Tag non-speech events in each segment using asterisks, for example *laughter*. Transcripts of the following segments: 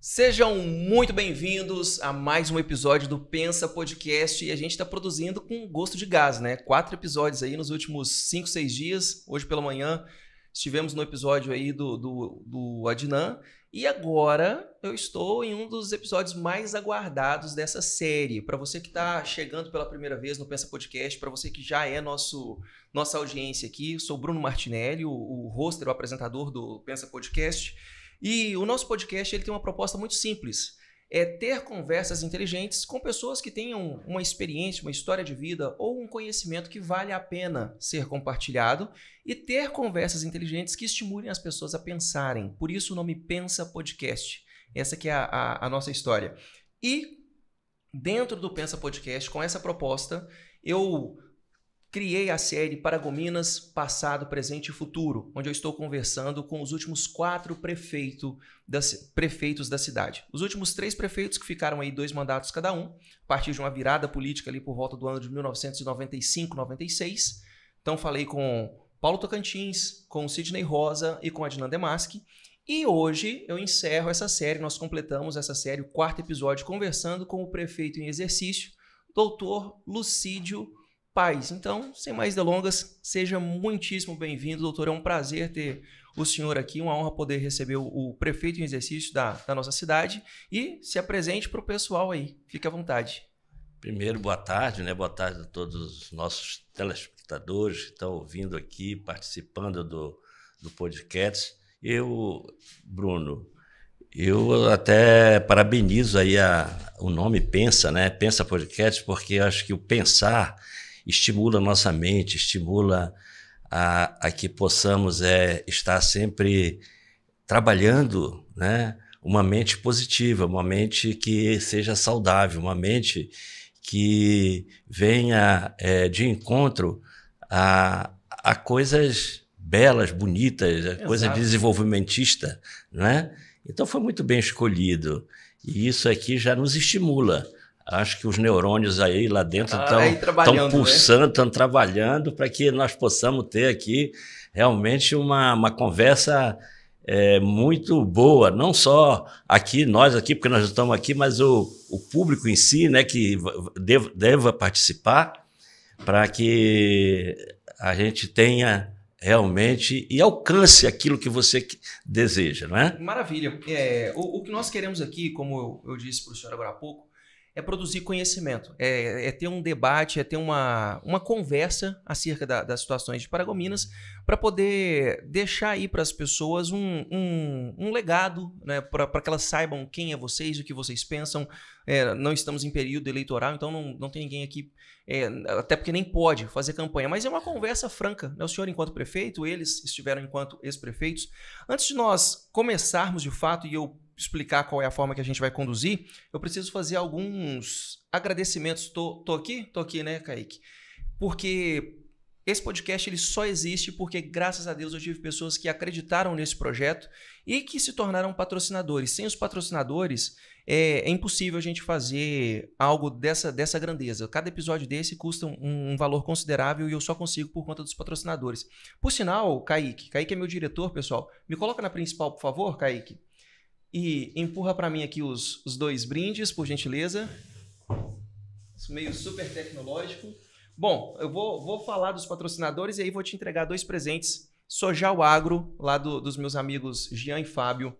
Sejam muito bem-vindos a mais um episódio do Pensa Podcast e a gente está produzindo com gosto de gás, né? Quatro episódios aí nos últimos cinco, seis dias. Hoje pela manhã estivemos no episódio aí do, do, do Adnan e agora eu estou em um dos episódios mais aguardados dessa série. Para você que está chegando pela primeira vez no Pensa Podcast, para você que já é nosso nossa audiência aqui, sou Bruno Martinelli, o, o o apresentador do Pensa Podcast. E o nosso podcast ele tem uma proposta muito simples. É ter conversas inteligentes com pessoas que tenham uma experiência, uma história de vida ou um conhecimento que vale a pena ser compartilhado e ter conversas inteligentes que estimulem as pessoas a pensarem. Por isso o nome Pensa Podcast. Essa que é a, a, a nossa história. E dentro do Pensa Podcast, com essa proposta, eu criei a série Paragominas Passado, Presente e Futuro, onde eu estou conversando com os últimos quatro prefeito das prefeitos da cidade. Os últimos três prefeitos que ficaram aí dois mandatos cada um, a partir de uma virada política ali por volta do ano de 1995, 96. Então falei com Paulo Tocantins, com Sidney Rosa e com Adnan Demaschi. E hoje eu encerro essa série, nós completamos essa série, o quarto episódio, conversando com o prefeito em exercício, doutor Lucídio paz. Então, sem mais delongas, seja muitíssimo bem-vindo, doutor. É um prazer ter o senhor aqui, uma honra poder receber o, o prefeito em exercício da, da nossa cidade e se apresente para o pessoal aí. Fique à vontade. Primeiro, boa tarde, né? Boa tarde a todos os nossos telespectadores que estão ouvindo aqui, participando do, do podcast. Eu, Bruno, eu até parabenizo aí a, o nome Pensa, né? Pensa Podcast, porque eu acho que o pensar estimula nossa mente, estimula a, a que possamos é, estar sempre trabalhando né, uma mente positiva, uma mente que seja saudável, uma mente que venha é, de encontro a, a coisas belas, bonitas, a coisa desenvolvimentista, né? Então foi muito bem escolhido. E isso aqui já nos estimula acho que os neurônios aí lá dentro estão ah, né? pulsando, estão né? trabalhando para que nós possamos ter aqui realmente uma, uma conversa é, muito boa, não só aqui, nós aqui, porque nós estamos aqui, mas o, o público em si, né, que deva, deva participar, para que a gente tenha realmente e alcance aquilo que você deseja, não é? Maravilha. É, o, o que nós queremos aqui, como eu, eu disse para o senhor agora há pouco, é produzir conhecimento, é, é, ter um debate, é ter uma, uma conversa acerca da, das situações de Paragominas para poder deixar aí para as pessoas um, um, um legado, né, para que elas saibam quem é vocês, o que vocês pensam. É, não estamos em período eleitoral, então não, não tem ninguém aqui, é, até porque nem pode fazer campanha, mas é uma conversa franca. Né? O senhor, enquanto prefeito, eles estiveram enquanto ex-prefeitos. Antes de nós começarmos de fato, e eu explicar qual é a forma que a gente vai conduzir, eu preciso fazer alguns agradecimentos. Tô, tô aqui? Tô aqui, né, Kaique? Porque esse podcast ele só existe porque, graças a Deus, eu tive pessoas que acreditaram nesse projeto e que se tornaram patrocinadores. Sem os patrocinadores, é, é impossível a gente fazer algo dessa, dessa grandeza. Cada episódio desse custa um, um, valor considerável e eu só consigo por conta dos patrocinadores. Por sinal, Kaique, Kaique é meu diretor, pessoal. Me coloca na principal, por favor, Kaique. E empurra para mim aqui os, os dois brindes, por gentileza. Isso meio super tecnológico. Bom, eu vou, vou falar dos patrocinadores e aí vou te entregar dois presentes. Sojal Agro, lá do, dos meus amigos Jean e Fábio.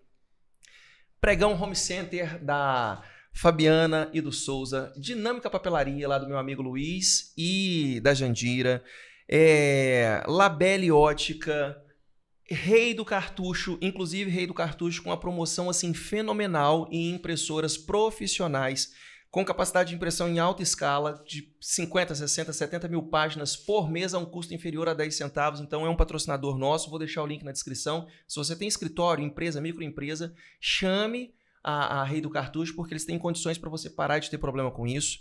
Pregão Home Center da Fabiana e do Souza. Dinâmica Papelaria, lá do meu amigo Luiz e da Jandira. É, Labelle Ótica, Rei do cartucho, inclusive Rei do cartucho com uma promoção assim fenomenal em impressoras profissionais com capacidade de impressão em alta escala de 50, 60, 70 mil páginas por mês a um custo inferior a 10 centavos. Então é um patrocinador nosso. Vou deixar o link na descrição. Se você tem escritório, empresa, microempresa, chame a, a Rei do Cartucho, porque eles têm condições para você parar de ter problema com isso.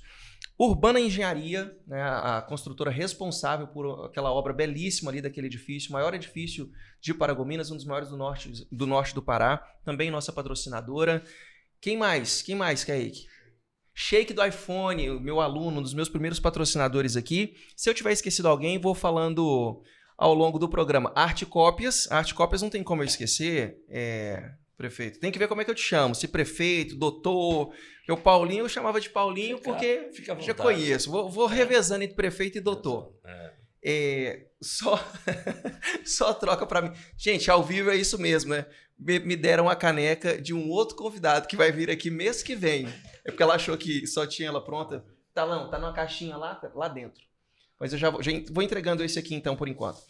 Urbana Engenharia, né, a construtora responsável por aquela obra belíssima ali daquele edifício, maior edifício de Paragominas, um dos maiores do norte do, norte do Pará, também nossa patrocinadora. Quem mais? Quem mais, Kaique? Shake do iPhone, meu aluno, um dos meus primeiros patrocinadores aqui. Se eu tiver esquecido alguém, vou falando ao longo do programa. Arte Cópias, Arte Cópias não tem como eu esquecer, é, Prefeito. Tem que ver como é que eu te chamo. Se prefeito, doutor. Eu, Paulinho, eu chamava de Paulinho fica, porque fica já conheço. Vou, vou é. revezando entre prefeito e doutor. É. É, só, *laughs* só troca para mim. Gente, ao vivo é isso mesmo, né? Me, me, deram a caneca de um outro convidado que vai vir aqui mês que vem. É porque ela achou que só tinha ela pronta. Tá lá, tá numa caixinha lá, lá dentro. Mas eu já vou, já vou entregando esse aqui então por enquanto.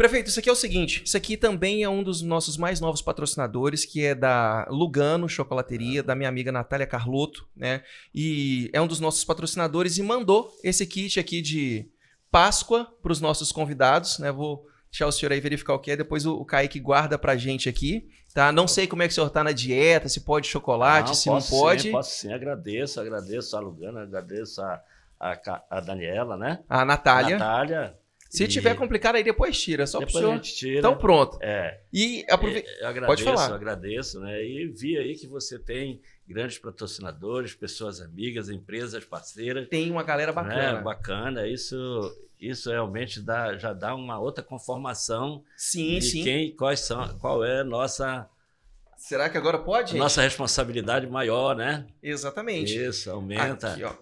Prefeito, isso aqui é o seguinte: isso aqui também é um dos nossos mais novos patrocinadores, que é da Lugano Chocolateria, ah. da minha amiga Natália Carlotto, né? E é um dos nossos patrocinadores e mandou esse kit aqui de Páscoa para os nossos convidados, né? Vou deixar o senhor aí verificar o que é, depois o, Kaique guarda a gente aqui, tá? Não sei como é que o senhor está na dieta, se pode chocolate, não, se não pode. Sim, posso sim, agradeço, agradeço a Lugano, agradeço a, a, a Daniela, né? A Natália. A Natália, se e... tiver complicado, aí depois tira. Só depois pro gente Tira. Então pronto. É. E aprove... é, agradeço, Pode falar. agradeço, né? E vi aí que você tem grandes patrocinadores, pessoas amigas, empresas parceiras. Tem uma galera né? bacana. Né? Bacana, isso isso realmente dá, já dá uma outra conformação sim, de sim. quem quais são, qual é a nossa Será que agora pode? Nossa responsabilidade maior, né? Exatamente. Isso aumenta. Aqui, ó.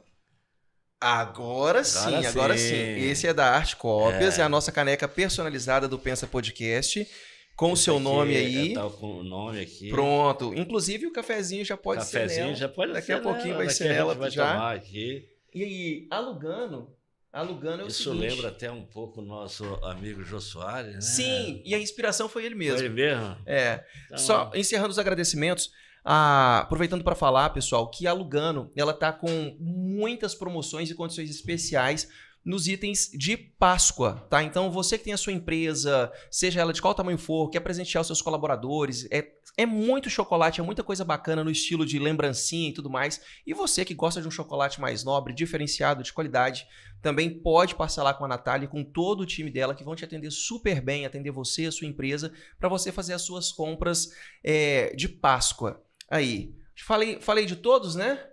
Agora sim, agora, agora sim. sim. Esse é da Arte Cópias, é. é. a nossa caneca personalizada do Pensa Podcast, com o seu nome é aí. Tá com o nome aqui. Pronto. Inclusive o cafezinho já pode cafezinho ser nela. já pode Daqui ser a pouquinho vai ser ela vai já. Tomar aqui. E aí, alugando, alugando é o Isso seguinte. lembra até um pouco o nosso amigo Jô Soares, né? Sim, e a inspiração foi ele mesmo. Foi ele mesmo? É. Então... Só encerrando os agradecimentos, ah, aproveitando para falar, pessoal, que a Lugano ela tá com muitas promoções e condições especiais nos itens de Páscoa, tá? Então você que tem a sua empresa, seja ela de qual tamanho for, quer presentear os seus colaboradores, é, é muito chocolate, é muita coisa bacana no estilo de lembrancinha e tudo mais. E você que gosta de um chocolate mais nobre, diferenciado, de qualidade, também pode passar lá com a Natália e com todo o time dela que vão te atender super bem, atender você, a sua empresa, para você fazer as suas compras é, de Páscoa. Aí. Falei, falei de todos, né?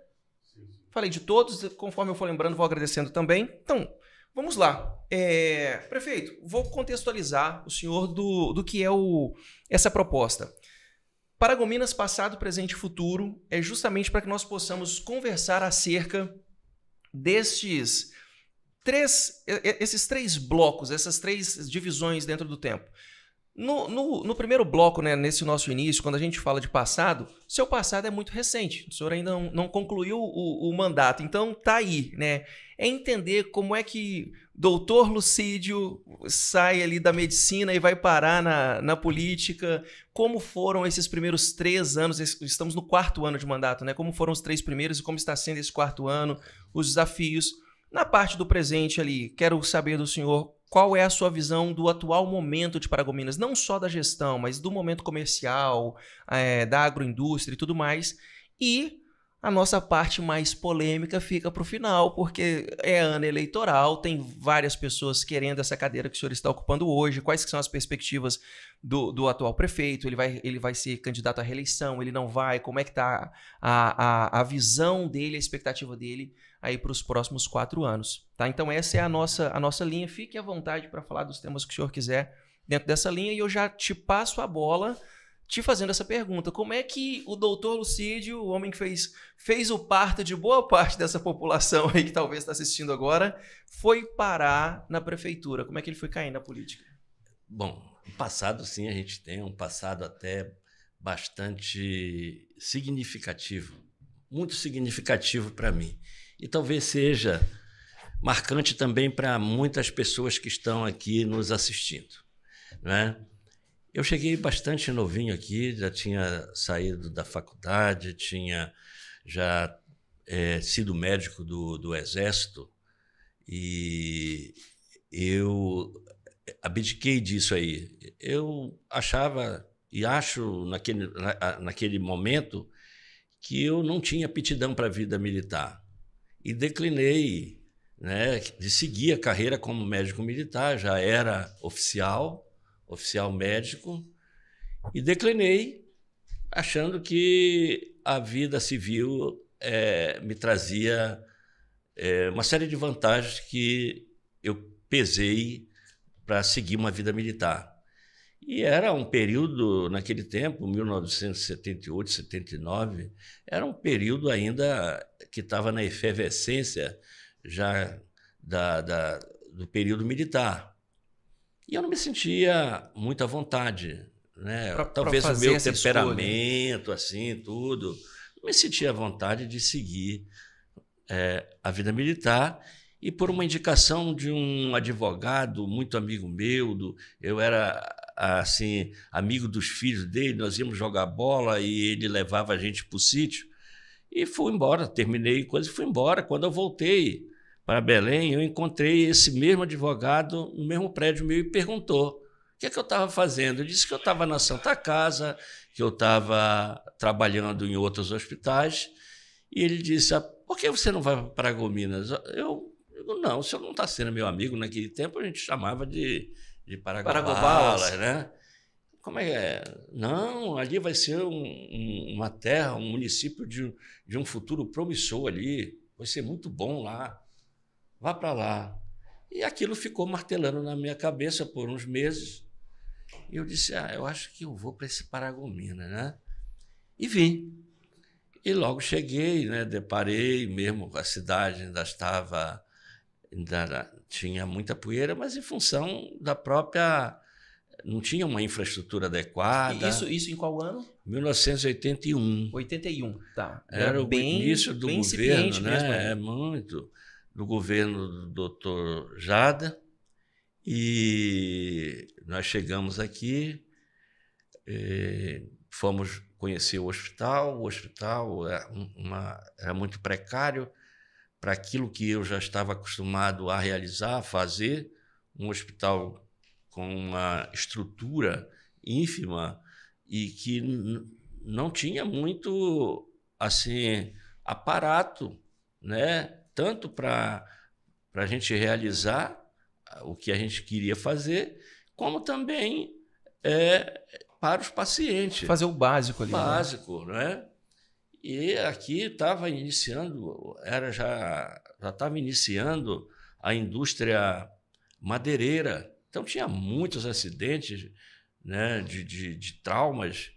Falei de todos, conforme eu for lembrando, vou agradecendo também. Então, vamos lá. É, prefeito, vou contextualizar o senhor do, do que é o, essa proposta. Paragominas passado, presente e futuro é justamente para que nós possamos conversar acerca destes três, esses três blocos, essas três divisões dentro do tempo. No, no, no, primeiro bloco, né, nesse nosso início, quando a gente fala de passado, seu passado é muito recente. O senhor ainda não, não concluiu o, o, mandato. Então, tá aí, né? É entender como é que doutor Lucídio sai ali da medicina e vai parar na, na política. Como foram esses primeiros três anos? Estamos no quarto ano de mandato, né? Como foram os três primeiros e como está sendo esse quarto ano, os desafios. Na parte do presente ali, quero saber do senhor qual é a sua visão do atual momento de Paragominas, não só da gestão, mas do momento comercial, é, da agroindústria e tudo mais. E a nossa parte mais polêmica fica para o final, porque é ano eleitoral, tem várias pessoas querendo essa cadeira que o senhor está ocupando hoje. Quais são as perspectivas do, do atual prefeito? Ele vai, ele vai ser candidato à reeleição? Ele não vai? Como é que está a, a, a visão dele, a expectativa dele aí para os próximos quatro anos? Tá? Então essa é a nossa, a nossa linha. Fique à vontade para falar dos temas que o senhor quiser dentro dessa linha e eu já te passo a bola te fazendo essa pergunta. Como é que o doutor Lucídio, o homem que fez, fez o parto de boa parte dessa população aí que talvez está assistindo agora, foi parar na prefeitura? Como é que ele foi cair na política? Bom, passado sim a gente tem, um passado até bastante significativo, muito significativo para mim. E talvez seja marcante também para muitas pessoas que estão aqui nos assistindo. Né? Eu cheguei bastante novinho aqui, já tinha saído da faculdade, tinha já é, sido médico do, do Exército e eu abdiquei disso aí. Eu achava e acho naquele, na, naquele momento que eu não tinha aptidão para a vida militar e declinei né, de seguir a carreira como médico militar, já era oficial oficial médico, e declinei, achando que a vida civil é, me trazia é, uma série de vantagens que eu pesei para seguir uma vida militar. E era um período, naquele tempo, 1978, 79, era um período ainda que estava na efervescência já da, da, do período militar. E eu não me sentia muita vontade, né? Pra, Talvez pra o meu temperamento, escolha. assim, tudo. Não me sentia à vontade de seguir é, a vida militar e por uma indicação de um advogado muito amigo meu, do, eu era assim amigo dos filhos dele, nós íamos jogar bola e ele levava a gente para o sítio. E fui embora, terminei coisa e fui embora. Quando eu voltei, para Belém, eu encontrei esse mesmo advogado no mesmo prédio meu e perguntou o que, é que eu estava fazendo. Eu disse que eu estava na Santa Casa, que eu estava trabalhando em outros hospitais. E ele disse: ah, por que você não vai para Paragominas? Eu, digo, não, o senhor não está sendo meu amigo naquele tempo, a gente chamava de, de Paragobalas, né? Como é que é? Não, ali vai ser um, um, uma terra, um município de, de um futuro promissor ali, vai ser muito bom lá vá para lá. E aquilo ficou martelando na minha cabeça por uns meses. E eu disse: Ah, eu acho que eu vou para esse Paragomina, né? E vim. E logo cheguei, né? Deparei mesmo com a cidade, ainda estava. Ainda tinha muita poeira, mas em função da própria. Não tinha uma infraestrutura adequada. isso, isso em qual ano? 1981. 81, tá. Era, Era bem, o início do bem governo, né? Mesmo. Né? É muito no governo do doutor Jada, e nós chegamos aqui, eh, fomos conhecer o hospital, o hospital era, é uma, era muito precário para aquilo que eu já estava acostumado a realizar, a fazer, um hospital com uma estrutura ínfima e que não tinha muito assim aparato, né? tanto para a gente realizar o que a gente queria fazer, como também é, para os pacientes. Fazer o básico ali. Né? Básico, né? é? E aqui estava iniciando, era já já estava iniciando a indústria madeireira, então tinha muitos acidentes, né, de, de, de traumas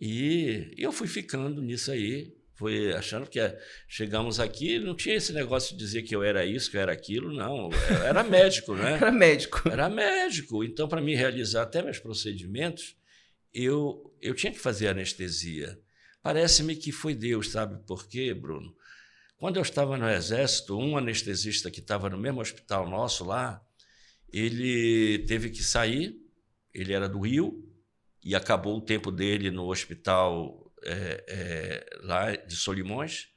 e eu fui ficando nisso aí foi achando que eh, chegamos aqui, não tinha esse negócio de dizer que eu era isso, que eu era aquilo, não. Eu era médico, né? *laughs* era médico. Era médico. Então, para me realizar até meus procedimentos, eu, eu tinha que fazer anestesia. Parece-me que foi Deus, sabe por quê, Bruno? Quando eu estava no Exército, um anestesista que estava no mesmo hospital nosso lá, ele teve que sair, ele era do Rio, e acabou o tempo dele no hospital é, é, lá de Solimões.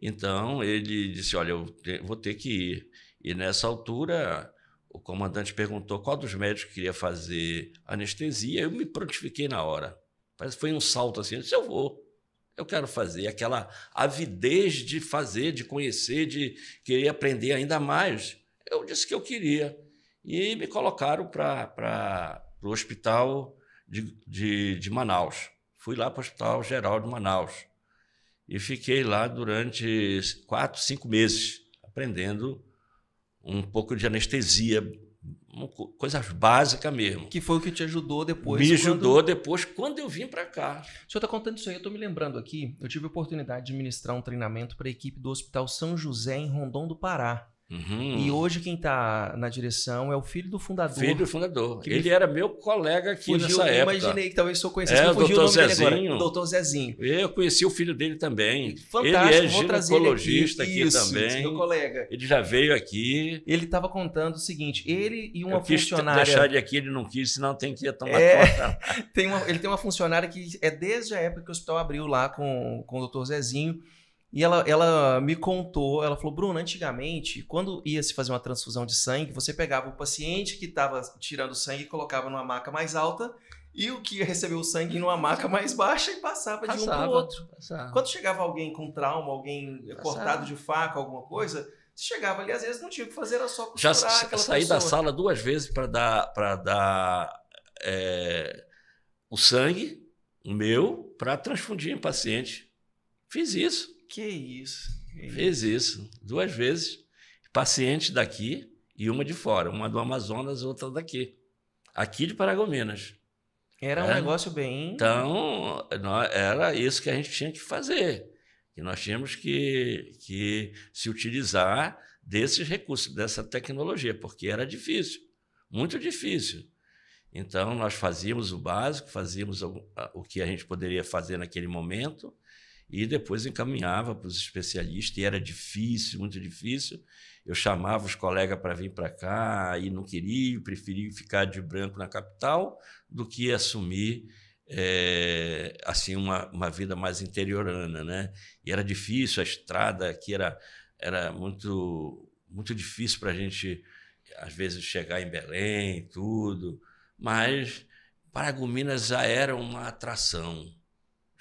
Então ele disse: Olha, eu te, vou ter que ir. E nessa altura, o comandante perguntou qual dos médicos queria fazer anestesia. Eu me prontifiquei na hora. Parece que foi um salto assim. Eu disse: Eu vou, eu quero fazer. Aquela avidez de fazer, de conhecer, de querer aprender ainda mais. Eu disse que eu queria. E me colocaram para o hospital de, de, de Manaus fui lá para o Hospital Geral de Manaus e fiquei lá durante quatro, cinco meses aprendendo um pouco de anestesia, coisas básicas mesmo. Que foi o que te ajudou depois. Me ajudou depois quando eu vim para cá. O senhor está contando isso aí, eu estou me lembrando aqui. Eu tive a oportunidade de ministrar um treinamento para a equipe do Hospital São José em Rondon do Pará. Uhum. E hoje quem está na direção é o filho do fundador. Filho do fundador. Ele me... era meu colega aqui fugiu, nessa eu época. Imaginei que talvez eu conhecesse. É, o doutor Zezinho. O doutor Zezinho. Eu conheci o filho dele também. Fantástico. Ele é ginecologista ele aqui, aqui Isso, também. Meu colega. Ele já veio aqui. Ele estava contando o seguinte: ele e uma eu quis funcionária. deixar ele aqui, ele não quis, senão tem que ir tomar é... conta. *laughs* tem uma, ele tem uma funcionária que é desde a época que o hospital abriu lá com, com o doutor Zezinho e ela, ela me contou, ela falou, Bruno, antigamente, quando ia se fazer uma transfusão de sangue, você pegava o paciente que estava tirando sangue e colocava numa maca mais alta, e o que recebeu o sangue numa maca mais baixa e passava, passava de um para o outro. Passava. Quando chegava alguém com trauma, alguém passava. cortado de faca, alguma coisa, chegava ali, às vezes não tinha o que fazer, era só costurar Já aquela saí pessoa. da sala duas vezes para dar, pra dar é, o sangue meu para transfundir em paciente. Fiz isso. Que isso. Fez isso. duas vezes. Paciente daqui e uma de fora. Uma do Amazonas, outra daqui. Aqui de Paragominas. Era um é? negócio bem. Então, era isso que a gente tinha que fazer. que nós tínhamos que, que se utilizar desses recursos, dessa tecnologia, porque era difícil, muito difícil. Então, nós fazíamos o básico, fazíamos o, o que a gente poderia fazer naquele momento, e depois encaminhava para os especialistas, e era difícil, muito difícil. Eu chamava os colegas para vir para cá e não queria, preferia ficar de branco na capital do que assumir é, assim uma, uma vida mais interiorana, né? E era difícil, a estrada aqui era, era muito, muito difícil para a gente, às vezes, chegar em Belém, tudo, mas Paragominas já era uma atração,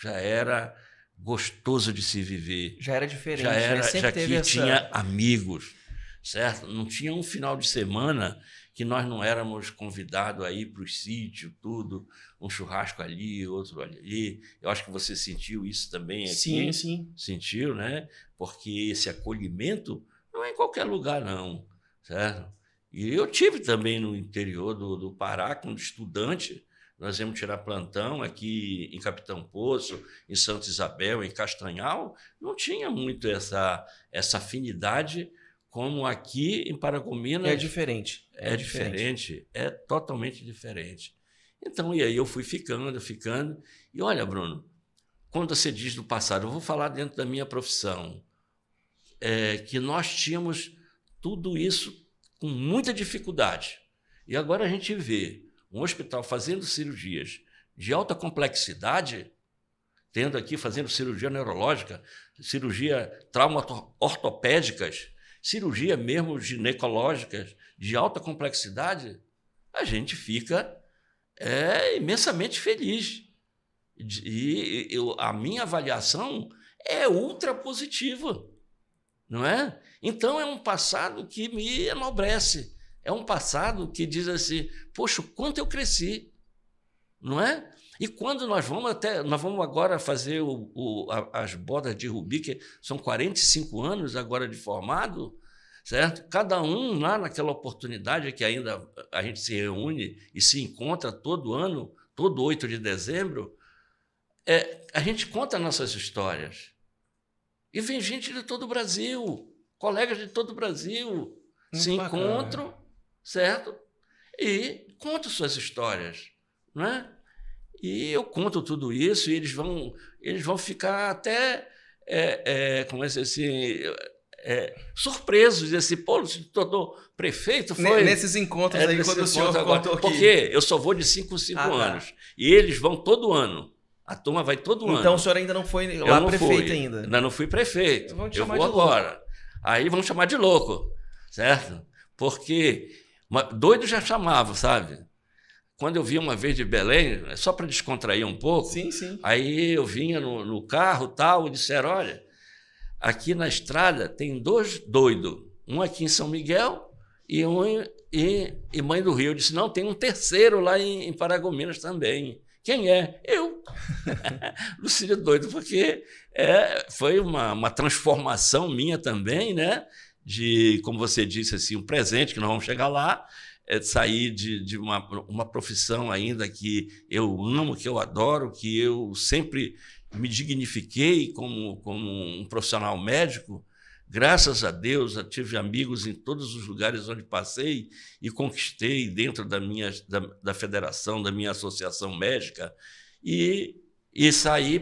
já era gostoso de se viver. Já era diferente, já né? era, né? que essa... tinha amigos, certo? Não tinha um final de semana que nós não éramos convidados aí para o sítio, tudo, um churrasco ali, outro ali. Eu acho que você sentiu isso também aqui. Sim, sim. Sentiu, né? Porque esse acolhimento não é em qualquer lugar, não, certo? E eu tive também no interior do, do Pará, como estudante, nós íamos tirar plantão aqui em Capitão Poço, em Santo Isabel, em Castanhal. Não tinha muito essa, essa afinidade como aqui em Paragominas. É diferente. É, é diferente. diferente. É totalmente diferente. Então, e aí eu fui ficando, ficando. E olha, Bruno, quando você diz do passado, eu vou falar dentro da minha profissão, é, que nós tínhamos tudo isso com muita dificuldade. E agora a gente vê um hospital fazendo cirurgias de alta complexidade, tendo aqui fazendo cirurgia neurológica, cirurgia trauma ortopédicas, cirurgia mesmo ginecológicas de alta complexidade, a gente fica é, imensamente feliz. E eu, a minha avaliação é ultra positiva, não é? Então é um passado que me enobrece é um passado que diz assim: poxa, quanto eu cresci, não é? E quando nós vamos até. Nós vamos agora fazer o, o, a, as bodas de Rubi, que são 45 anos agora de formado, certo? Cada um lá naquela oportunidade que ainda a gente se reúne e se encontra todo ano, todo 8 de dezembro, é, a gente conta nossas histórias. E vem gente de todo o Brasil, colegas de todo o Brasil, Muito se bacana. encontram certo? E conta suas histórias, né? E eu conto tudo isso e eles vão, eles vão ficar até, é, é, como é assim, é, é surpresos, assim, pô, se tornou prefeito, foi... Nesses encontros é, aí, quando o senhor agora, contou Porque que... eu só vou de cinco em 5 ah, tá. anos. Tá. E eles vão todo ano. A turma vai todo então, ano. Então o senhor ainda não foi lá não prefeito fui. ainda? Ainda não fui prefeito. Então eu vou agora. Louco. Aí vão chamar de louco, certo? Porque Doido já chamava, sabe? Quando eu vinha uma vez de Belém, é só para descontrair um pouco, sim, sim. aí eu vinha no, no carro tal, e disseram: olha, aqui na estrada tem dois doidos, um aqui em São Miguel e um em, e, e Mãe do Rio. Eu disse: não, tem um terceiro lá em, em Paragominas também. Quem é? Eu. *laughs* Lucília é doido, porque é, foi uma, uma transformação minha também, né? de, como você disse, assim, um presente, que nós vamos chegar lá, é de sair de, de uma, uma profissão ainda que eu amo, que eu adoro, que eu sempre me dignifiquei como, como um profissional médico. Graças a Deus, tive amigos em todos os lugares onde passei e conquistei dentro da minha da, da federação, da minha associação médica, e, e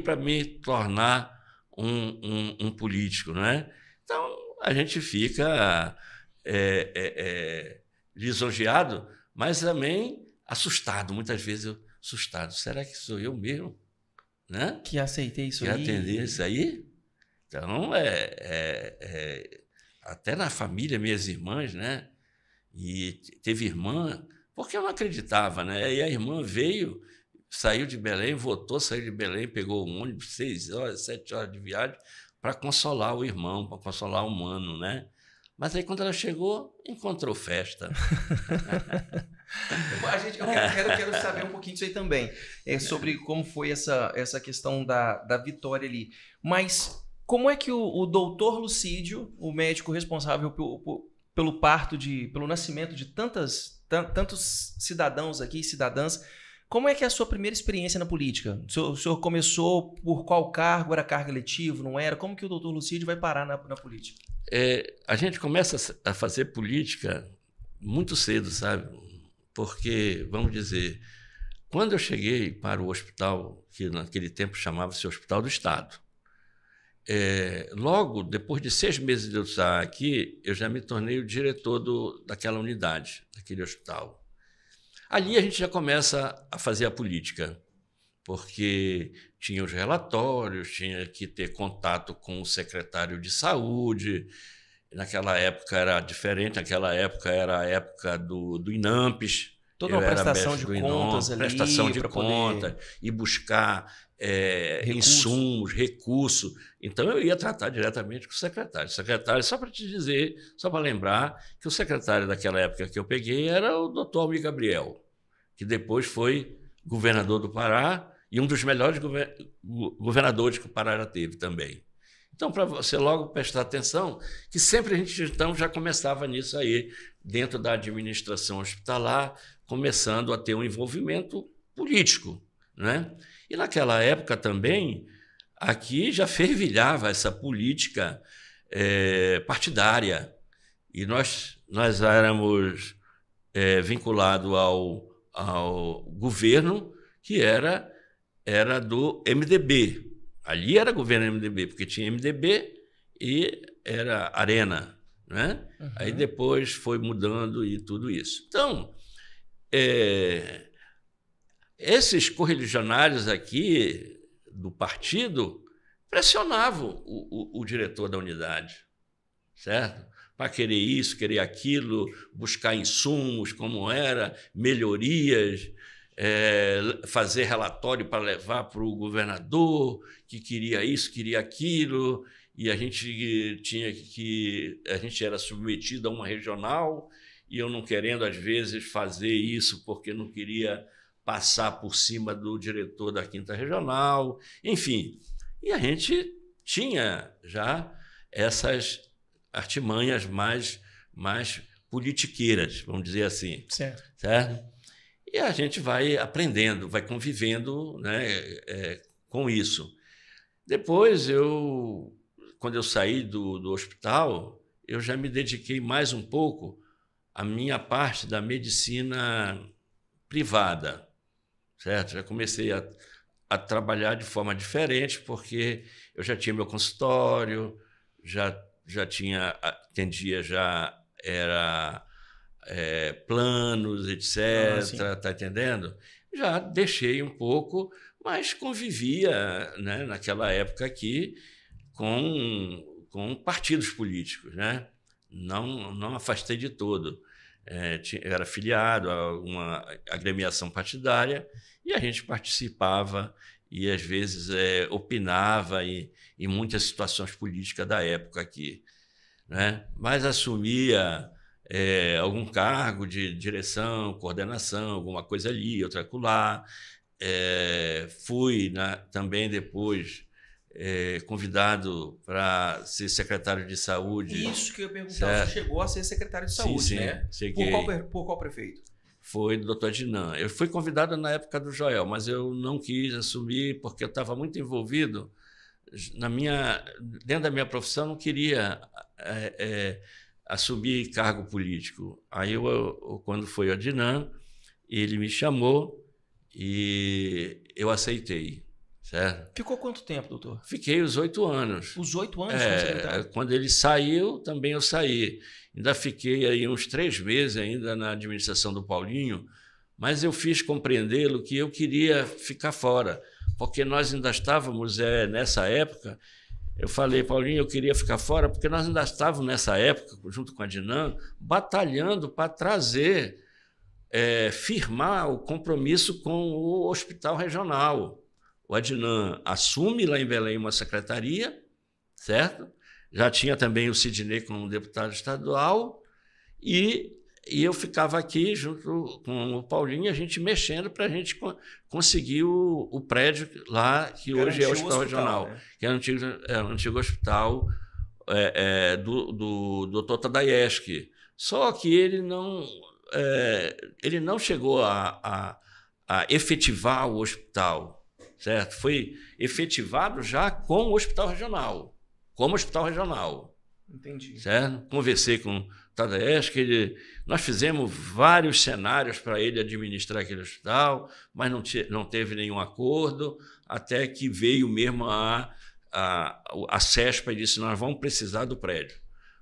para me tornar um, um, um político. Né? Então, a gente fica é, é, é, lisonjeado, mas também assustado. Muitas vezes eu assustado. Será que sou eu mesmo? Né? Que aceitei isso que aí. Que atendi isso aí? Então, é, é, é, até na família, minhas irmãs, né? E teve irmã, porque eu não acreditava, né? E a irmã veio, saiu de Belém, votou, saiu de Belém, pegou um ônibus, seis horas, sete horas de viagem, para consolar o irmão, para consolar o humano, né? Mas aí quando ela chegou, encontrou festa. *laughs* a gente, eu quero, quero, saber um pouquinho disso aí também, é, sobre como foi essa, essa questão da, da vitória ali. Mas como é que o, o doutor Lucídio, o médico responsável pelo, pelo parto, de, pelo nascimento de tantas, tantos cidadãos aqui, cidadãs, como é que é a sua primeira experiência na política? O senhor, o senhor começou por qual cargo? Era cargo eletivo? Não era? Como que o doutor Lucídio vai parar na, na política? É, a gente começa a fazer política muito cedo, sabe? Porque, vamos dizer, quando eu cheguei para o hospital, que naquele tempo chamava-se Hospital do Estado, é, logo depois de seis meses de eu estar aqui, eu já me tornei o diretor do, daquela unidade, daquele hospital. Ali a gente já começa a fazer a política, porque tinha os relatórios, tinha que ter contato com o secretário de saúde. Naquela época era diferente, naquela época era a época do, do INAMPES, toda uma prestação de contas Inom, ali. Prestação de contas poder... e buscar é, recurso. insumos, recursos. Então eu ia tratar diretamente com o secretário. O secretário, só para te dizer, só para lembrar, que o secretário daquela época que eu peguei era o doutor Almir Gabriel, que depois foi governador do Pará e um dos melhores governadores que o Pará já teve também. Então, para você logo prestar atenção, que sempre a gente então já começava nisso aí, dentro da administração hospitalar, começando a ter um envolvimento político, né? E naquela época também, aqui já *laughs* fervilhava essa política é, partidária. E nós, nós éramos é, vinculados ao, ao governo que era, era do MDB. Ali era governo MDB, porque tinha MDB e era Arena. Né? Uhum. Aí depois foi mudando e tudo isso. Então, é, esses correligionários aqui do partido pressionavam o, o, o diretor da unidade, certo? Para querer isso, querer aquilo, buscar insumos, como era, melhorias. É, fazer relatório para levar para o governador que queria isso, queria aquilo, e a gente tinha que a gente era submetido a uma regional e eu não querendo às vezes fazer isso porque não queria passar por cima do diretor da Quinta Regional, enfim. E a gente tinha já essas artimanhas mais, mais politiqueiras, vamos dizer assim. Certo. certo? E a gente vai aprendendo, vai convivendo né, é, com isso. Depois, eu, quando eu saí do, do hospital, eu já me dediquei mais um pouco à minha parte da medicina privada certo? Já comecei a, a trabalhar de forma diferente, porque eu já tinha meu consultório, já, já tinha, atendia, já era é, planos, etc. Ah, tá entendendo? Já deixei um pouco, mas convivia né, naquela época aqui com, com partidos políticos, né? Não, não afastei de todo. É, tinha, era filiado a uma agremiação partidária e a gente participava e às vezes é, opinava em, em, muitas situações políticas da época aqui. Né? Mas assumia é, algum cargo de direção, coordenação, alguma coisa ali, outra acolá. É, fui na, né, também depois é, convidado para ser secretário de saúde. Isso que eu ia perguntar, certo? você chegou a ser secretário de saúde, sim, sim, né? Por qual, por qual prefeito? foi do Dr. Dinan. Eu fui convidado na época do Joel, mas eu não quis assumir porque eu estava muito envolvido na minha dentro da minha profissão. Não queria é, é, assumir cargo político. Aí eu, eu, quando foi o Dinan, ele me chamou e eu aceitei. Certo? Ficou quanto tempo, doutor? Fiquei os oito anos. Os oito anos é, Quando ele saiu, também eu saí. Ainda fiquei aí uns três meses ainda na administração do Paulinho, mas eu fiz compreendê-lo que eu queria ficar fora, porque nós ainda estávamos é, nessa época. Eu falei, Paulinho, eu queria ficar fora, porque nós ainda estávamos nessa época, junto com a Dinam batalhando para trazer, é, firmar o compromisso com o hospital regional. O Adnan assume lá em Belém uma secretaria, certo? Já tinha também o Sidney como deputado estadual e, e eu ficava aqui junto com o Paulinho, a gente mexendo para a gente co conseguir o, o, prédio lá, que hoje é o Hospital, Regional, né? que é o antigo, é o antigo hospital é, é, do, do, do Dr. Tadayeski. Só que ele não, é, ele não chegou a, a, a, efetivar o hospital, certo? Foi efetivado já com o hospital regional como hospital regional. Entendi. Certo? Conversei com o Tadeusz, ele, nós fizemos vários cenários para ele administrar aquele hospital, mas não, te, não teve nenhum acordo, até que veio mesmo a, a, a CESPA e disse, nós vamos precisar do prédio.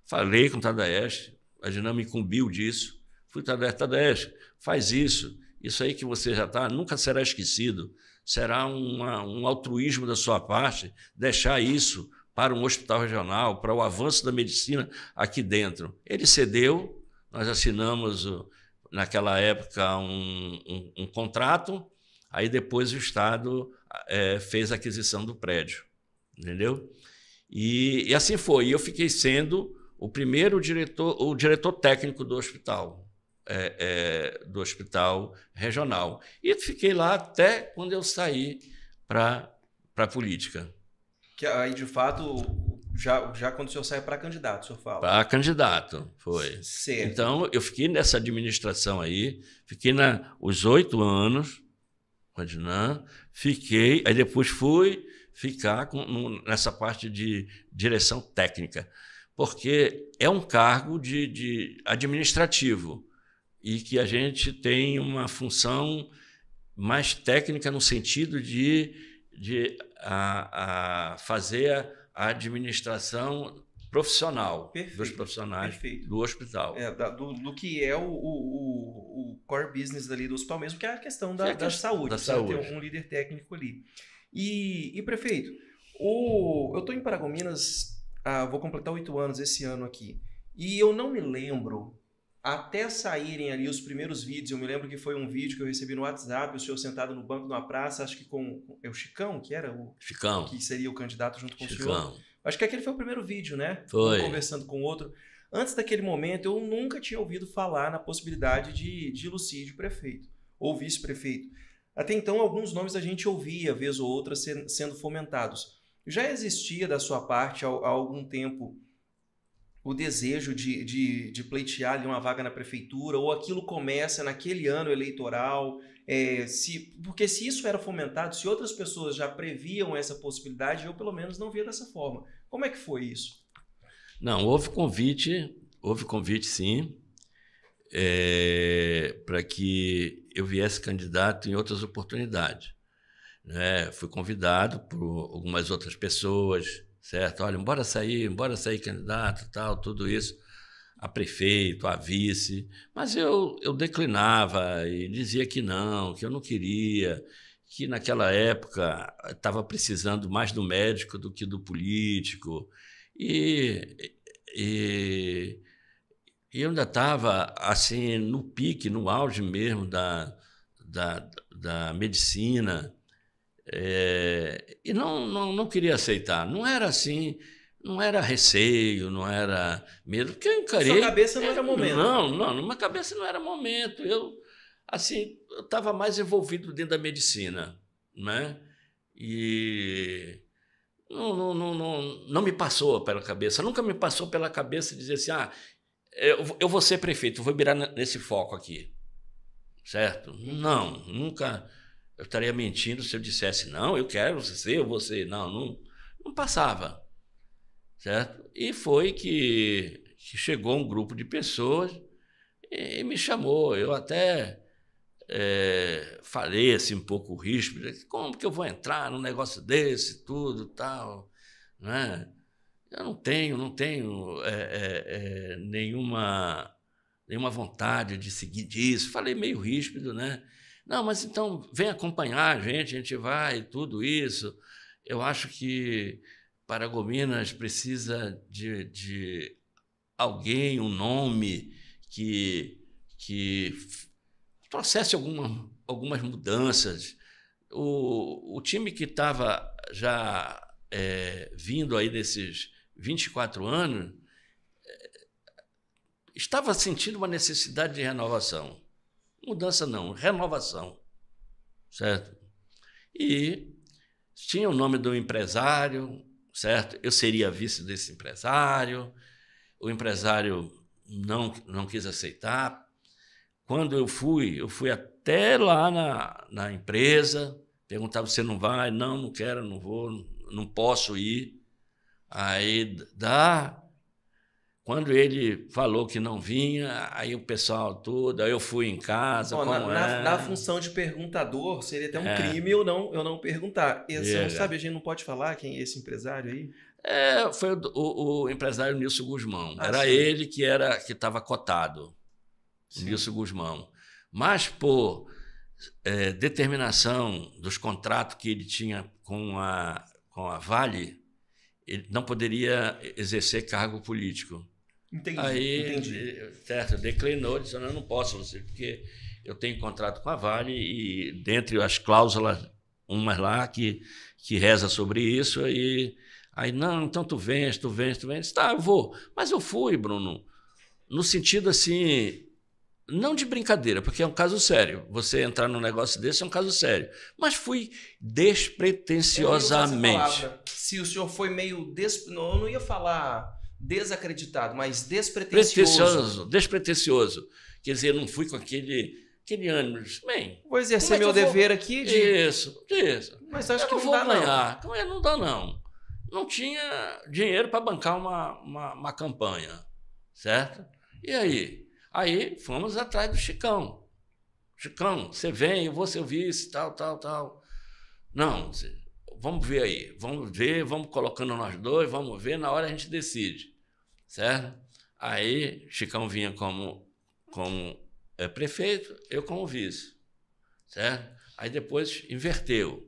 Falei com o Tadeusz, a Dinâmica incumbiu disso, fui Tadeusz, Tadeusz, faz isso, isso aí que você já está, nunca será esquecido, será uma, um altruísmo da sua parte deixar isso para um hospital regional, para o avanço da medicina aqui dentro. Ele cedeu, nós assinamos, uh, naquela época, um, um, um contrato, aí depois o Estado é, fez a aquisição do prédio, entendeu? E, e assim foi. eu fiquei sendo o primeiro diretor, o diretor técnico do hospital, é, é, do hospital regional. E fiquei lá até quando eu saí para a política. Que aí, de fato, já, já quando o senhor sai para candidato, o senhor fala. Para candidato, foi. Certo. Então, eu fiquei nessa administração aí, fiquei na, os oito anos com a Dinan, fiquei, aí depois fui ficar com, nessa parte de direção técnica, porque é um cargo de, de administrativo e que a gente tem uma função mais técnica no sentido de de a, a fazer a administração profissional perfeito, dos profissionais perfeito. do hospital. É, da, do, do, que é o, o, o, core business ali do hospital mesmo, que é a questão da, é a da saúde. Da saúde. Ter um líder técnico ali. E, e prefeito, o, eu estou em Paragominas, ah, vou completar oito anos esse ano aqui, e eu não me lembro até saírem ali os primeiros vídeos, eu me lembro que foi um vídeo que eu recebi no WhatsApp, o senhor sentado no banco numa praça, acho que com, é o Chicão, que era o Chicão, que seria o candidato junto com Chicão. o senhor. Acho que aquele foi o primeiro vídeo, né? Foi. Um conversando com o outro. Antes daquele momento, eu nunca tinha ouvido falar na possibilidade de, de Lucídio prefeito ou vice-prefeito. Até então, alguns nomes a gente ouvia, vez ou outra, sendo fomentados. Já existia da sua parte, há algum tempo, o desejo de, de, de pleitear ali uma vaga na prefeitura, ou aquilo começa naquele ano eleitoral, é, se, porque se isso era fomentado, se outras pessoas já previam essa possibilidade, eu pelo menos não via dessa forma. Como é que foi isso? Não, houve convite, houve convite sim, é, para que eu viesse candidato em outras oportunidades. Né? Fui convidado por algumas outras pessoas, certo? Olha, bora sair, bora sair candidato, tal, tudo isso, a prefeito, a vice. Mas eu, eu declinava e dizia que não, que eu não queria, que naquela época estava precisando mais do médico do que do político. E, e, e eu ainda estava assim no pique, no auge mesmo da, da, da medicina. É, e não, não, não queria aceitar. Não era assim, não era receio, não era medo, porque eu encarei. Na sua cabeça não era é, momento. Não, não, na minha cabeça não era momento. Eu, assim, eu estava mais envolvido dentro da medicina, né? E não, não, não, não, não me passou pela cabeça, nunca me passou pela cabeça dizer assim, ah, eu, eu vou ser prefeito, eu vou virar nesse foco aqui, certo? Não, nunca eu estaria mentindo se eu dissesse, não, eu quero ser você. Não, não, não passava. Certo? E foi que, que chegou um grupo de pessoas e, e me chamou. Eu até é, falei assim um pouco ríspido, né, como que eu vou entrar num negócio desse, tudo tal, né? Eu não tenho, não tenho é, é, nenhuma, nenhuma vontade de seguir disso. Falei meio ríspido, né? Não, mas então vem acompanhar a gente, a gente vai, tudo isso. Eu acho que Paragominas precisa de, de alguém, um nome que, que alguma, algumas mudanças. O, o time que estava já é, vindo aí desses 24 anos é, estava sentindo uma necessidade de renovação. Mudança não, renovação. Certo? E tinha o nome do empresário, certo? Eu seria vice desse empresário. O empresário não, não quis aceitar. Quando eu fui, eu fui até lá na, na empresa, perguntava: você não vai? Não, não quero, não vou, não posso ir. Aí dá quando ele falou que não vinha, aí o pessoal todo, aí eu fui em casa. Bom, na, na, é? na, função de perguntador, seria até um é. crime eu não, eu não perguntar. Você não sabe, a gente não pode falar quem é esse empresário aí? É, foi o, o, o empresário Nilson Guzmão. Ah, era sim. ele que era que estava cotado, sim. Nilson Guzmão. Mas por é, determinação dos contratos que ele tinha com a, com a Vale, ele não poderia exercer cargo político. Entendi. Aí, entendi. Eh, certo, declinou, disse: não, eu não posso, você, porque eu tenho contrato com a Vale e dentre as cláusulas, umas lá que, que reza sobre isso, Aí, aí, não, então tu vens, tu vens, tu vens. Tá, eu vou. Mas eu fui, Bruno, no sentido assim, não de brincadeira, porque é um caso sério. Você entrar num negócio desse é um caso sério. Mas fui despretensiosamente. É, Se o senhor foi meio. Des... Não, eu não ia falar desacreditado, mas despretensioso. Despretensioso. Quer dizer, não fui com aquele, aquele ânimo. Bem, vou exercer é meu dever vou... aqui de. Isso, isso. Mas acho eu que não, não vou dá, ganhar. Não. É? não dá, não. Não tinha dinheiro para bancar uma, uma, uma, campanha, certo? E aí? Aí fomos atrás do Chicão. Chicão, você vem, eu vou ser vice, tal, tal, tal. Não, vamos ver aí, vamos ver, vamos colocando nós dois, vamos ver, na hora a gente decide certo? Aí Chicão vinha como, como é, prefeito, eu como vice, certo? Aí depois inverteu.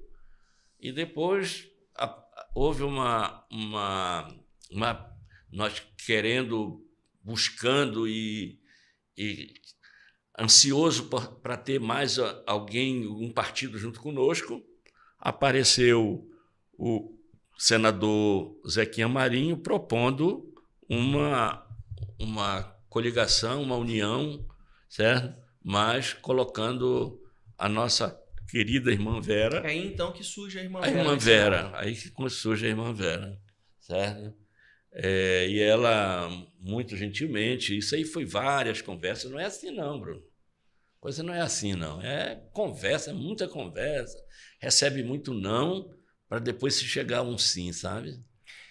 E depois a, houve uma, uma, uma. Nós querendo, buscando e, e ansioso para ter mais ah, alguém, um partido junto conosco, apareceu o senador Zequinha Marinho propondo uma, uma coligação, uma união, certo? Mas colocando a nossa querida irmã Vera. É aí então que surge a irmã a Vera. A né? irmã Vera, aí que surge a irmã Vera, certo? É, e ela, muito gentilmente, isso aí foi várias conversas, não é assim não, Bruno. Coisa não é assim não, é conversa, é muita conversa, recebe muito não, para depois se chegar a um sim, sabe?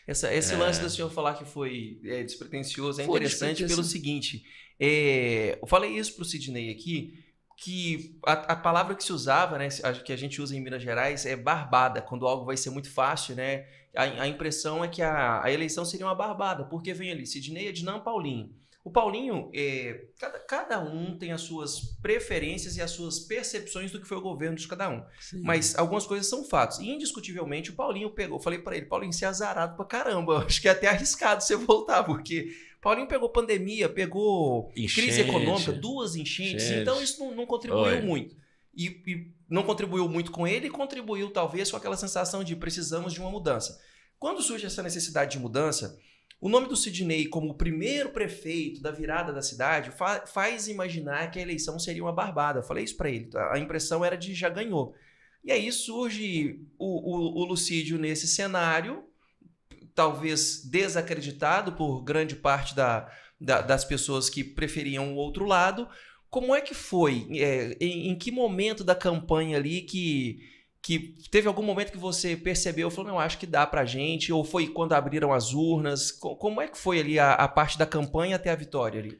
Essa, esse é. lance do senhor falar que foi é, despretensioso é foi interessante pelo seguinte: é, eu falei isso para o Sidney aqui, que a, a, palavra que se usava, né, que a gente usa em Minas Gerais, é barbada, quando algo vai ser muito fácil, né? A, a impressão é que a, eleição seria uma barbada, porque vem ali Sidney é Ednan Paulinho. O Paulinho, é, cada, cada, um tem as suas preferências e as suas percepções do que foi o governo de cada um. Sim. Mas algumas coisas são fatos. E indiscutivelmente o Paulinho pegou. Falei para ele, Paulinho, você é azarado pra caramba. Acho que é até arriscado você voltar, porque Paulinho pegou pandemia, pegou enchente. crise econômica, duas enchentes. Então isso não, não contribuiu Oi. muito. E, e não contribuiu muito com ele e contribuiu talvez com aquela sensação de precisamos de uma mudança. Quando surge essa necessidade de mudança, o nome do Sidney como o primeiro prefeito da virada da cidade fa faz imaginar que a eleição seria uma barbada. Eu falei isso para ele. Tá? A impressão era de já ganhou. E aí surge o, o, o Lucídio nesse cenário, talvez desacreditado por grande parte da, da, das pessoas que preferiam o outro lado. Como é que foi? É, em, em que momento da campanha ali que que teve algum momento que você percebeu, falou, não, acho que dá pra gente, ou foi quando abriram as urnas? Como é que foi ali a, a parte da campanha até a vitória ali?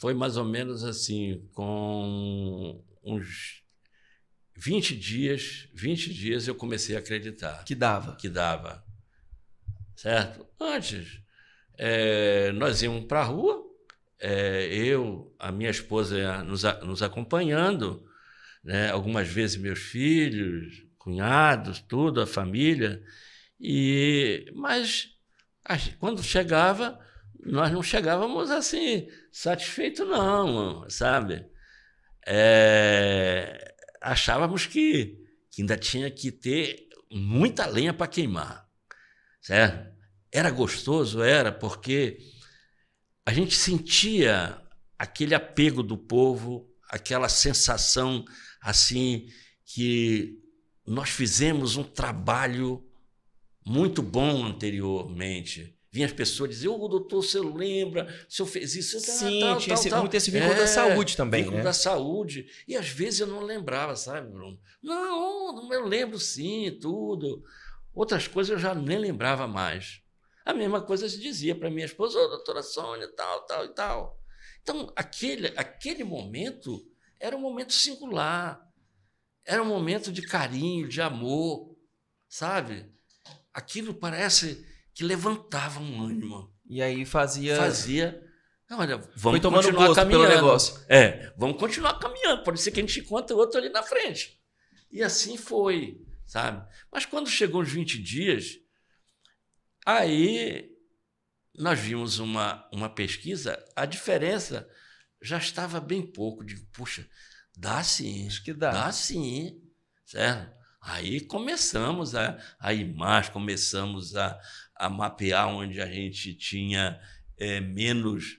Foi mais ou menos assim, com uns 20 dias, 20 dias eu comecei a acreditar. Que dava. Que dava. Certo? Antes, é, nós íamos para a rua, é, eu, a minha esposa nos, nos acompanhando, né, algumas vezes meus filhos, cunhados, tudo, a família. E mas assim, quando chegava, nós não chegávamos assim satisfeito não, sabe? É, achávamos que, que ainda tinha que ter muita lenha para queimar, certo? Era gostoso, era porque a gente sentia aquele apego do povo, aquela sensação assim que nós fizemos um trabalho muito bom anteriormente. Vinha as pessoas dizer, ô oh, doutor, você lembra? O senhor fez isso? Tá, Sim, tal, tinha tal, esse, tal. muito esse vínculo é, da saúde também. Vínculo né? da saúde. E às vezes eu não lembrava, sabe, Bruno? Não, eu lembro sim, tudo. Outras coisas eu já nem lembrava mais. A mesma coisa se dizia para minha esposa, ô oh, doutora Sônia, tal, tal e tal. Então, aquele, aquele momento era um momento singular. Era um momento de carinho, de amor, sabe? Aquilo parece que levantava um ânimo. E aí fazia. Fazia. Olha, vamos tomando continuar gosto caminhando. pelo negócio. É, vamos continuar caminhando. Pode ser que a gente encontre outro ali na frente. E assim foi, sabe? Mas quando chegou os 20 dias, aí nós vimos uma, uma pesquisa, a diferença já estava bem pouco. Digo, puxa, Dá sim. Acho que dá. Dá sim, certo? Aí começamos a, a ir mais, começamos a, a mapear onde a gente tinha é, menos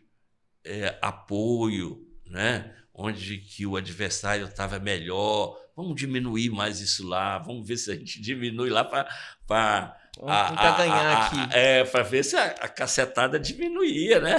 é, apoio, né? onde que o adversário estava melhor. Vamos diminuir mais isso lá, vamos ver se a gente *laughs* diminui lá para. Vamos tentar a, ganhar a, aqui. É, para ver se a, a cacetada diminuía, né?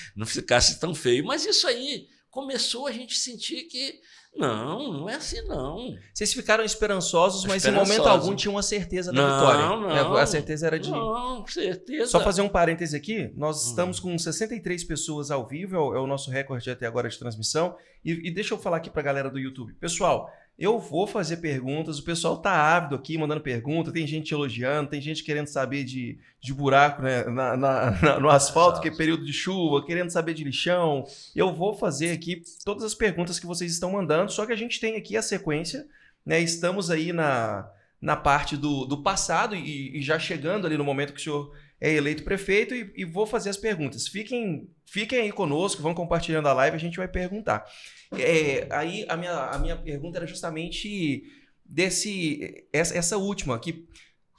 *laughs* Não ficasse tão feio. Mas isso aí começou a gente sentir que não, não é assim não. Vocês ficaram esperançosos, mas esperançosos. em momento algum tinham uma certeza da não, vitória. Né, não, A certeza era de. Não, certeza. Só fazer um parêntese aqui: nós hum. estamos com 63 pessoas ao vivo, é, é o, nosso recorde até agora de transmissão. E, e deixa eu falar aqui para a galera do YouTube. Pessoal, eu vou fazer perguntas. O pessoal tá ávido aqui, mandando pergunta. Tem gente elogiando, tem gente querendo saber de, de buraco né, na, na, na, no asfalto, que é período de chuva, querendo saber de lixão. Eu vou fazer aqui todas as perguntas que vocês estão mandando, só que a gente tem aqui a sequência. Né? Estamos aí na, na parte do, do passado e, e já chegando ali no momento que o senhor é eleito prefeito e, e, vou fazer as perguntas. Fiquem, fiquem aí conosco, vão compartilhando a live, a gente vai perguntar. É, aí a minha, a minha pergunta era justamente desse essa, essa última aqui.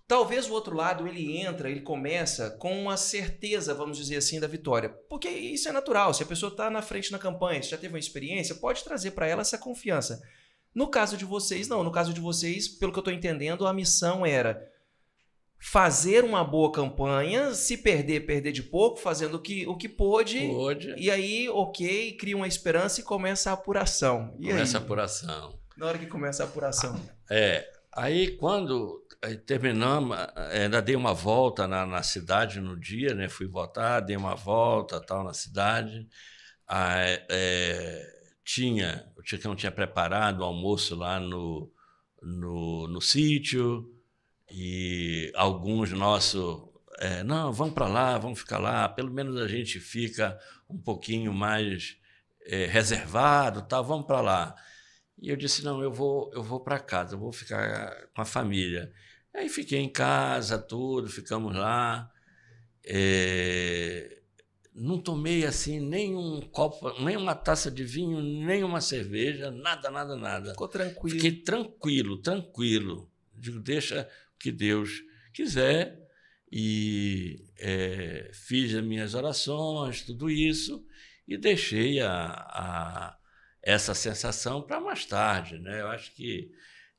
talvez o outro lado ele entra, ele começa com uma certeza, vamos dizer assim, da vitória, porque isso é natural. Se a pessoa está na frente na campanha, se já teve uma experiência, pode trazer para ela essa confiança. No caso de vocês, não. No caso de vocês, pelo que eu estou entendendo, a missão era fazer uma boa campanha, se perder, perder de pouco, fazendo o que, o que pôde. E aí, ok, cria uma esperança e começa a apuração. E começa aí? a apuração. Na hora que começa a apuração. É. Aí, quando terminamos, ainda dei uma volta na, na cidade no dia, né? Fui votar, dei uma volta tal na cidade. Aí, é, tinha, o Ticão tinha preparado o almoço lá no, no, no sítio e alguns nosso é, não, vamos para lá, vamos ficar lá. Pelo menos a gente fica um pouquinho mais é, reservado, tá? Vamos para lá. E eu disse não, eu vou, eu vou para casa, eu vou ficar com a família. Aí fiquei em casa, tudo, ficamos lá. É, não tomei assim nenhum copo, nem uma taça de vinho, nem uma cerveja, nada, nada, nada. Ficou tranquilo. Fiquei tranquilo, tranquilo. Digo, deixa que Deus quiser e é, fiz as minhas orações, tudo isso, e deixei a, a essa sensação para mais tarde. Né? Eu acho que,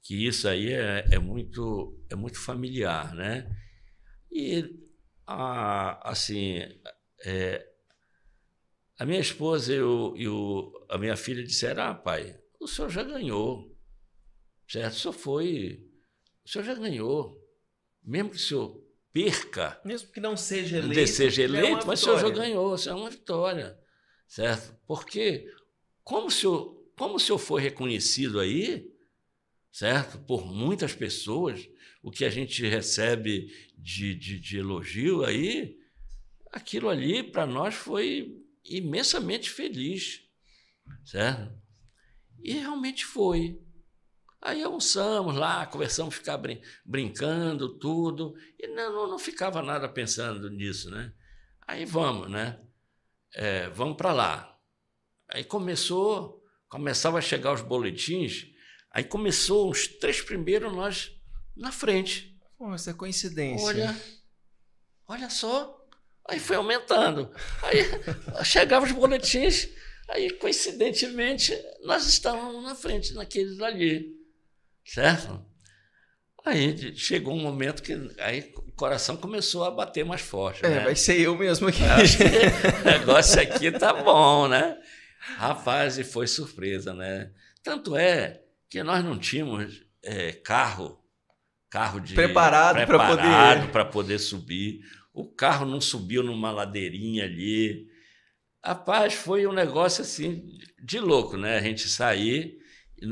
que isso aí é, é muito, é muito familiar. Né? E, a, assim, é, a minha esposa e, o, e o, a minha filha disseram, ah, pai, o senhor já ganhou, certo? Só foi o senhor já ganhou. Mesmo que o senhor perca. Mesmo que não seja eleito. Não seja é eleito, é mas o senhor já ganhou, isso é uma vitória. Certo? Porque como o senhor, como o senhor foi reconhecido aí, certo? Por muitas pessoas, o que a gente recebe de, de, de elogio aí, aquilo ali para nós foi imensamente feliz, certo? E realmente foi. Aí almoçamos lá, conversamos, a ficar brin brincando, tudo, e não, não, não, ficava nada pensando nisso, né? Aí vamos, né? É, vamos para lá. Aí começou, começava a chegar os boletins, aí começou os três primeiros nós na frente. Pô, essa é coincidência. Olha, olha só. Aí foi aumentando. Aí *laughs* chegavam os boletins, aí coincidentemente nós estávamos na frente, naqueles ali certo? Aí chegou um momento que aí o coração começou a bater mais forte. É, né? vai ser eu mesmo aqui. *laughs* o negócio aqui tá bom, né? Rapaz, e foi surpresa, né? Tanto é que nós não tínhamos é, carro, carro de preparado para poder para poder subir. O carro não subiu numa ladeirinha ali. Rapaz, foi um negócio assim de louco, né? A gente sair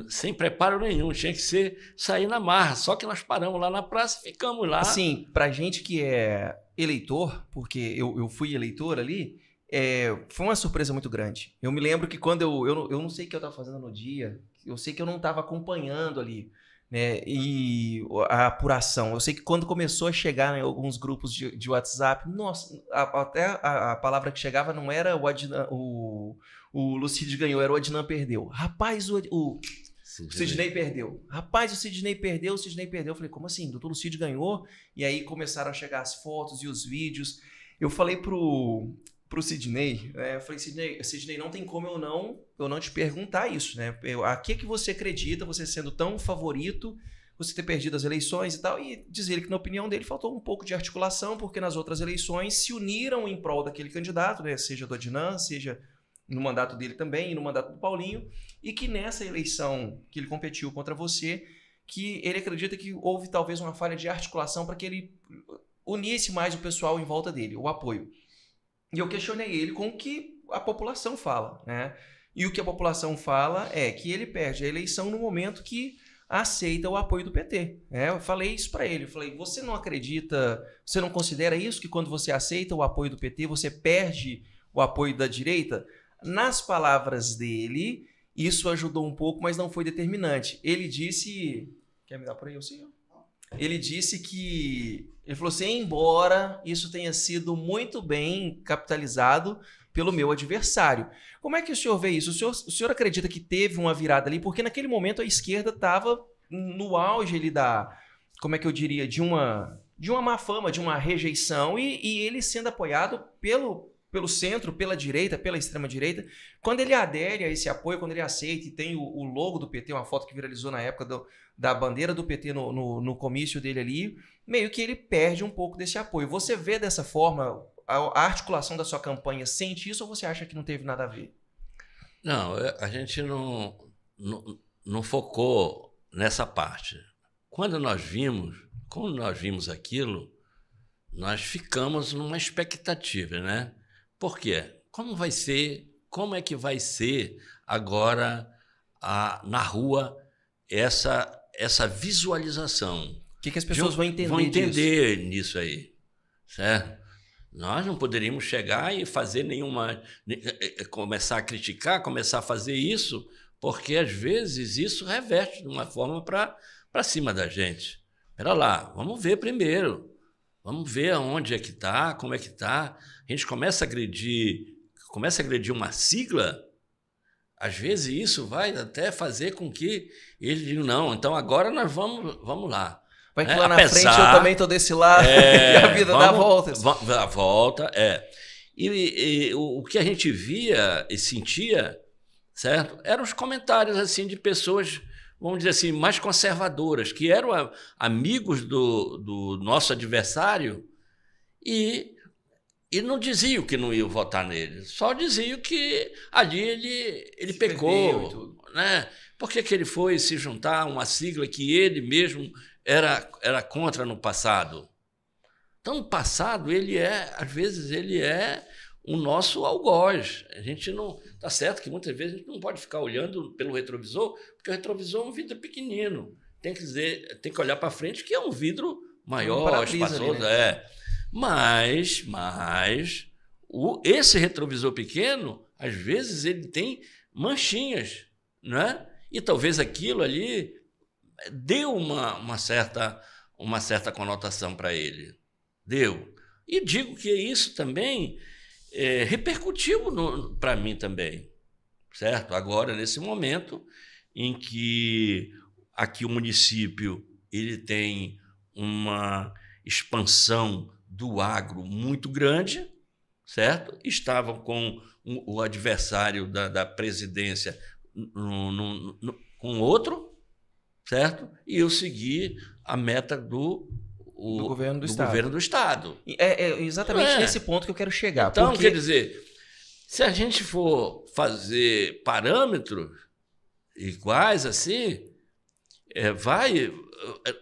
sem preparo nenhum, tinha que ser sair na marra. Só que nós paramos lá na praça e ficamos lá. Assim, pra gente que é eleitor, porque eu, eu fui eleitor ali, é, foi uma surpresa muito grande. Eu me lembro que quando eu, eu. Eu não sei o que eu tava fazendo no dia, eu sei que eu não tava acompanhando ali né, e a apuração. Eu sei que quando começou a chegar em né, alguns grupos de, de WhatsApp, nossa, a, até a, a, palavra que chegava não era o, Adnan, o, o Lucid ganhou, era o Adnan perdeu. Rapaz, o, o Sidney. O Sidney perdeu. Rapaz, o Sidney perdeu, o Sidney perdeu. Eu falei, como assim? O doutor Lucid ganhou? E aí começaram a chegar as fotos e os vídeos. Eu falei pro, pro Sidney, né? Eu falei, Sidney, Sidney, não tem como eu não, eu não te perguntar isso, né? Eu, a que, que você acredita, você sendo tão favorito, você ter perdido as eleições e tal, e dizer que na opinião dele faltou um pouco de articulação, porque nas outras eleições se uniram em prol daquele candidato, né? Seja do Adnan, seja no mandato dele também, no mandato do Paulinho, e que nessa eleição que ele competiu contra você, que ele acredita que houve talvez uma falha de articulação para que ele unisse mais o pessoal em volta dele, o apoio. E eu questionei ele com o que a população fala, né? E o que a população fala é que ele perde a eleição no momento que aceita o apoio do PT. Né? Eu falei isso para ele. Eu falei: você não acredita, você não considera isso que quando você aceita o apoio do PT, você perde o apoio da direita? Nas palavras dele, isso ajudou um pouco, mas não foi determinante. Ele disse. Quer me dar por aí o senhor? Ele disse que ele falou assim: embora isso tenha sido muito bem capitalizado pelo meu adversário. Como é que o senhor vê isso? O senhor, o senhor acredita que teve uma virada ali? Porque naquele momento a esquerda estava no auge ali da. Como é que eu diria? De uma. De uma má fama, de uma rejeição, e, e ele sendo apoiado pelo, pelo centro, pela direita, pela extrema direita. Quando ele adere a esse apoio, quando ele aceita e tem o, o logo do PT, uma foto que viralizou na época do, da bandeira do PT no, no, no, comício dele ali, meio que ele perde um pouco desse apoio. Você vê dessa forma a, a, articulação da sua campanha, sente isso ou você acha que não teve nada a ver? Não, é, a gente não, não, não focou nessa parte. Quando nós vimos, quando nós vimos aquilo, nós ficamos numa expectativa, né? Por quê? Como vai ser, como é que vai ser agora a, na rua essa, essa visualização? O que, que, as pessoas vão entender Vão entender disso? nisso aí, certo? Nós não poderíamos chegar e fazer nenhuma. Eh, eh, eh, começar a criticar, começar a fazer isso, porque às vezes isso reverte de uma forma para cima da gente. Espera lá, vamos ver primeiro. Vamos ver aonde é que está, como é que está a gente começa a agredir, começa a agredir uma sigla, às vezes isso vai até fazer com que ele diga, não, então agora nós vamos, vamos lá. Vai que né? lá na frente eu também estou desse lado é, *laughs* e a vida vamos, dá voltas. Dá volta, é. E, e o, o que a gente via e sentia, certo? Eram os comentários assim de pessoas vamos dizer assim, mais conservadoras, que eram amigos do, do nosso adversário e e não dizia que não ia votar nele, só dizia que ali ele, ele pecou. Né? Por que, que ele foi se juntar a uma sigla que ele mesmo era, era contra no passado? Então, no passado, ele é, às vezes, ele é o nosso algoz. A gente não. Tá certo que muitas vezes a gente não pode ficar olhando pelo retrovisor, porque o retrovisor é um vidro pequenino. Tem que, dizer, tem que olhar para frente, que é um vidro maior, é um espaçoso. Ali, né? É. Mas, mas, o, esse retrovisor pequeno, às vezes ele tem manchinhas, né? E talvez aquilo ali deu uma, uma, certa, uma certa conotação para ele. Deu. E digo que isso também é, repercutiu para mim também, certo? Agora, nesse momento em que aqui o município ele tem uma expansão do agro muito grande, certo? Estavam com o adversário da, da presidência no, no, no, com outro, certo? E eu segui a meta do o, do governo do, do estado. Governo do estado. É, é exatamente é. nesse ponto que eu quero chegar. Então, porque... quer dizer, se a gente for fazer parâmetros iguais assim, é, vai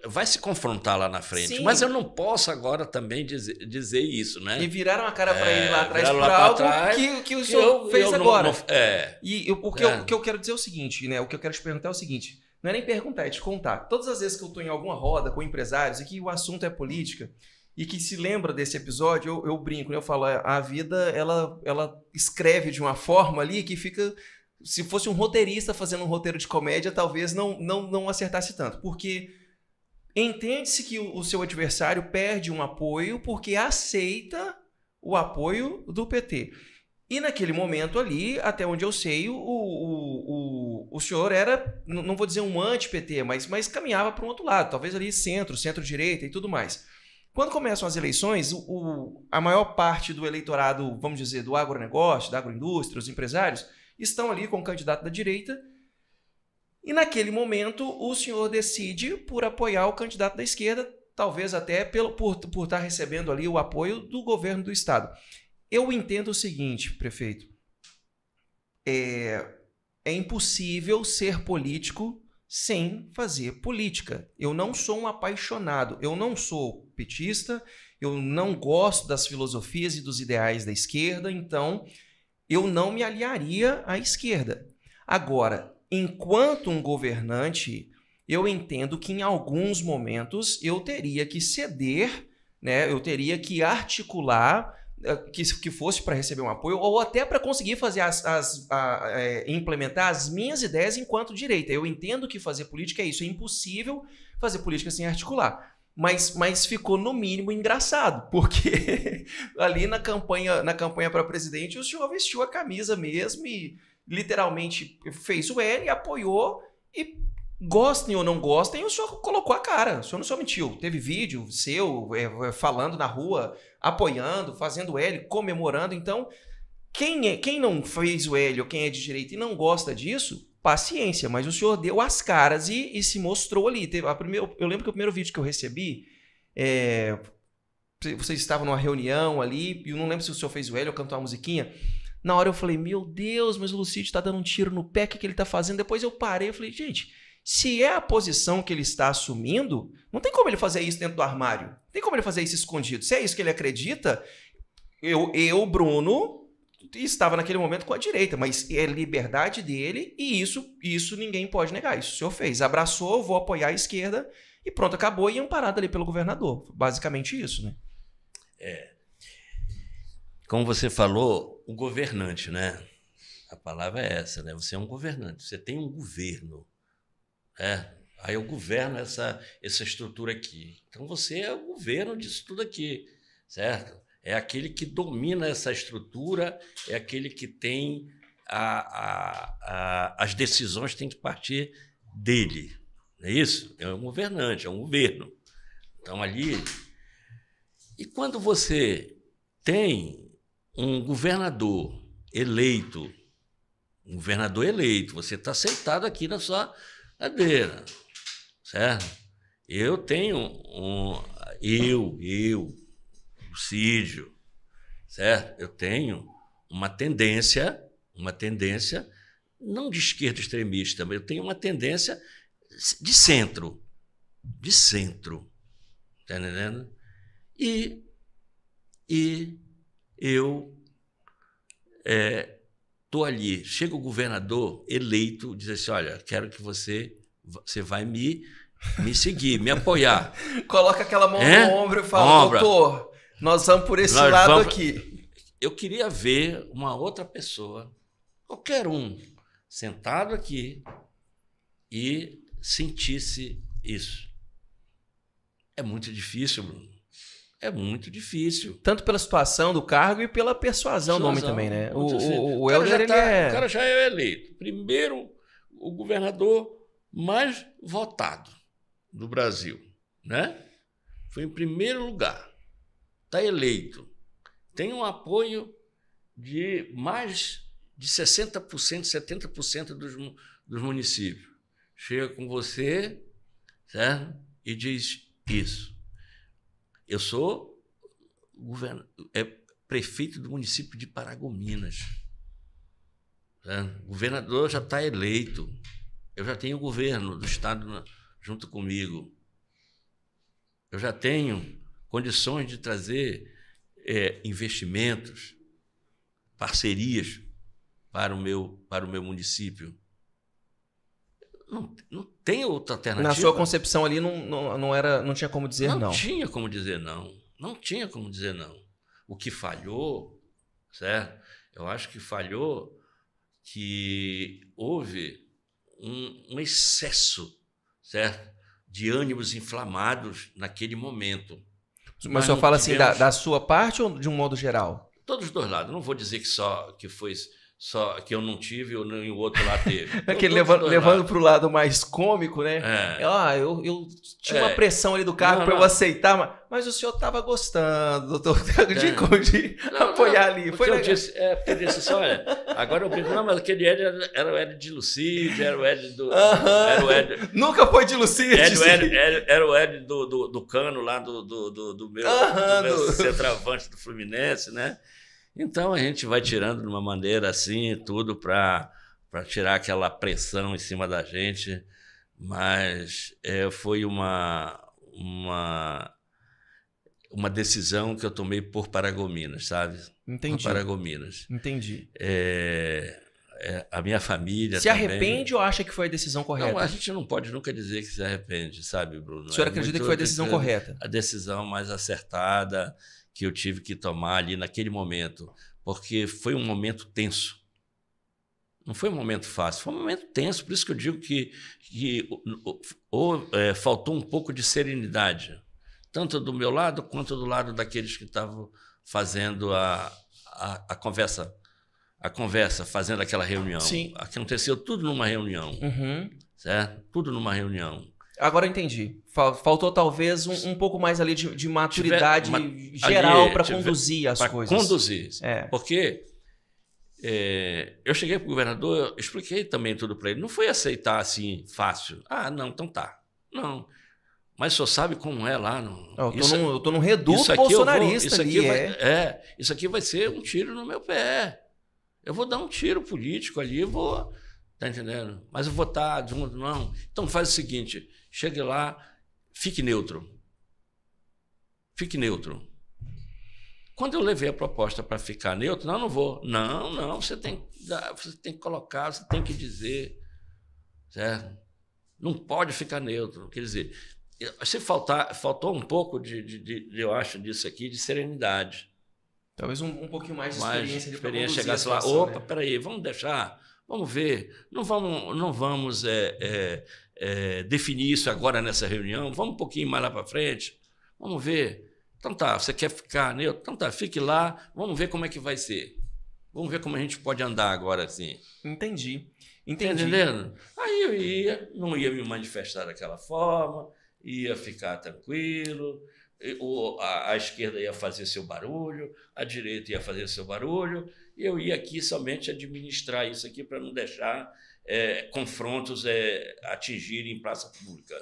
vai se confrontar lá na frente. Sim. Mas eu não posso agora também dizer, dizer isso, né? E viraram a cara é, para ele lá atrás por algo trás, que, que o senhor eu, fez eu agora. Não, não, é. E eu, o, que é. eu, o que eu quero dizer é o seguinte, né? O que eu quero te perguntar é o seguinte. Não é nem perguntar, é te contar. Todas as vezes que eu estou em alguma roda com empresários e que o assunto é política e que se lembra desse episódio, eu, eu brinco, né? eu falo, a vida ela, ela escreve de uma forma ali que fica se fosse um roteirista fazendo um roteiro de comédia, talvez não, não, não acertasse tanto. Porque Entende-se que o, seu adversário perde um apoio porque aceita o apoio do PT. E naquele momento ali, até onde eu sei, o, o, o, o senhor era, não vou dizer um anti-PT, mas, mas caminhava para um outro lado, talvez ali centro, centro-direita e tudo mais. Quando começam as eleições, o, o, a maior parte do eleitorado, vamos dizer, do agronegócio, da agroindústria, os empresários, estão ali com o candidato da direita e naquele momento, o senhor decide por apoiar o candidato da esquerda, talvez até pelo, por, por estar tá recebendo ali o apoio do governo do estado. Eu entendo o seguinte, prefeito. É, é impossível ser político sem fazer política. Eu não sou um apaixonado, eu não sou petista, eu não gosto das filosofias e dos ideais da esquerda, então eu não me aliaria à esquerda. Agora, enquanto um governante, eu entendo que em alguns momentos eu teria que ceder, né? Eu teria que articular eh, que, fosse para receber um apoio ou até para conseguir fazer as, as a, é, implementar as minhas ideias enquanto direita. Eu entendo que fazer política é isso, é impossível fazer política sem articular. Mas, mas ficou no mínimo engraçado, *laughs* porque ali na campanha na campanha para presidente o senhor vestiu a camisa mesmo e literalmente fez o L, apoiou e gostem ou não gostem, o senhor colocou a cara. O senhor não só mentiu. Teve vídeo seu é, é, falando na rua, apoiando, fazendo L, comemorando. Então, quem, é, quem não fez o L ou quem é de direita e não gosta disso, paciência. Mas o senhor deu as caras e, e se mostrou ali. Teve a primeira, eu lembro que o primeiro vídeo que eu recebi. É, vocês estavam numa reunião ali, e eu não lembro se o senhor fez o L ou cantou uma musiquinha. Na hora eu falei, meu Deus, mas o Lucídio tá dando um tiro no pé, o que, que ele tá fazendo? Depois eu parei e falei, gente, se é a posição que ele está assumindo, não tem como ele fazer isso dentro do armário. Não tem como ele fazer isso escondido. Se é isso que ele acredita, eu, eu Bruno, estava naquele momento com a direita, mas é liberdade dele e isso, isso ninguém pode negar. Isso o senhor fez. Abraçou, vou apoiar a esquerda e pronto, acabou e amparado ali pelo governador. Basicamente isso, né? É. Como você falou, um governante, né? A palavra é essa, né? Você é um governante, você tem um governo. Né? Aí eu governo essa, essa estrutura aqui. Então você é o governo disso tudo aqui, certo? É aquele que domina essa estrutura, é aquele que tem a, a, a, as decisões têm que partir dele. é isso? É um governante, é um governo. Então ali. E quando você tem um governador eleito, um governador eleito, você está sentado aqui na sua cadeira, certo? Eu tenho um. Eu, eu, Cídio, certo? Eu tenho uma tendência, uma tendência, não de esquerda extremista, mas eu tenho uma tendência de centro. De centro. Tá entendendo? E, e eu estou é, ali. Chega o governador eleito, diz assim: olha, quero que você, você vai me, me seguir, me apoiar. *laughs* Coloca aquela mão é? no ombro e fala: Ombra. doutor, nós vamos por esse nós lado vamos... aqui. Eu queria ver uma outra pessoa, qualquer um, sentado aqui e sentisse isso. É muito difícil, Bruno. É muito difícil. Tanto pela situação do cargo e pela persuasão, persuasão do homem também, né? O, o, o, Helder, tá, é... O cara já é eleito. Primeiro, o governador mais votado do Brasil, né? Foi em primeiro lugar. Está eleito. Tem um apoio de mais de 60%, 70% dos, dos municípios. Chega com você certo? e diz isso. Eu sou govern... é prefeito do município de Paragominas. Né? O governador já está eleito. Eu já tenho o governo do estado junto comigo. Eu já tenho condições de trazer é, investimentos, parcerias para o meu, para o meu município. Não, não tem outra alternativa. Na sua concepção ali não, não, não, era, não tinha como dizer não. Não tinha como dizer não. Não tinha como dizer não. O que falhou, certo? Eu acho que falhou que houve um, um excesso, certo? De ânimos inflamados naquele momento. Mas, Mas o senhor fala assim, tivemos... assim, da, da sua parte ou de um modo geral? Todos os dois lados. Não vou dizer que só que foi só que eu não tive ou nem o outro lá teve. *laughs* é que levando, para o lado mais cômico, né? É. é ah, eu, eu tinha é. uma pressão ali do carro para eu aceitar, mas, mas o senhor estava gostando, doutor, de, é. não, apoiar não, ali. Foi eu disse, é, porque disse assim, olha, agora eu brinco, não, mas aquele Ed era, era o Ed de Lucide, era o Ed do... Uh -huh. era o Ed, Nunca foi de Lucide. Era o Ed, era, era o Ed do, do, do, cano lá do, do, do, do meu, uh -huh, do meu do... centroavante do Fluminense, né? Então a gente vai tirando de uma maneira assim, tudo para tirar aquela pressão em cima da gente. Mas é, foi uma, uma, uma decisão que eu tomei por Paragominas, sabe? Entendi. Por Paragominas. Entendi. É, é, a minha família. Se também. arrepende ou acha que foi a decisão correta? Não, a gente não pode nunca dizer que se arrepende, sabe, Bruno? O senhor é acredita que foi a decisão correta? A decisão mais acertada que eu tive que tomar ali naquele momento, porque foi um momento tenso. Não foi um momento fácil, foi um momento tenso, por isso que eu digo que, que ou, é, faltou um pouco de serenidade, tanto do meu lado quanto do lado daqueles que estavam fazendo a, a, a, conversa, a conversa, fazendo aquela reunião. Sim. Aconteceu tudo numa reunião, uhum. certo? Tudo numa reunião. Agora eu entendi. Faltou talvez um, um pouco mais ali de, de maturidade geral para conduzir as coisas. Conduzir. É. Porque é, eu cheguei para o governador, expliquei também tudo para ele. Não foi aceitar assim fácil. Ah, não, então tá. Não. Mas só sabe como é lá no. Eu tô, isso, num, eu tô num reduto bolsonarista. Vou, aqui vai, é. é. isso aqui vai ser um tiro no meu pé. Eu vou dar um tiro político ali, vou. Tá entendendo? Mas eu vou tá estar junto, não. Então faz o seguinte: Chegue lá, fique neutro. Fique neutro. Quando eu levei a proposta para ficar neutro, não, não vou. Não, não, você tem, você tem que colocar, você tem que dizer. Certo? Não pode ficar neutro. Quer dizer, se faltar, faltou um pouco de, de, de eu acho, disso aqui, de serenidade. Talvez um, um pouquinho mais de mais experiência. De experiência chegasse lá, opa, né? peraí, vamos deixar, vamos ver, não vamos, não vamos é, é, é, definir isso agora nessa reunião, vamos um pouquinho mais lá para frente, vamos ver. Então tá, você quer ficar né? Então tá, fique lá, vamos ver como é que vai ser. Vamos ver como a gente pode andar agora assim. Entendi. Tá Entendi. Entendendo? Aí eu ia, não ia me manifestar daquela forma, ia ficar tranquilo, a, a, esquerda ia fazer seu barulho, a direita ia fazer seu barulho, e eu ia aqui somente administrar isso aqui para não deixar é, confrontos é, atingirem praça pública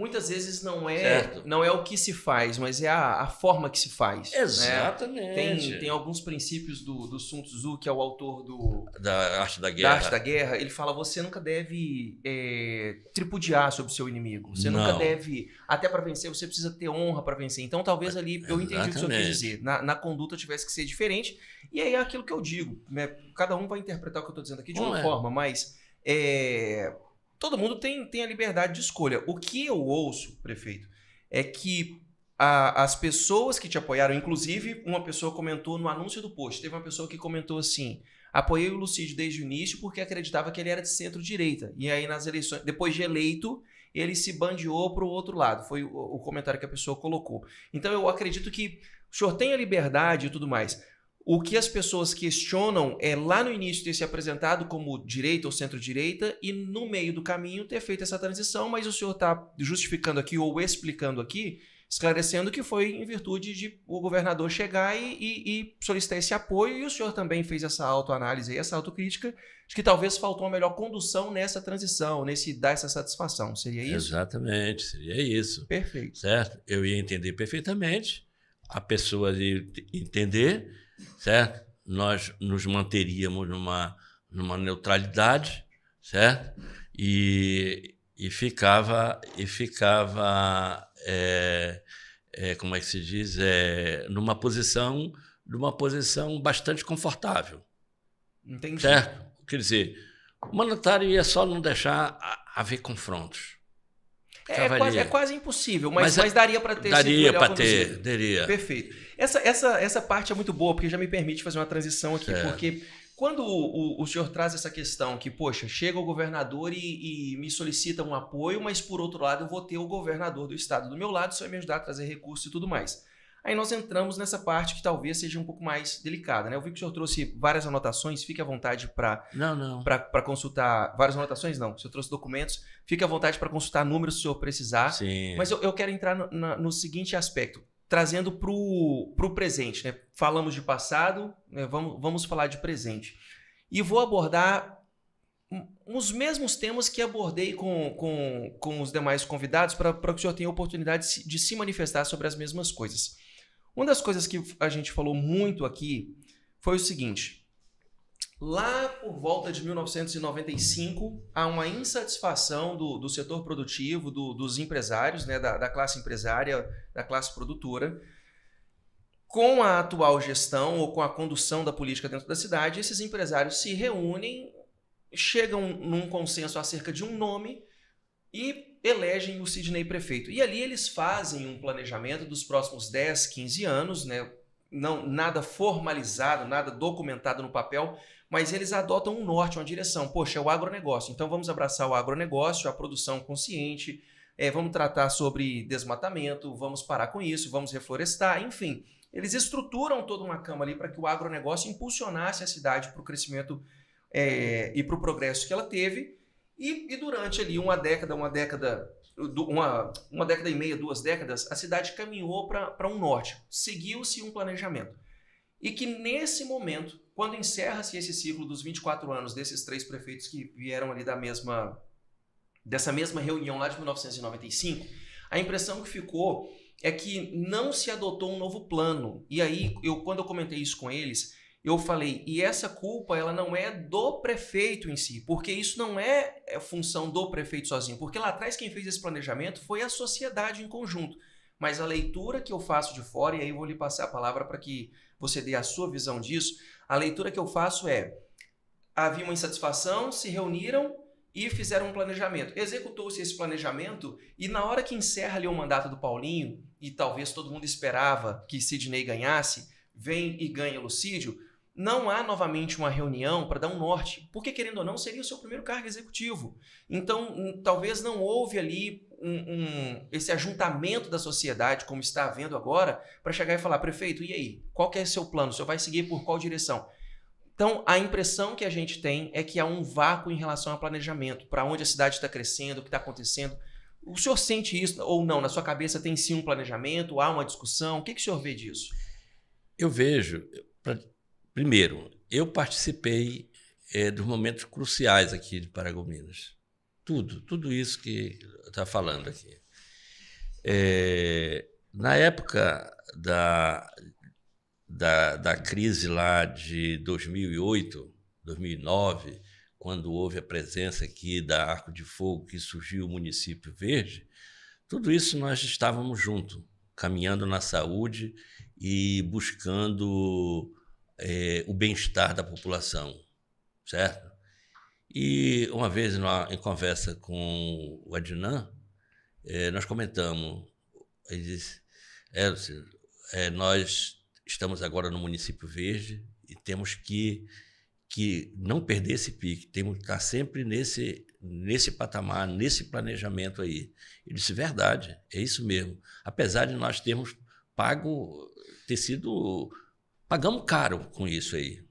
muitas vezes não é certo. não é o que se faz, mas é a, a forma que se faz. Né? Exatamente. Né? Tem, tem alguns princípios do, do Sun Tzu, que é o autor do da Arte da Guerra. Da Arte da Guerra, ele fala: você nunca deve é, tripudiar sobre o seu inimigo. Você não. nunca deve, até para vencer, você precisa ter honra para vencer. Então, talvez ali eu Exatamente. entendi o que o senhor quis dizer. Na, na conduta tivesse que ser diferente. E aí é aquilo que eu digo, né? Cada um vai interpretar o que eu estou dizendo aqui de uma forma, mas é, todo mundo tem, tem a liberdade de escolha. O que eu ouço, prefeito, é que a, as pessoas que te apoiaram, inclusive uma pessoa comentou no anúncio do post, teve uma pessoa que comentou assim, apoiei o Lucídio desde o início porque acreditava que ele era de centro-direita. E aí nas eleições, depois de eleito, ele se bandeou para o outro lado. Foi o, o comentário que a pessoa colocou. Então eu acredito que o senhor tem a liberdade e tudo mais. O que as pessoas questionam é lá no início ter se apresentado como direita ou centro-direita e no meio do caminho ter feito essa transição, mas o senhor está justificando aqui ou explicando aqui, esclarecendo que foi em virtude de o governador chegar e, e, e solicitar esse apoio, e o senhor também fez essa autoanálise e essa autocrítica de que talvez faltou uma melhor condução nessa transição, nesse dar essa satisfação. Seria isso? Exatamente, seria isso. Perfeito. Certo? Eu ia entender perfeitamente, a pessoa ia entender certo? Nós nos manteríamos numa, numa neutralidade, certo? E, e ficava, e ficava é, é, como é que se diz, é, numa posição numa posição bastante confortável. Entendi. Certo? Quer dizer, o monetário ia só não deixar haver confrontos. É, é, quase, é quase, impossível, mas, mas, é mas daria para ter. Daria para ter, daria. Perfeito. Essa, essa, essa parte é muito boa, porque já me permite fazer uma transição aqui, certo. porque quando o, o, o, senhor traz essa questão que, poxa, chega o governador e, e, me solicita um apoio, mas por outro lado eu vou ter o governador do estado do meu lado, isso vai me ajudar a trazer recursos e tudo mais. Aí nós entramos nessa parte que talvez seja um pouco mais delicada, né? Eu vi que o senhor trouxe várias anotações, fique à vontade para não, não. para consultar. Várias anotações, não. O senhor trouxe documentos, fique à vontade para consultar números se o senhor precisar. Sim. Mas eu, eu quero entrar no, na, no seguinte aspecto trazendo para o presente. Né? Falamos de passado, né? vamos, vamos falar de presente. E vou abordar os mesmos temas que abordei com, com, com os demais convidados para que o senhor tenha a oportunidade de se manifestar sobre as mesmas coisas. Uma das coisas que a gente falou muito aqui foi o seguinte: Lá por volta de 1995, há uma insatisfação do, do setor produtivo, do, dos empresários, né, da, da classe empresária, da classe produtora, com a atual gestão ou com a condução da política dentro da cidade. Esses empresários se reúnem, chegam num consenso acerca de um nome e elegem o Sidney prefeito. E ali eles fazem um planejamento dos próximos 10, 15 anos, né? Não, nada formalizado, nada documentado no papel, mas eles adotam um norte, uma direção. Poxa, é o agronegócio. Então vamos abraçar o agronegócio, a produção consciente, é, vamos tratar sobre desmatamento, vamos parar com isso, vamos reflorestar, enfim. Eles estruturam toda uma cama ali para que o agronegócio impulsionasse a cidade para o crescimento é, e para o progresso que ela teve. E, e, durante ali uma década, uma década, uma, uma década e meia, duas décadas, a cidade caminhou para um norte, seguiu-se um planejamento. E que nesse momento quando encerra-se esse ciclo dos 24 anos desses três prefeitos que vieram ali da mesma dessa mesma reunião lá de 1995, a impressão que ficou é que não se adotou um novo plano. E aí, eu quando eu comentei isso com eles, eu falei, e essa culpa ela não é do prefeito em si, porque isso não é, é função do prefeito sozinho, porque lá atrás quem fez esse planejamento foi a sociedade em conjunto. Mas a leitura que eu faço de fora, e aí eu vou lhe passar a palavra para que você dê a sua visão disso, a leitura que eu faço é: havia uma insatisfação, se reuniram e fizeram um planejamento. Executou-se esse planejamento e na hora que encerra ali o mandato do Paulinho, e talvez todo mundo esperava que Sidney ganhasse, vem e ganha Lucídio, não há novamente uma reunião para dar um norte, porque querendo ou não, seria o seu primeiro cargo executivo. Então, talvez não houve ali um, um, esse ajuntamento da sociedade, como está havendo agora, para chegar e falar, prefeito, e aí? Qual que é o seu plano? O senhor vai seguir por qual direção? Então, a impressão que a gente tem é que há um vácuo em relação ao planejamento, para onde a cidade está crescendo, o que está acontecendo. O senhor sente isso ou não? Na sua cabeça tem sim um planejamento, há uma discussão? O que, que o senhor vê disso? Eu vejo, pra, primeiro, eu participei é, dos momentos cruciais aqui de Paragominas tudo, tudo isso que está falando aqui. É, na época da, da, da, crise lá de 2008, 2009, quando houve a presença aqui da Arco de Fogo, que surgiu o município verde, tudo isso nós estávamos juntos, caminhando na saúde e buscando é, o bem-estar da população, certo? E uma vez, em conversa com o Adnan, é, nós comentamos, ele disse, é, é, nós estamos agora no município verde e temos que, que não perder esse pique, temos que estar sempre nesse, nesse patamar, nesse planejamento aí. Ele disse, verdade, é isso mesmo. Apesar de nós termos pago, ter sido, pagamos caro com isso aí,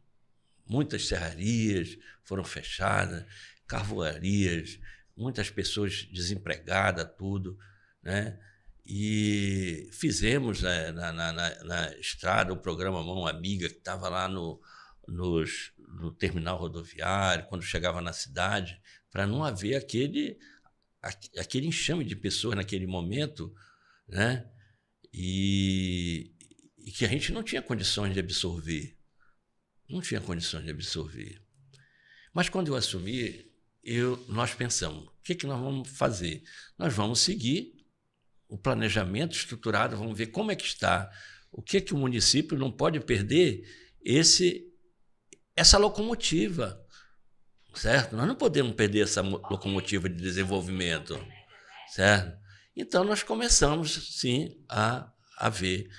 Muitas serrarias foram fechadas, carvoarias, muitas pessoas desempregadas, tudo, né? E fizemos né, na, na, na, na, estrada o programa Mão Amiga, que estava lá no, nos, no terminal rodoviário, quando chegava na cidade, para não haver aquele, aquele enxame de pessoas naquele momento, né? E, e que a gente não tinha condições de absorver não tinha condições de absorver. Mas quando eu assumi, eu, nós pensamos: o que, que nós vamos fazer? Nós vamos seguir o planejamento estruturado, vamos ver como é que está, o que, que o município não pode perder esse essa locomotiva, certo? Nós não podemos perder essa locomotiva de desenvolvimento, certo? Então nós começamos sim a, a ver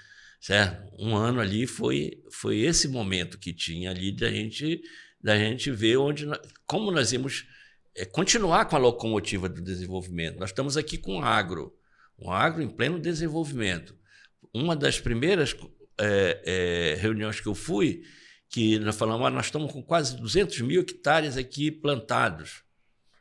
certo? Um ano ali foi foi esse momento que tinha ali da gente da gente ver onde como nós íamos é, continuar com a locomotiva do desenvolvimento. Nós estamos aqui com o agro, um agro em pleno desenvolvimento. Uma das primeiras é, é, reuniões que eu fui, que nós falamos, ah, nós estamos com quase 200 mil hectares aqui plantados.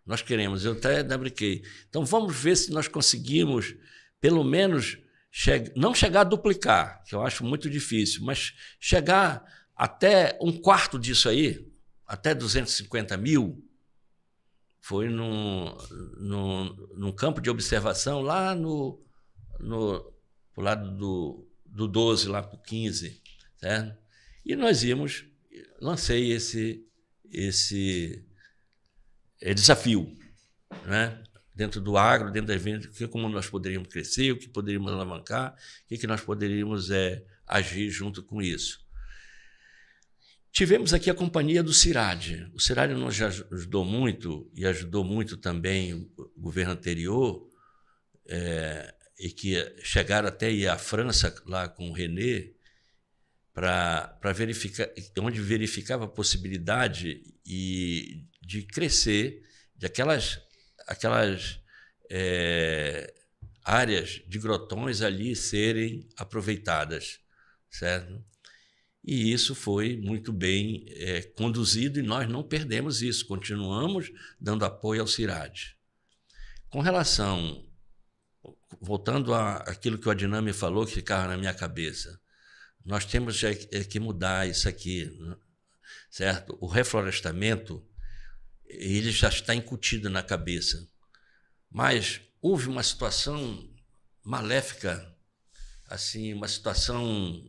Nós queremos, eu até brinquei. Então vamos ver se nós conseguimos, pelo menos, che não chegar a duplicar, que eu acho muito difícil, mas chegar até um quarto disso aí, até 250 mil, foi num, num, num campo de observação lá no, no pro lado do, do 12, lá para o 15. Certo? E nós íamos, lancei esse, esse desafio. Né? dentro do agro, dentro das vendas, que, como nós poderíamos crescer, o que poderíamos alavancar, o que, que nós poderíamos é, agir junto com isso. Tivemos aqui a companhia do CIRAD. O CIRAD nos ajudou muito e ajudou muito também o governo anterior, é, e que chegaram até ir à França, lá com o René, para verificar, onde verificava a possibilidade e, de crescer, de aquelas aquelas é, áreas de grotões ali serem aproveitadas, certo? E isso foi muito bem é, conduzido e nós não perdemos isso, continuamos dando apoio ao CIRAD. Com relação, voltando àquilo que o Adiname falou, que ficava na minha cabeça, nós temos que é, mudar isso aqui, né? certo? O reflorestamento ele já está incutido na cabeça. Mas houve uma situação maléfica, assim, uma situação,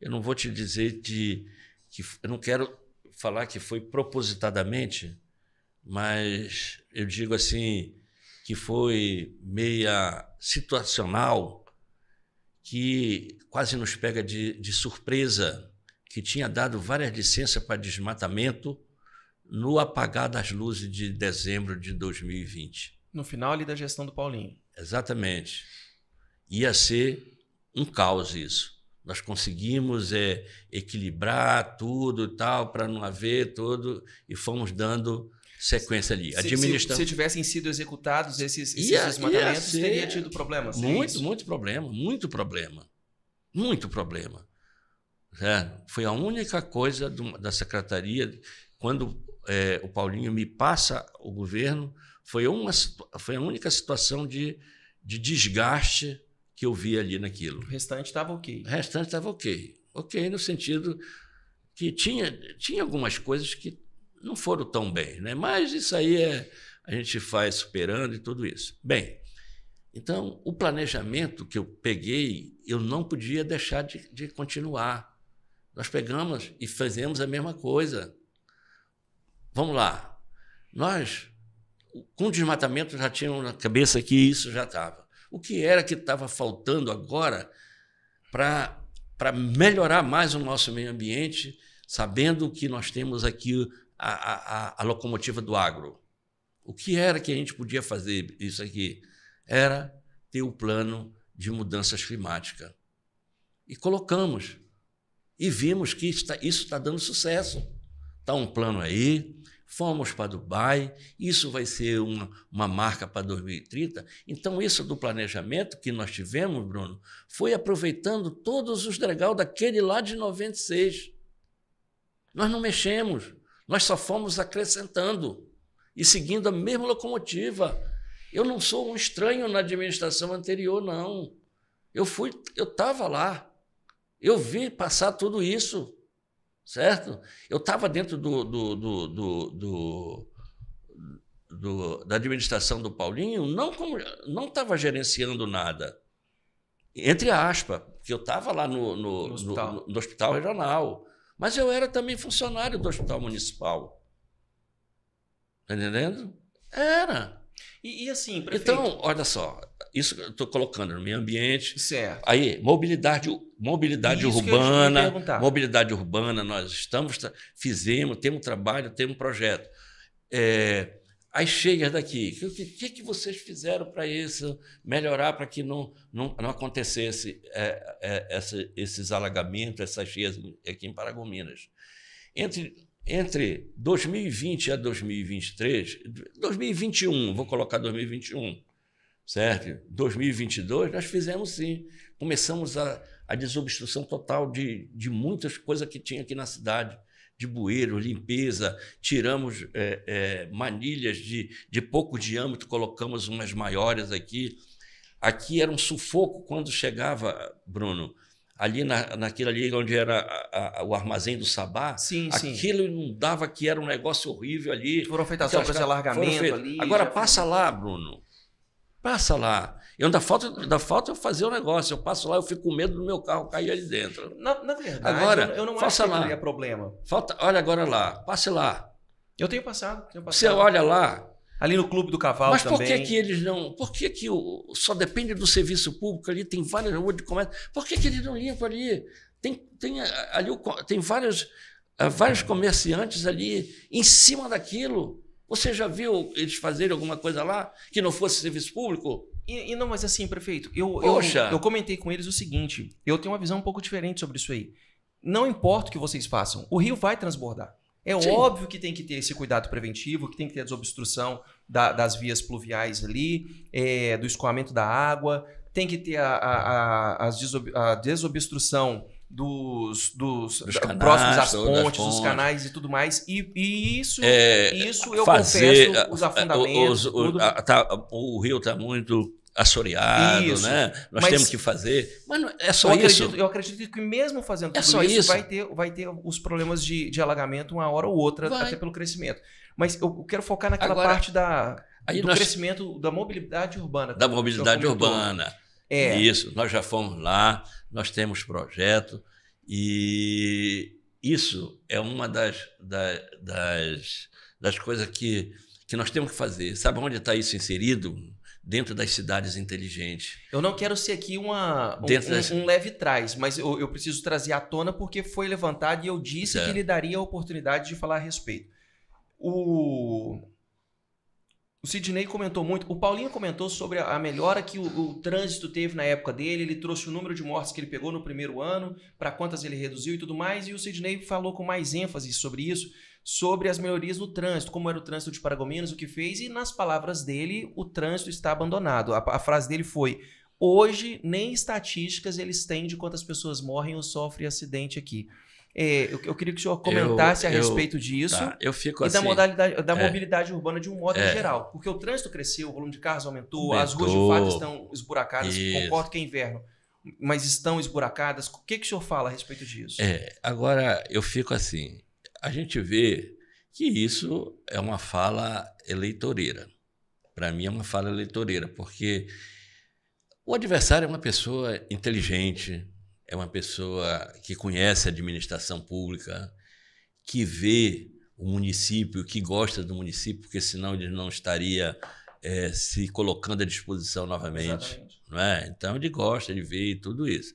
eu não vou te dizer de que eu não quero falar que foi propositadamente, mas eu digo assim que foi meia situacional que quase nos pega de, de surpresa, que tinha dado várias licenças para desmatamento no apagar das luzes de dezembro de 2020. No final ali da gestão do Paulinho. Exatamente. Ia ser um caos isso. Nós conseguimos é, equilibrar tudo e tal, para não haver todo, e fomos dando sequência ali. Se, se, se tivessem sido executados esses, esses ia, desmatamentos, ia ser... teria tido problemas. É muito, isso? muito problema, muito problema. Muito problema. É, foi a única coisa do, da secretaria, quando é, o Paulinho me passa o governo, foi, uma, foi a única situação de, de desgaste que eu vi ali naquilo. O restante estava ok. O restante estava ok. Ok, no sentido que tinha, tinha algumas coisas que não foram tão bem, né? mas isso aí é, a gente faz superando e tudo isso. Bem, então o planejamento que eu peguei, eu não podia deixar de, de continuar. Nós pegamos e fazemos a mesma coisa. Vamos lá. Nós, com o desmatamento, já tínhamos na cabeça que isso já estava. O que era que estava faltando agora para melhorar mais o nosso meio ambiente, sabendo que nós temos aqui a, a, a locomotiva do agro? O que era que a gente podia fazer isso aqui? Era ter o plano de mudanças climáticas. E colocamos. E vimos que isso está dando sucesso. Está um plano aí, fomos para Dubai, isso vai ser uma, uma marca para 2030. Então, isso do planejamento que nós tivemos, Bruno, foi aproveitando todos os dragal daquele lá de 96. Nós não mexemos, nós só fomos acrescentando e seguindo a mesma locomotiva. Eu não sou um estranho na administração anterior, não. Eu fui, eu estava lá. Eu vi passar tudo isso certo? Eu estava dentro do, do, do, do, da administração do Paulinho, não não estava gerenciando nada. Entre aspas, porque eu estava lá no, no, no, hospital. no, no hospital regional, mas eu era também funcionário do hospital municipal. Está entendendo? Era. E, e assim, prefeito... Então, olha só, isso eu estou colocando no meio ambiente. Certo. Aí, mobilidade, mobilidade isso urbana. Mobilidade urbana, nós estamos, fizemos, temos um trabalho, temos um projeto. É, as cheias daqui, o que, que, que, vocês fizeram para isso melhorar, para que não, não, não acontecesse é, é, essa, esses alagamentos, essas cheias aqui em Paragominas? Entre entre 2020 a 2023, 2021, vou colocar 2021, certo? 2022, nós fizemos sim. Começamos a, a desobstrução total de, de muitas coisas que tinha aqui na cidade. De bueiro, limpeza, tiramos é, é, manilhas de, de pouco diâmetro, colocamos umas maiores aqui. Aqui era um sufoco quando chegava, Bruno, ali na, naquilo ali onde era a, a, o armazém do Sabá, sim, aquilo sim. inundava que era um negócio horrível ali. Furofeitação para esse alargamento ali. Agora passa lá, Bruno. Passa lá. Eu ainda falta, da falta eu fazer o negócio. Eu passo lá, eu fico com medo do meu carro cair ali dentro. Na, na verdade, agora, eu, eu não acho que lá. é problema. Falta, olha agora lá, passe lá. Eu tenho passado, tenho passado. Você olha lá, Ali no Clube do Cavalo Mas por também. que, que eles não. Por que, que o, só depende do serviço público ali? Tem várias ruas de comércio. Por que, que eles não limpam ali? Tem, tem, ali tem vários, ah, vários comerciantes ali em cima daquilo. Você já viu eles fazerem alguma coisa lá que não fosse serviço público? E, e não, mas assim, prefeito, eu, eu, eu comentei com eles o seguinte: eu tenho uma visão um pouco diferente sobre isso aí. Não importa o que vocês façam, o rio vai transbordar. É Sim. óbvio que tem que ter esse cuidado preventivo, que tem que ter a desobstrução da, das vias pluviais ali, é, do escoamento da água, tem que ter a, a, a, a desobstrução dos, dos, dos canais, próximos às pontes, dos canais e tudo mais. E, e isso, é, isso eu fazer, confesso, os afundamentos. Os, os, o, tá, o rio está muito assoreado, isso. né? Nós mas, temos que fazer. Mas não, é, é só eu isso. Acredito, eu acredito que mesmo fazendo é tudo é só isso, isso, Vai, ter, vai ter os problemas de, de alagamento uma hora ou outra, vai. até pelo crescimento. Mas eu quero focar naquela Agora, parte da, do nós, crescimento da mobilidade urbana. Da mobilidade urbana. É. Isso, nós já fomos lá, nós temos projeto e isso é uma das, das, das, das coisas que, que nós temos que fazer. Sabe onde está isso inserido? dentro das cidades inteligentes. Eu não quero ser aqui uma, um, das... um, leve trás, mas eu, eu, preciso trazer à tona porque foi levantado e eu disse certo. que é. lhe daria a oportunidade de falar a respeito. O, o Sidney comentou muito, o Paulinho comentou sobre a melhora que o, o, trânsito teve na época dele, ele trouxe o número de mortes que ele pegou no primeiro ano, para quantas ele reduziu e tudo mais, e o Sidney falou com mais ênfase sobre isso, sobre as melhorias no trânsito, como era o trânsito de Paragominas, o que fez, e nas palavras dele, o trânsito está abandonado. A, a frase dele foi: hoje nem estatísticas eles têm de quantas pessoas morrem ou sofrem acidente aqui. É, eu, eu, queria que o senhor comentasse eu, a respeito eu, disso tá, eu fico e assim, da modalidade da é, mobilidade urbana de um modo é, geral. Porque o trânsito cresceu, o volume de carros aumentou, aumentou as ruas de fato estão esburacadas, isso. concordo que é inverno, mas estão esburacadas. O que, que o senhor fala a respeito disso? É, agora eu fico assim, a gente vê que isso é uma fala eleitoreira. Para mim, é uma fala eleitoreira, porque o adversário é uma pessoa inteligente, é uma pessoa que conhece a administração pública, que vê o município, que gosta do município, porque senão ele não estaria é, se colocando à disposição novamente. Não é? Então ele gosta, ele vê tudo isso.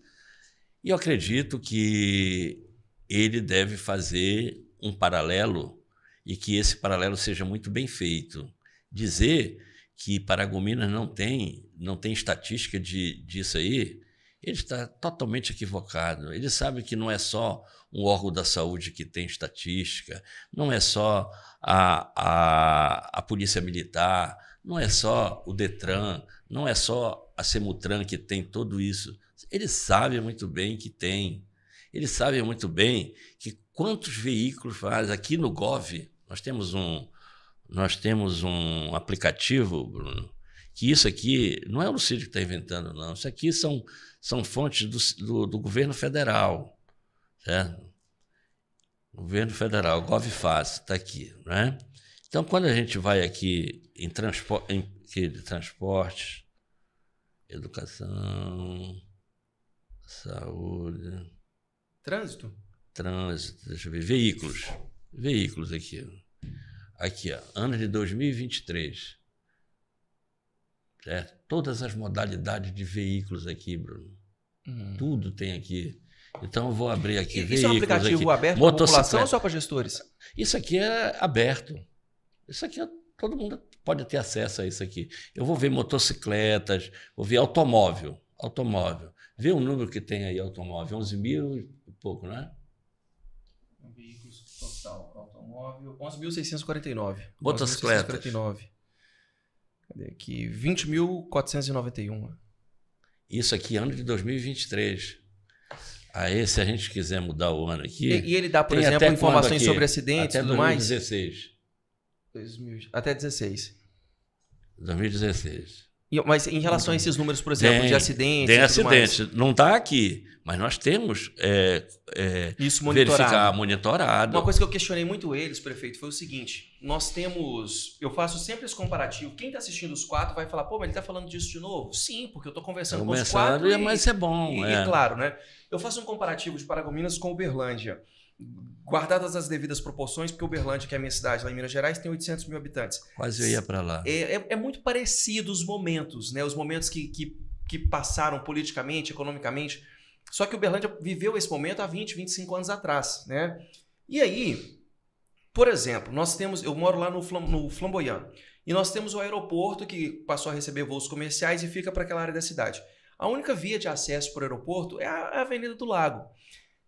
E eu acredito que ele deve fazer um paralelo e que esse paralelo seja muito bem feito. Dizer que Paragominas não tem, não tem estatística de, disso aí, ele está totalmente equivocado. Ele sabe que não é só um órgão da saúde que tem estatística, não é só a, a, a Polícia Militar, não é só o Detran, não é só a Semutran que tem tudo isso. Ele sabe muito bem que tem. Ele sabe muito bem que quantos veículos faz aqui no Gov? Nós temos um nós temos um aplicativo, Bruno, que isso aqui não é o Lucídio que está inventando, não. Isso aqui são, são fontes do, do, do governo federal. Certo? Governo federal, faz, está aqui. Né? Então, quando a gente vai aqui em, transpor, em que de transporte, educação, saúde. Trânsito? Trânsito, deixa eu ver. Veículos. Veículos aqui. Aqui, ó. Ano de 2023. Certo? É, todas as modalidades de veículos aqui, Bruno. Hum. Tudo tem aqui. Então eu vou abrir aqui. E, isso é um aplicativo aqui. aberto para população ou só para gestores? Isso aqui é aberto. Isso aqui é, todo mundo pode ter acesso a isso aqui. Eu vou ver motocicletas, vou ver automóvel, automóvel. Vê o número que tem aí automóvel, 11 mil e pouco, né? imóvel 11.649. Outras 11 cletas. Cadê aqui? 20.491. Isso aqui, ano de 2023. Aí, se a gente quiser mudar o ano aqui. E, e ele dá, por exemplo, informações sobre acidentes e tudo 2016. mais? 2016. Até 2016. 2016. Mas em relação a esses números, por exemplo, tem, de acidentes. Tem acidente. Não está aqui, mas nós temos é, é, Isso monitorado. verificar, monitorado. Uma coisa que eu questionei muito eles, prefeito, foi o seguinte: nós temos. Eu faço sempre esse comparativo. Quem está assistindo os quatro vai falar, pô, mas ele está falando disso de novo? Sim, porque eu estou conversando tá com os quatro. E, mas é bom. E, é. E, é claro, né? Eu faço um comparativo de Paragominas com Uberlândia guardadas as devidas proporções, porque Uberlândia, que é a minha cidade lá em Minas Gerais, tem 800 mil habitantes. Quase eu ia para lá. É, é, é, muito parecido os momentos, né? Os momentos que, que, que passaram politicamente, economicamente. Só que Uberlândia viveu esse momento há 20, 25 anos atrás, né? E aí, por exemplo, nós temos... Eu moro lá no, Flam, no Flamboyant. E nós temos o aeroporto que passou a receber voos comerciais e fica para aquela área da cidade. A única via de acesso para o aeroporto é a Avenida do Lago.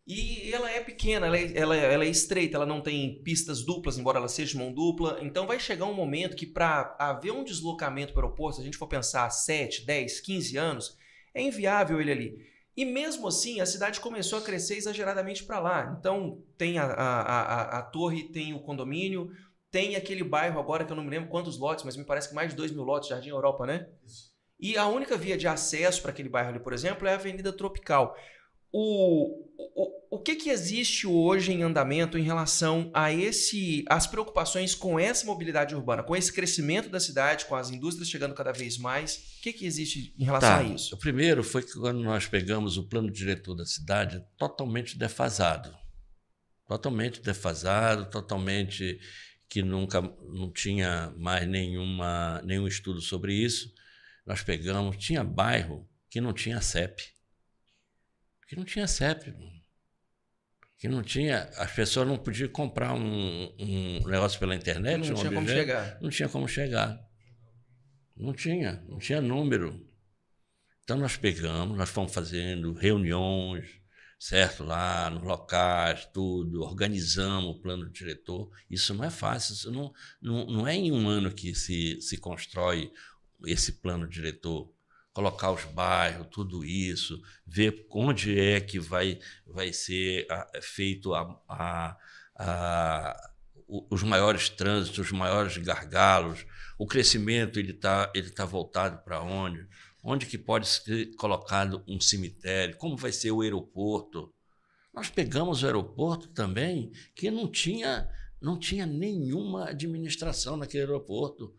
E ela é pequena, ela é, ela, é, ela é estreita, ela não tem pistas duplas, embora ela seja mão dupla. Então vai chegar um momento que, para haver um deslocamento para o aeroporto, se a gente for pensar 7, 10, 15 anos, é inviável ele ali. E mesmo assim, a cidade começou a crescer exageradamente para lá. Então, tem a, a, a, a, torre, tem o condomínio, tem aquele bairro agora que eu não me lembro quantos lotes, mas me parece que mais de 2 mil lotes, Jardim Europa, né? Isso. E a única via de acesso para aquele bairro ali, por exemplo, é a Avenida Tropical o, o, o que, que existe hoje em andamento em relação a esse as preocupações com essa mobilidade urbana, com esse crescimento da cidade, com as indústrias chegando cada vez mais? O que, que existe em relação tá. a isso? O primeiro foi que quando nós pegamos o plano diretor da cidade totalmente defasado. Totalmente defasado, totalmente que nunca não tinha mais nenhuma, nenhum estudo sobre isso. Nós pegamos, tinha bairro que não tinha CEP. Porque não tinha CEP, Que não tinha, as pessoas não podiam comprar um, um negócio pela internet. Não um tinha objeto, como chegar. Não tinha como chegar. Não tinha, não tinha número. Então nós pegamos, nós fomos fazendo reuniões, certo? Lá nos locais, tudo, organizamos o plano diretor. Isso não é fácil, isso não, não, não é em um ano que se, se constrói esse plano diretor colocar os bairros, tudo isso, ver onde é que vai, vai ser ah, é feito a, a, a, os maiores trânsitos, os maiores gargalos, o crescimento ele está ele tá voltado para onde, onde que pode ser colocado um cemitério, como vai ser o aeroporto. Nós pegamos o aeroporto também, que não tinha, não tinha nenhuma administração naquele aeroporto.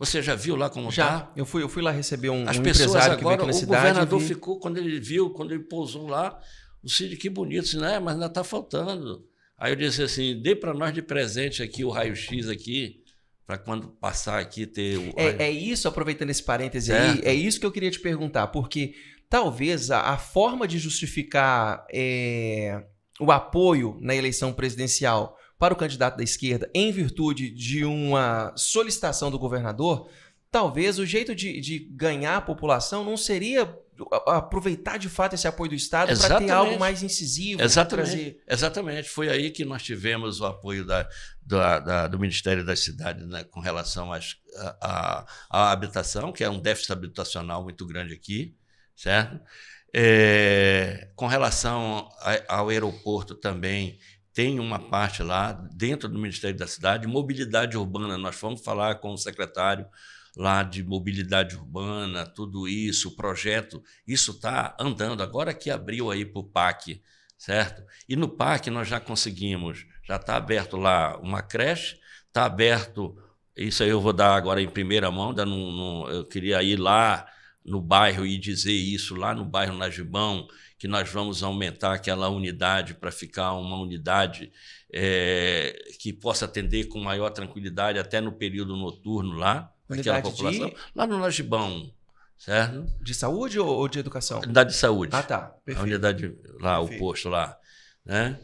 Você já viu lá como já. Tá? Eu fui, eu fui lá receber um, As um empresário agora, que veio aqui na o cidade. O governador vi... ficou, quando ele viu, quando ele pousou lá, o Cid, que bonito, né? mas ainda está faltando. Aí eu disse assim, dê para nós de presente aqui o raio-x aqui, para quando passar aqui ter o... É, é isso, aproveitando esse parêntese é. aí, é isso que eu queria te perguntar, porque talvez a, a forma de justificar é, o apoio na eleição presidencial para o candidato da esquerda em virtude de uma solicitação do governador, talvez o jeito de, de ganhar a população não seria aproveitar de fato esse apoio do Estado para ter algo mais incisivo. Exatamente. Trazer... Exatamente. Foi aí que nós tivemos o apoio da, da, da, do Ministério da Cidade, né, com relação à habitação, que é um déficit habitacional muito grande aqui, certo? É, com relação a, ao aeroporto também, tem uma parte lá dentro do Ministério da Cidade, mobilidade urbana. Nós fomos falar com o secretário lá de mobilidade urbana, tudo isso, o projeto, isso está andando. Agora que abriu aí para o PAC, certo? E no PAC nós já conseguimos, já está aberto lá uma creche, está aberto, isso aí eu vou dar agora em primeira mão, eu queria ir lá no bairro e dizer isso lá no bairro Najibão que nós vamos aumentar aquela unidade para ficar uma unidade é, que possa atender com maior tranquilidade até no período noturno lá, unidade aquela população. De... Lá no Lajibão, certo? De saúde ou de educação? Unidade de saúde. Ah, tá. Perfeito. A unidade lá, Perfeito. o posto lá. Né?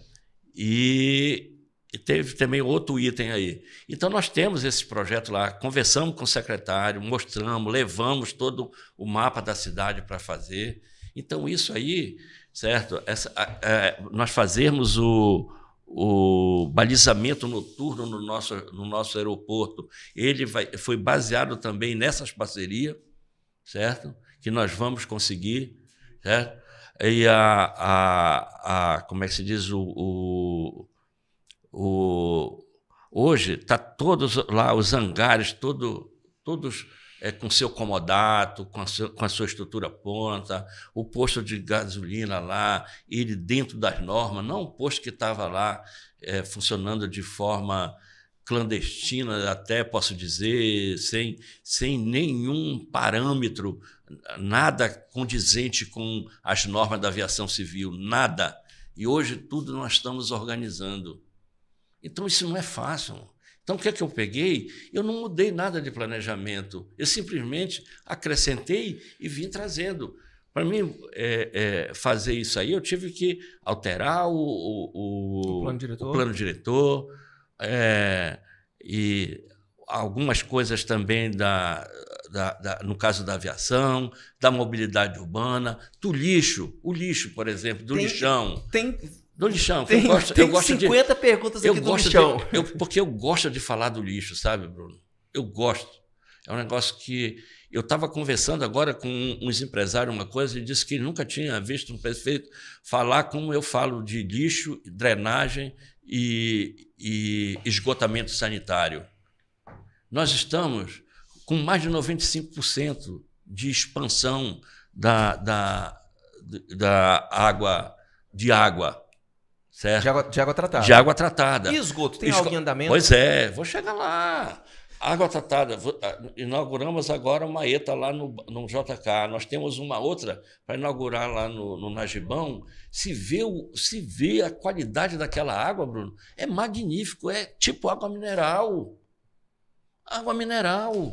E e teve também outro item aí. Então, nós temos esse projeto lá, conversamos com o secretário, mostramos, levamos todo o mapa da cidade para fazer. Então, isso aí, certo? Essa, é, nós fazermos o, o balizamento noturno no nosso, no nosso aeroporto, ele vai, foi baseado também nessas parcerias, certo? Que nós vamos conseguir, certo? E a, a, a como é que se diz, o, o, o hoje está todos lá, os hangares, todo, todos é, com seu comodato, com a, seu, com a sua estrutura ponta, o posto de gasolina lá, ele dentro das normas, não um posto que estava lá é, funcionando de forma clandestina, até posso dizer, sem, sem nenhum parâmetro, nada condizente com as normas da aviação civil, nada. E hoje tudo nós estamos organizando. Então isso não é fácil. Então, o que é que eu peguei? Eu não mudei nada de planejamento. Eu simplesmente acrescentei e vim trazendo. Para mim é, é, fazer isso aí, eu tive que alterar o, o, o, o plano diretor, plano diretor é, e algumas coisas também da, da, da, no caso da aviação, da mobilidade urbana, do lixo, o lixo, por exemplo, do tem, lixão. Tem do lixão. Tem, eu gosto, tem eu gosto 50 de, perguntas aqui eu do lixão. De, eu, porque eu gosto de falar do lixo, sabe, Bruno? Eu gosto. É um negócio que eu estava conversando agora com uns empresários uma coisa e disse que nunca tinha visto um prefeito falar como eu falo de lixo, drenagem e, e esgotamento sanitário. Nós estamos com mais de 95% de expansão da, da, da água de água Certo? De, água, de água tratada. De água tratada. E esgoto? Tem Esco... em andamento? Pois é, vou chegar lá. Água tratada. Ah, inauguramos agora uma ETA lá no, no JK. Nós temos uma outra para inaugurar lá no, no Najibão. Se vê, o, se vê a qualidade daquela água, Bruno, é magnífico. É tipo água mineral. Água mineral.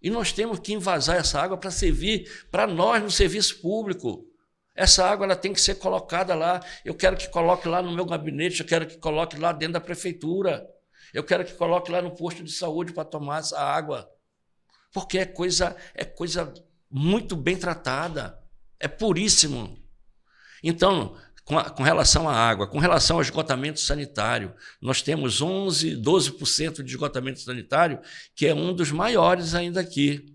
E nós temos que invasar essa água para servir para nós no serviço público. Essa água ela tem que ser colocada lá. Eu quero que coloque lá no meu gabinete, eu quero que coloque lá dentro da prefeitura. Eu quero que coloque lá no posto de saúde para tomar essa água. Porque é coisa, é coisa muito bem tratada. É puríssimo. Então, com, a, com, relação à água, com relação ao esgotamento sanitário, nós temos 11, 12% de esgotamento sanitário, que é um dos maiores ainda aqui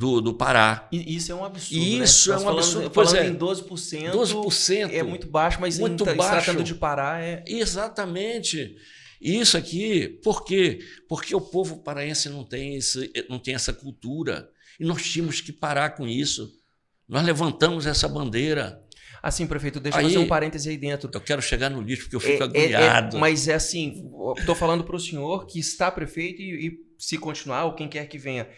do, do Pará. E isso é um absurdo. Né? Isso né? é um falando, absurdo. Falando é, em 12%, 12%. É muito baixo, mas muito em, baixo. tratando de Pará é. Exatamente. Isso aqui, por quê? Porque o povo paraense não tem, esse, não tem essa cultura. E nós tínhamos que parar com isso. Nós levantamos essa bandeira. Assim, prefeito, deixa aí, eu fazer um parêntese aí dentro. Eu quero chegar no lixo, porque eu fico é, É, é, mas é assim, estou falando para o senhor que está prefeito e, e se continuar, ou quem quer que venha,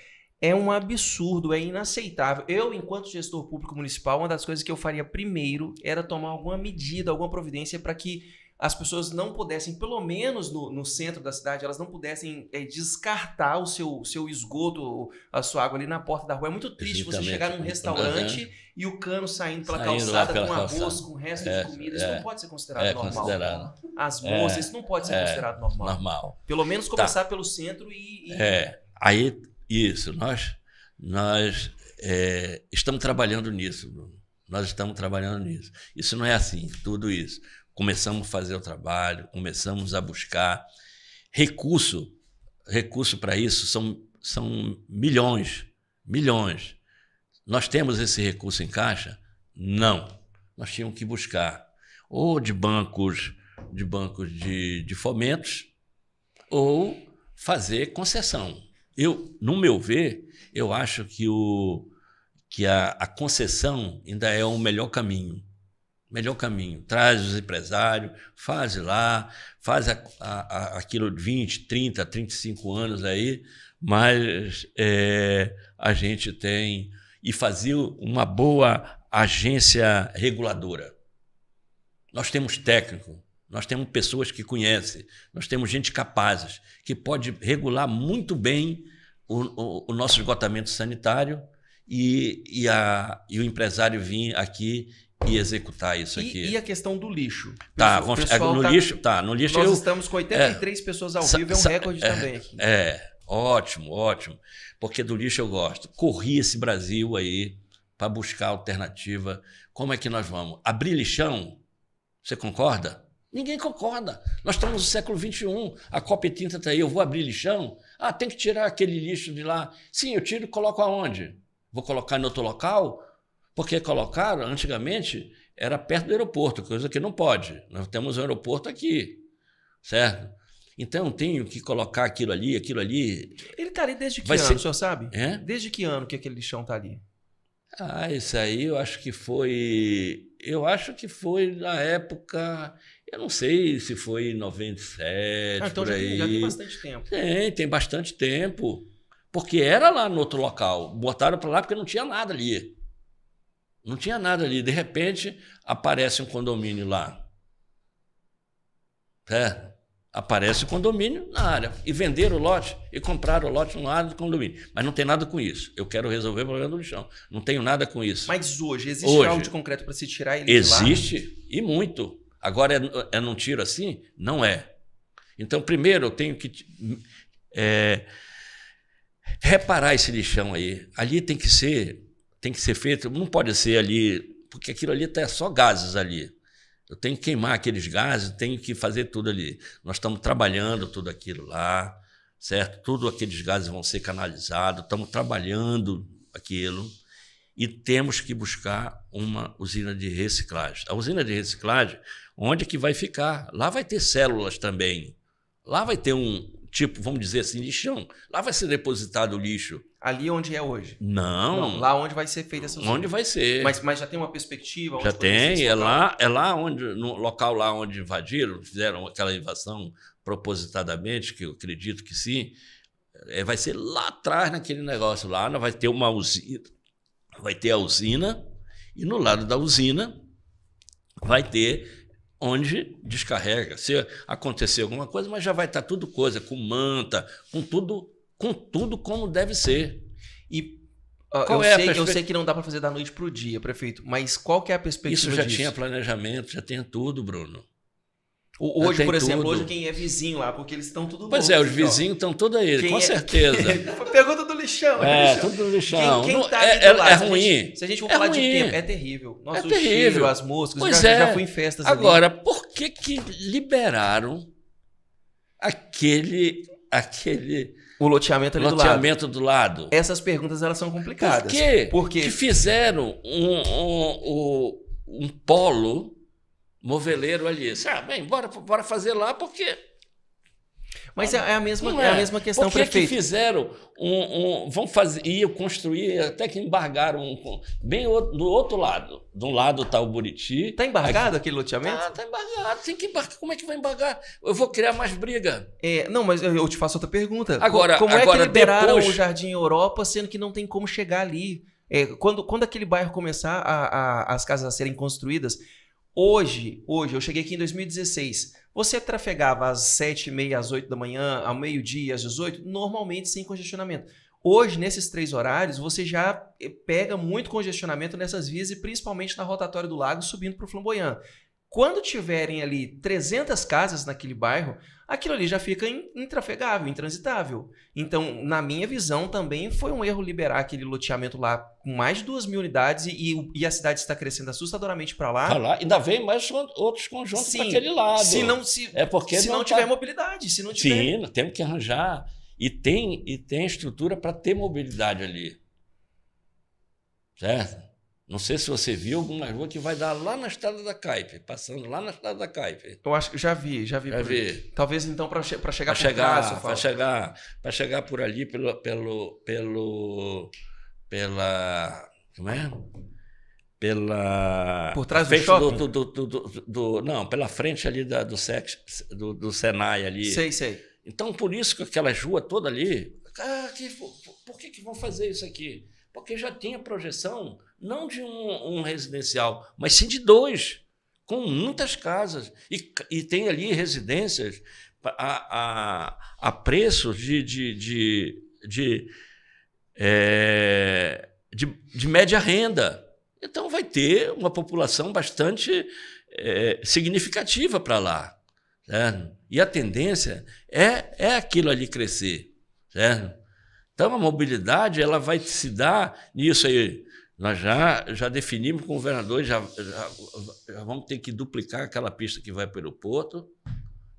é um absurdo, é inaceitável. Eu, enquanto gestor público municipal, uma das coisas que eu faria primeiro era tomar alguma medida, alguma providência para que as pessoas não pudessem, pelo menos no, no centro da cidade, elas não pudessem é, descartar o seu, seu esgoto, a sua água ali na porta da rua. É muito triste Exatamente. você chegar num restaurante uhum. e o cano saindo pela saindo calçada pela com calçada. arroz, com resto é, de comida. Isso é, não pode ser considerado é, normal. Considerado. As bolsas, isso não pode ser é, considerado normal. normal. Pelo menos começar tá. pelo centro e. e... É, aí isso, nós, nós é, estamos trabalhando nisso, Bruno. Nós estamos trabalhando nisso. Isso não é assim, tudo isso. Começamos a fazer o trabalho, começamos a buscar recurso, recurso para isso são, são milhões, milhões. Nós temos esse recurso em caixa? Não. Nós tínhamos que buscar ou de bancos, de bancos de, de fomentos, ou fazer concessão eu, no meu ver, eu acho que, o, que a, a concessão ainda é o melhor caminho. Melhor caminho. Traz os empresários, faz lá, faz a, a, aquilo de 20, 30, 35 anos aí, mas é, a gente tem. E fazer uma boa agência reguladora. Nós temos técnico, nós temos pessoas que conhecem, nós temos gente capazes, que pode regular muito bem o, o, o nosso esgotamento sanitário e, e, a, e o empresário vir aqui e executar isso aqui. E a questão do lixo. Tá, vamos, no tá, lixo, tá, no lixo. Nós eu, estamos com 83 é, pessoas ao vivo, é um recorde é, também aqui. É, ótimo, ótimo. Porque do lixo eu gosto. Corri esse Brasil aí para buscar alternativa. Como é que nós vamos? Abrir lixão? Você concorda? Ninguém concorda. Nós estamos no século XXI, a e Tinta está aí, eu vou abrir lixão? Ah, tem que tirar aquele lixo de lá. Sim, eu tiro e coloco aonde? Vou colocar em outro local? Porque colocaram, antigamente, era perto do aeroporto, coisa que não pode. Nós temos um aeroporto aqui, certo? Então, tenho que colocar aquilo ali, aquilo ali. Ele está ali desde que Vai ano, ser... o senhor sabe? É? Desde que ano que aquele lixão está ali? Ah, isso aí eu acho que foi. Eu acho que foi na época eu não sei se foi em 97, ah, então por aí. Já tem bastante tempo. Tem, tem bastante tempo. Porque era lá no outro local. Botaram para lá porque não tinha nada ali. Não tinha nada ali. De repente, aparece um condomínio lá. É, aparece o condomínio na área. E venderam o lote e compraram o lote no lado do condomínio. Mas não tem nada com isso. Eu quero resolver o problema do lixão. Não tenho nada com isso. Mas hoje, existe hoje, algo de concreto para se tirar ele existe, de lá? Existe, e muito. Agora é, é num tiro assim? Não é. Então, primeiro eu tenho que é, reparar esse lixão aí. Ali tem que ser, tem que ser feito, não pode ser ali, porque aquilo ali está só gases ali. Eu tenho que queimar aqueles gases, tenho que fazer tudo ali. Nós estamos trabalhando tudo aquilo lá, certo? Tudo aqueles gases vão ser canalizados, estamos trabalhando aquilo e temos que buscar uma usina de reciclagem. A usina de reciclagem Onde que vai ficar? Lá vai ter células também. Lá vai ter um tipo, vamos dizer assim, lixão. Lá vai ser depositado o lixo. Ali onde é hoje? Não. Não lá onde vai ser feita essa Onde coisas. vai ser? Mas, mas já tem uma perspectiva? já tem. É lá, é lá onde, no local lá onde invadiram, fizeram aquela invasão propositadamente, que eu acredito que sim. É, vai ser lá atrás naquele negócio lá, vai ter uma usina, vai ter a usina e no lado da usina vai ter onde descarrega. Se acontecer alguma coisa, mas já vai estar tudo coisa, com manta, com tudo, com tudo como deve ser. E qual eu, é sei, perspe... eu, sei, que não dá para fazer da noite para o dia, prefeito, mas qual que é a perspectiva Isso já disso? tinha planejamento, já tinha tudo, Bruno. Hoje, por exemplo, tudo. hoje quem é vizinho lá, porque eles estão tudo Pois é, assim, os vizinhos estão todos aí, quem com é, certeza. Quem... *laughs* Pergunta do lixão. É, lixão. tudo do lixão. Quem, quem tá é, é, é se ruim. Gente, se a gente for é falar ruim. de tempo, é terrível. Nosso é terrível. Cheiro, as moscas pois já, é. já fui em festas Agora, ali. por que que liberaram aquele... aquele o loteamento ali loteamento do lado. do lado. Essas perguntas elas são complicadas. Por quê? Porque que fizeram um, um, um, um polo moveleiro ali. Ah, bem, bora, bora fazer lá porque. Mas ah, é, a mesma, é. é. a mesma é é. questão, Por que é prefeito. que fizeram um, um vão fazer, iam construir, até que embargaram um, bem do outro lado. De um lado está o Buriti. Está embargado aqui, aquele loteamento? Ah, está embargado. Tem que embargar. Como é que vai embargar? Eu vou criar mais briga. É, não, mas eu te faço outra pergunta. Agora, como agora, é que liberaram depois... o Jardim Europa, sendo que não tem como chegar ali? É, quando, quando aquele bairro começar a, a, as casas a serem construídas, Hoje, hoje, eu cheguei aqui em 2016. Você trafegava às 7 e meia, às 8 da manhã, ao meio-dia, às 18, normalmente sem congestionamento. Hoje, nesses três horários, você já eh, pega muito congestionamento nessas vias e principalmente na rotatória do lago, subindo para o Flamboyant. Quando tiverem ali 300 casas naquele bairro, aquilo ali já fica intrafegável, intransitável. Então, na minha visão, também foi um erro liberar aquele loteamento lá com mais de duas mil unidades e, e a cidade está crescendo assustadoramente para lá. Pra lá. Ainda vem mais outros conjuntos para aquele lado. Se não, se, é porque se não, tá tiver mobilidade, se não tiver. Sim, temos que arranjar. E tem, e tem estrutura para ter mobilidade ali. Certo? Não sei se você viu alguma rua que vai dar lá na estrada da Caipe, passando lá na estrada da Caipe. Eu acho que já vi, já vi. Já vi. Talvez então para che chegar para chegar, para chegar, para chegar por ali pelo pelo pelo pela como é? Pela por trás do shopping. Do, do, do, do, não, pela frente ali da, do, sex, do do Senai ali. Sei, sei. Então por isso que aquela rua toda ali, ah, que, por que que vão fazer isso aqui? Porque já tinha projeção não de um, um residencial, mas sim de dois, com muitas casas. E, e tem ali residências a, a, a preços de, de, de, de, é, de, de, média renda. Então vai ter uma população bastante é, significativa para lá. Certo? Né? E a tendência é, é aquilo ali crescer. Certo? Né? Então a mobilidade ela vai se dar nisso aí. Nós já, já definimos com o governador, já, já, já vamos ter que duplicar aquela pista que vai pelo porto,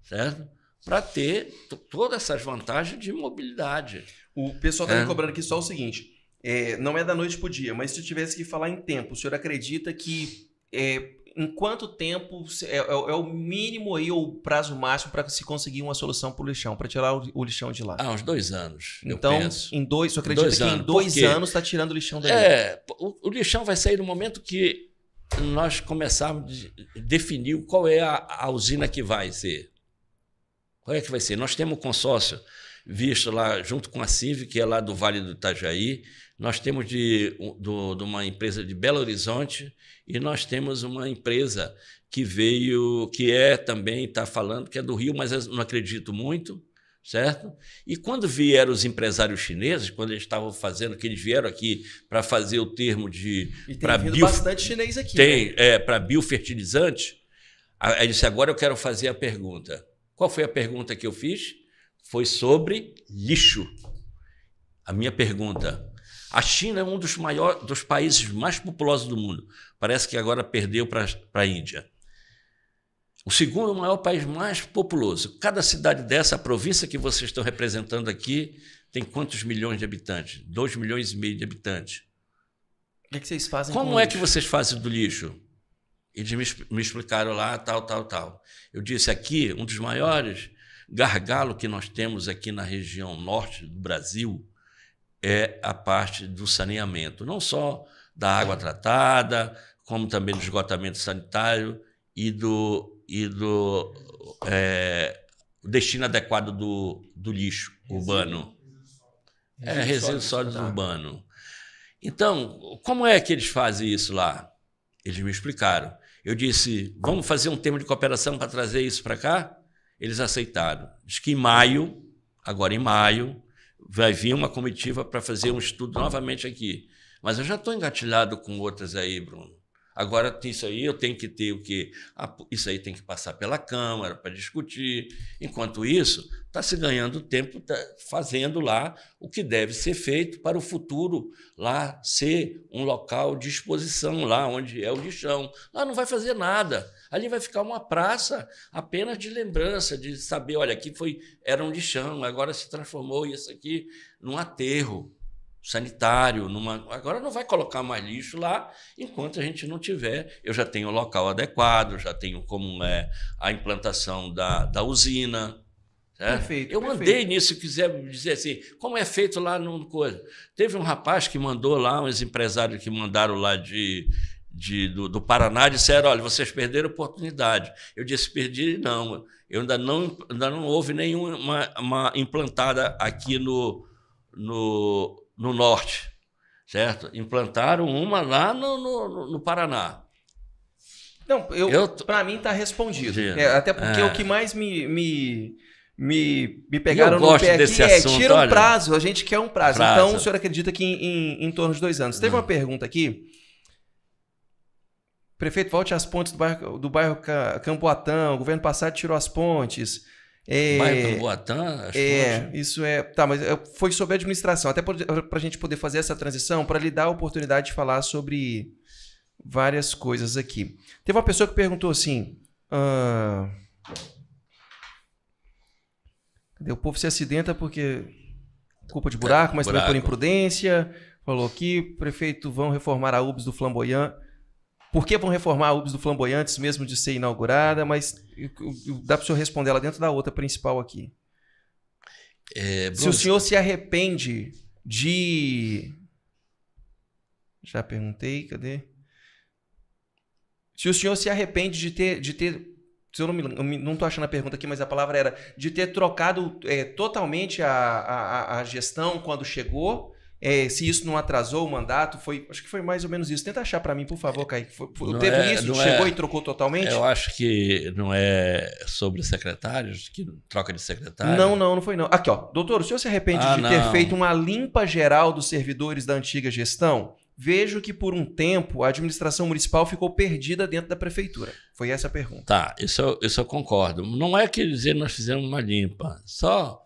certo? Para ter todas essas vantagens de mobilidade. O pessoal está é. me cobrando aqui só o seguinte: é, não é da noite para o dia, mas se eu tivesse que falar em tempo, o senhor acredita que é, em quanto tempo é, é, é, o mínimo aí, ou o prazo máximo para se conseguir uma solução para o lixão, para tirar o, o, lixão de lá? Ah, uns dois anos. Então, em dois, você acredita dois que anos. em dois anos está tirando o lixão daí? É, o, o, lixão vai sair no momento que nós começarmos a definir qual é a, a, usina que vai ser. Qual é que vai ser? Nós temos um consórcio visto lá junto com a CIV, que é lá do Vale do Itajaí, nós temos de, do, de uma empresa de Belo Horizonte e nós temos uma empresa que veio, que é também, está falando, que é do Rio, mas não acredito muito, certo? E quando vieram os empresários chineses, quando eles estavam fazendo, que eles vieram aqui para fazer o termo de... E tem vindo bio, bastante chinês aqui. Tem, né? é, para biofertilizante. Aí disse, agora eu quero fazer a pergunta. Qual foi a pergunta que eu fiz? Foi sobre lixo. A minha pergunta, a China é um dos, maiores, dos países mais populosos do mundo. Parece que agora perdeu para a Índia. O segundo é maior país mais populoso. Cada cidade dessa, a província que vocês estão representando aqui, tem quantos milhões de habitantes? Dois milhões e meio de habitantes. O que, é que vocês fazem Como é lixo? que vocês fazem do lixo? Eles me, me explicaram lá, tal, tal, tal. Eu disse aqui, um dos maiores gargalo que nós temos aqui na região norte do Brasil é a parte do saneamento, não só da água tratada, como também do esgotamento sanitário e do, e do é, destino adequado do, do lixo urbano. É, resíduos, é, resíduo sólidos tá. urbano. Então, como é que eles fazem isso lá? Eles me explicaram. Eu disse, vamos fazer um tema de cooperação para trazer isso para cá? Eles aceitaram. Diz que em maio, agora em maio, vai vir uma comitiva para fazer um estudo novamente aqui. Mas eu já estou engatilhado com outras aí, Bruno. Agora, isso aí eu tenho que ter o quê? Ah, isso aí tem que passar pela Câmara para discutir. Enquanto isso, está se ganhando tempo tá fazendo lá o que deve ser feito para o futuro lá ser um local de exposição, lá onde é o lixão. Lá não vai fazer nada. Ali vai ficar uma praça apenas de lembrança, de saber, olha, aqui foi era um lixão, agora se transformou isso aqui num aterro sanitário, numa... agora não vai colocar mais lixo lá enquanto a gente não tiver. Eu já tenho o local adequado, já tenho como é a implantação da, da usina. Certo? Né? Perfeito, eu perfeito. nisso, quiser dizer assim, como é feito lá no coisa. Teve um rapaz que mandou lá, uns empresários que mandaram lá de de, do, do, Paraná disseram: olha, vocês perderam a oportunidade. Eu disse: perdi, não. Eu ainda não, ainda não houve nenhuma uma implantada aqui no, no, no norte, certo? Implantaram uma lá no, no, no Paraná. Não, eu, eu para mim está respondido. É, até porque é. o que mais me, me, me, me pegaram no pé aqui é tirar tira um olha. prazo, a gente quer um prazo. Então, prazo. Então o senhor acredita que em, em, em torno de dois anos. Teve hum. uma pergunta aqui prefeito, volte às pontes do bairro, do bairro Camboatão, o governo passado tirou as pontes. É, bairro Camboatã, as é, isso é. Tá, mas é, foi sobre a administração, até para a gente poder fazer essa transição, para lhe dar a oportunidade de falar sobre várias coisas aqui. Teve uma pessoa que perguntou assim. Ah, o povo se acidenta porque culpa de é, buraco, mas buraco. também por imprudência. Falou que prefeito vão reformar a UBS do Flamboyant por que vão reformar a UBS do Flamboyantes mesmo de ser inaugurada? Mas dá para o senhor responder ela dentro da outra principal aqui. É, Bruno, se o senhor se arrepende de. Já perguntei, cadê? Se o senhor se arrepende de ter. De ter se eu não, me, não achando a pergunta aqui, mas a palavra era de ter trocado é, totalmente a, a, a gestão quando chegou é, se isso não atrasou o mandato, foi, acho que foi mais ou menos isso. Tenta achar para mim, por favor, Kaique. Foi, foi, teve é, isso, chegou é, e trocou totalmente? Eu acho que não é sobre secretários, que troca de secretário. Não, não, não foi não. Aqui, ó. Doutor, o senhor se arrepende ah, de não. ter feito uma limpa geral dos servidores da antiga gestão? Vejo que por um tempo a administração municipal ficou perdida dentro da prefeitura. Foi essa a pergunta. Tá, isso eu, isso eu concordo. Não é quer dizer nós fizemos uma limpa, só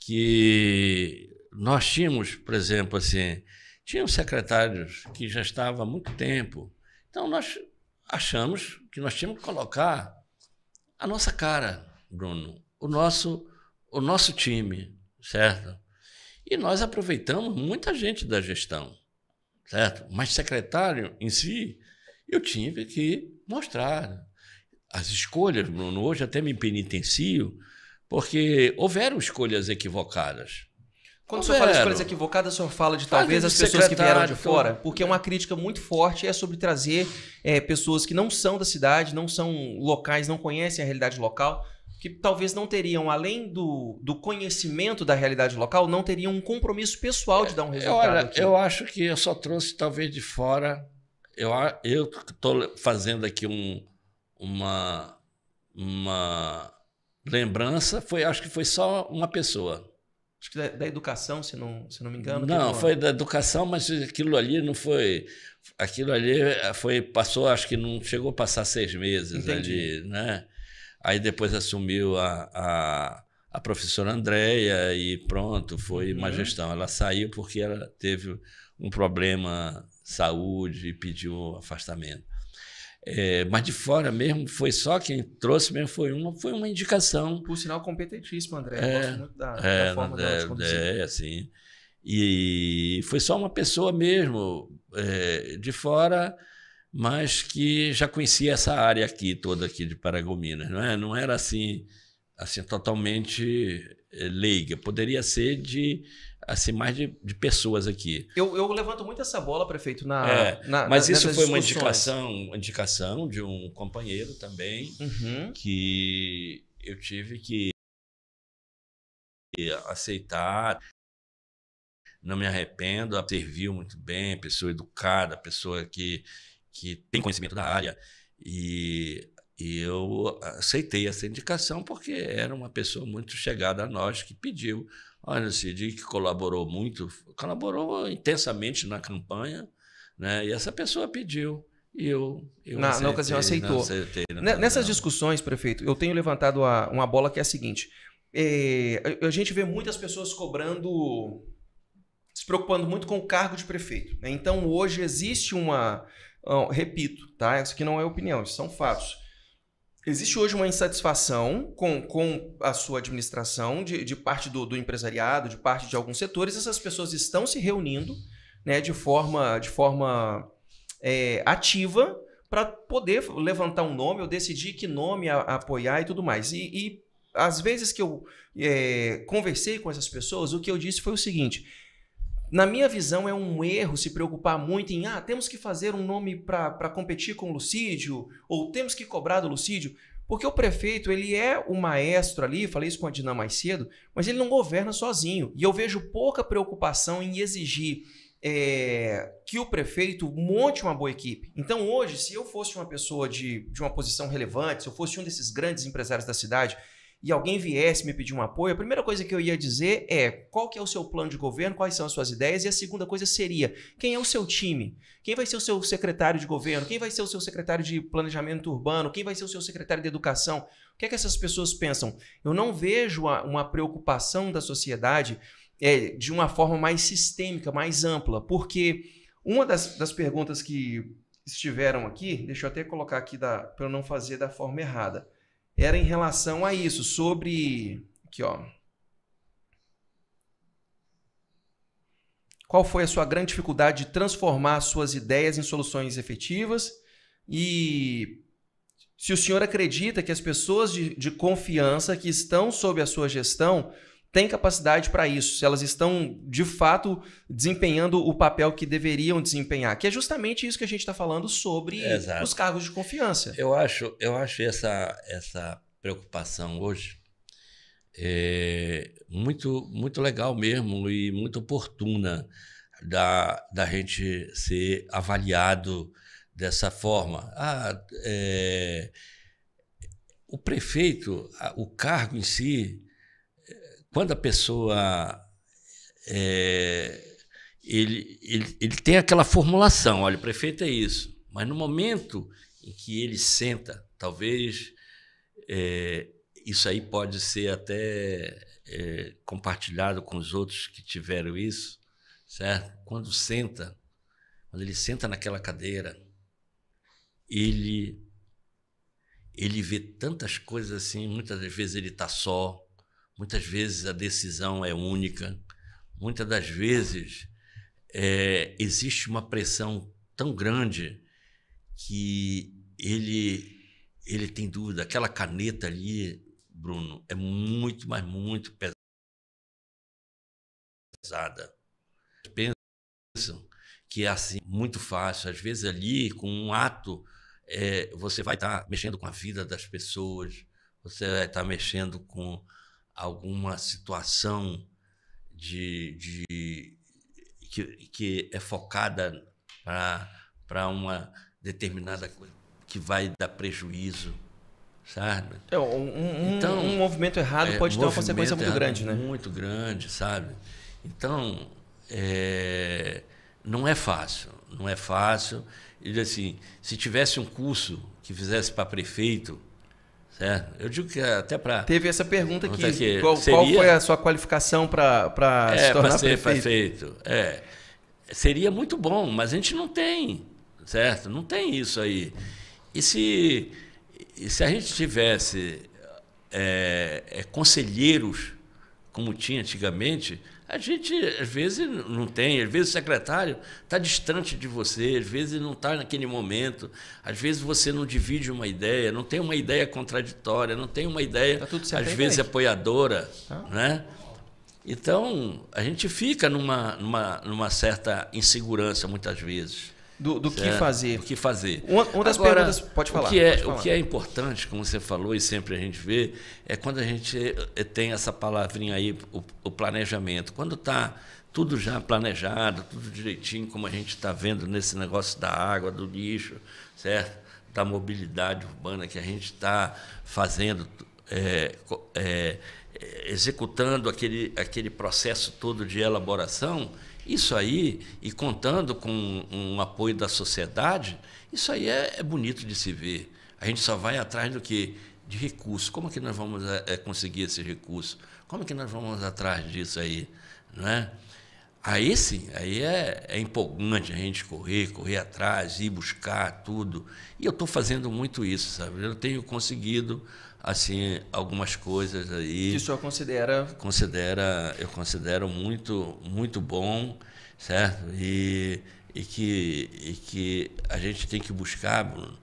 que nós tínhamos, por exemplo, assim, tínhamos secretários que já estavam há muito tempo. Então, nós achamos que nós tínhamos que colocar a nossa cara, Bruno, o nosso, o nosso time, certo? E nós aproveitamos muita gente da gestão, certo? Mas secretário em si, eu tive que mostrar. As escolhas, Bruno, hoje até me penitencio, porque houveram escolhas equivocadas. Quando o senhor fala escolhas equivocadas, o senhor fala de talvez de as pessoas que vieram de fora, porque é uma crítica muito forte é sobre trazer é, pessoas que não são da cidade, não são locais, não conhecem a realidade local, que talvez não teriam, além do, do conhecimento da realidade local, não teriam um compromisso pessoal de dar um é, resultado. Olha, aqui. eu acho que eu só trouxe talvez de fora. Eu estou fazendo aqui um, uma, uma lembrança, foi, acho que foi só uma pessoa acho que da, da, educação, se não, se não me engano. Não, foi da educação, mas aquilo ali não foi. Aquilo ali eh, foi, passou, acho que não chegou a passar seis meses Entendi. ali, né? Aí depois assumiu a, a, a professora Andréia e pronto, foi uhum. uma uhum. gestão. Ela saiu porque ela teve um problema saúde e pediu afastamento. É, mas de fora mesmo, foi só quem trouxe mesmo, foi uma, foi uma indicação. Por sinal, competentíssimo, André. É, gosto muito da, é, da forma dela de É, é assim. E foi só uma pessoa mesmo, é, de fora, mas que já conhecia essa área aqui, toda aqui de Paragominas. Não, é? não era assim, assim totalmente é, leiga. Poderia ser de assim, mais de, de pessoas aqui. Eu, eu, levanto muito essa bola, prefeito, na. É, na mas na, isso foi uma indicação, uma indicação de um companheiro também, uhum. que eu tive que aceitar. Não me arrependo, serviu muito bem, pessoa educada, pessoa que, que tem conhecimento da área. E e eu aceitei essa indicação porque era uma pessoa muito chegada a nós que pediu Olha, Cid, que colaborou muito, colaborou intensamente na campanha, né? E essa pessoa pediu. E eu, eu na, né? aceitei, na ocasião aceitou. Aceitei, Nessas discussões, prefeito, eu tenho levantado a, uma bola que é a seguinte: é, a, a, gente vê muitas pessoas cobrando, se preocupando muito com o cargo de prefeito. Né? Então hoje existe uma, oh, repito, tá? Isso aqui não é opinião, isso são fatos. Existe hoje uma insatisfação com, com a sua administração de, de parte do, do empresariado, de parte de alguns setores. Essas pessoas estão se reunindo né, de forma, de forma é, ativa para poder levantar um nome ou decidir que nome a, a apoiar e tudo mais. E, e às vezes que eu é, conversei com essas pessoas, o que eu disse foi o seguinte: na minha visão, é um erro se preocupar muito em ah, temos que fazer um nome para competir com o Lucídio, ou temos que cobrar do Lucídio. Porque o prefeito, ele é o maestro ali, falei isso com a Dina mais cedo, mas ele não governa sozinho. E eu vejo pouca preocupação em exigir é, que o prefeito monte uma boa equipe. Então, hoje, se eu fosse uma pessoa de, de uma posição relevante, se eu fosse um desses grandes empresários da cidade e alguém viesse me pedir um apoio, a primeira coisa que eu ia dizer é qual que é o seu plano de governo, quais são as suas ideias, e a segunda coisa seria quem é o seu time, quem vai ser o seu secretário de governo, quem vai ser o seu secretário de planejamento urbano, quem vai ser o seu secretário de educação. O que é que essas pessoas pensam? Eu não vejo uma preocupação da sociedade é, de uma forma mais sistêmica, mais ampla, porque uma das, das perguntas que estiveram aqui, deixa eu até colocar aqui para eu não fazer da forma errada era em relação a isso, sobre. Aqui, ó. Qual foi a sua grande dificuldade de transformar suas ideias em soluções efetivas? E se o senhor acredita que as pessoas de, de confiança que estão sob a sua gestão têm capacidade para isso, se elas estão de fato desempenhando o papel que deveriam desempenhar, que é justamente isso que a gente está falando sobre Exato. os cargos de confiança. Eu acho, eu acho essa, essa preocupação hoje é muito, muito legal mesmo e muito oportuna da, da gente ser avaliado dessa forma. Ah, é, o prefeito, o cargo em si, quando a pessoa. É, ele, ele, ele tem aquela formulação: olha, o prefeito é isso. Mas no momento em que ele senta, talvez é, isso aí pode ser até é, compartilhado com os outros que tiveram isso, certo? Quando senta, quando ele senta naquela cadeira, ele ele vê tantas coisas assim, muitas das vezes ele está só, Muitas vezes a decisão é única, muitas das vezes é, existe uma pressão tão grande que ele, ele tem dúvida. Aquela caneta ali, Bruno, é muito, mas muito pesada. Pensam que é assim, muito fácil. Às vezes ali, com um ato, é, você vai estar tá mexendo com a vida das pessoas, você vai estar tá mexendo com alguma situação de, de que, que é focada para uma determinada coisa que vai dar prejuízo, sabe? É, um, então, um, um movimento errado é, pode ter uma consequência muito grande, né? Muito grande, sabe? Então, é, não é fácil, não é fácil. E assim, se tivesse um curso que fizesse para prefeito, Certo? Eu digo que até para. Teve essa pergunta aqui. Que qual, seria, qual, foi a sua qualificação para é, se tornar ser prefeito? prefeito. É. Seria muito bom, mas a gente não tem, certo? Não tem isso aí. E se, e se a gente tivesse é, é, conselheiros, como tinha antigamente, a gente, às vezes, não tem, às vezes o secretário está distante de você, às vezes não está naquele momento, às vezes você não divide uma ideia, não tem uma ideia contraditória, não tem uma ideia, tá tudo às vezes, apoiadora. Ah. Né? Então, a gente fica numa, numa, numa certa insegurança, muitas vezes do, do que fazer. que fazer. Uma, uma das Agora, perguntas. Pode falar o, que é, falar. o que é importante, como você falou e sempre a gente vê, é quando a gente eh, tem essa palavrinha aí, o, o planejamento. Quando está tudo já planejado, tudo direitinho, como a gente está vendo nesse negócio da água, do lixo, certo? Da mobilidade urbana que a gente está fazendo, é, é, executando aquele, aquele processo todo de elaboração isso aí, e contando com um, apoio da sociedade, isso aí é, é bonito de se ver. A gente só vai atrás do que? De recursos. Como é que nós vamos eh, eh, conseguir esse recurso? Como é que nós vamos atrás disso aí? Não é? Aí sim, aí é, é empolgante a gente correr, correr atrás, ir buscar tudo. E eu estou fazendo muito isso, sabe? Eu tenho conseguido assim algumas coisas aí que o senhor considera considera eu considero muito muito bom certo e, e que e que a gente tem que buscar Bruno,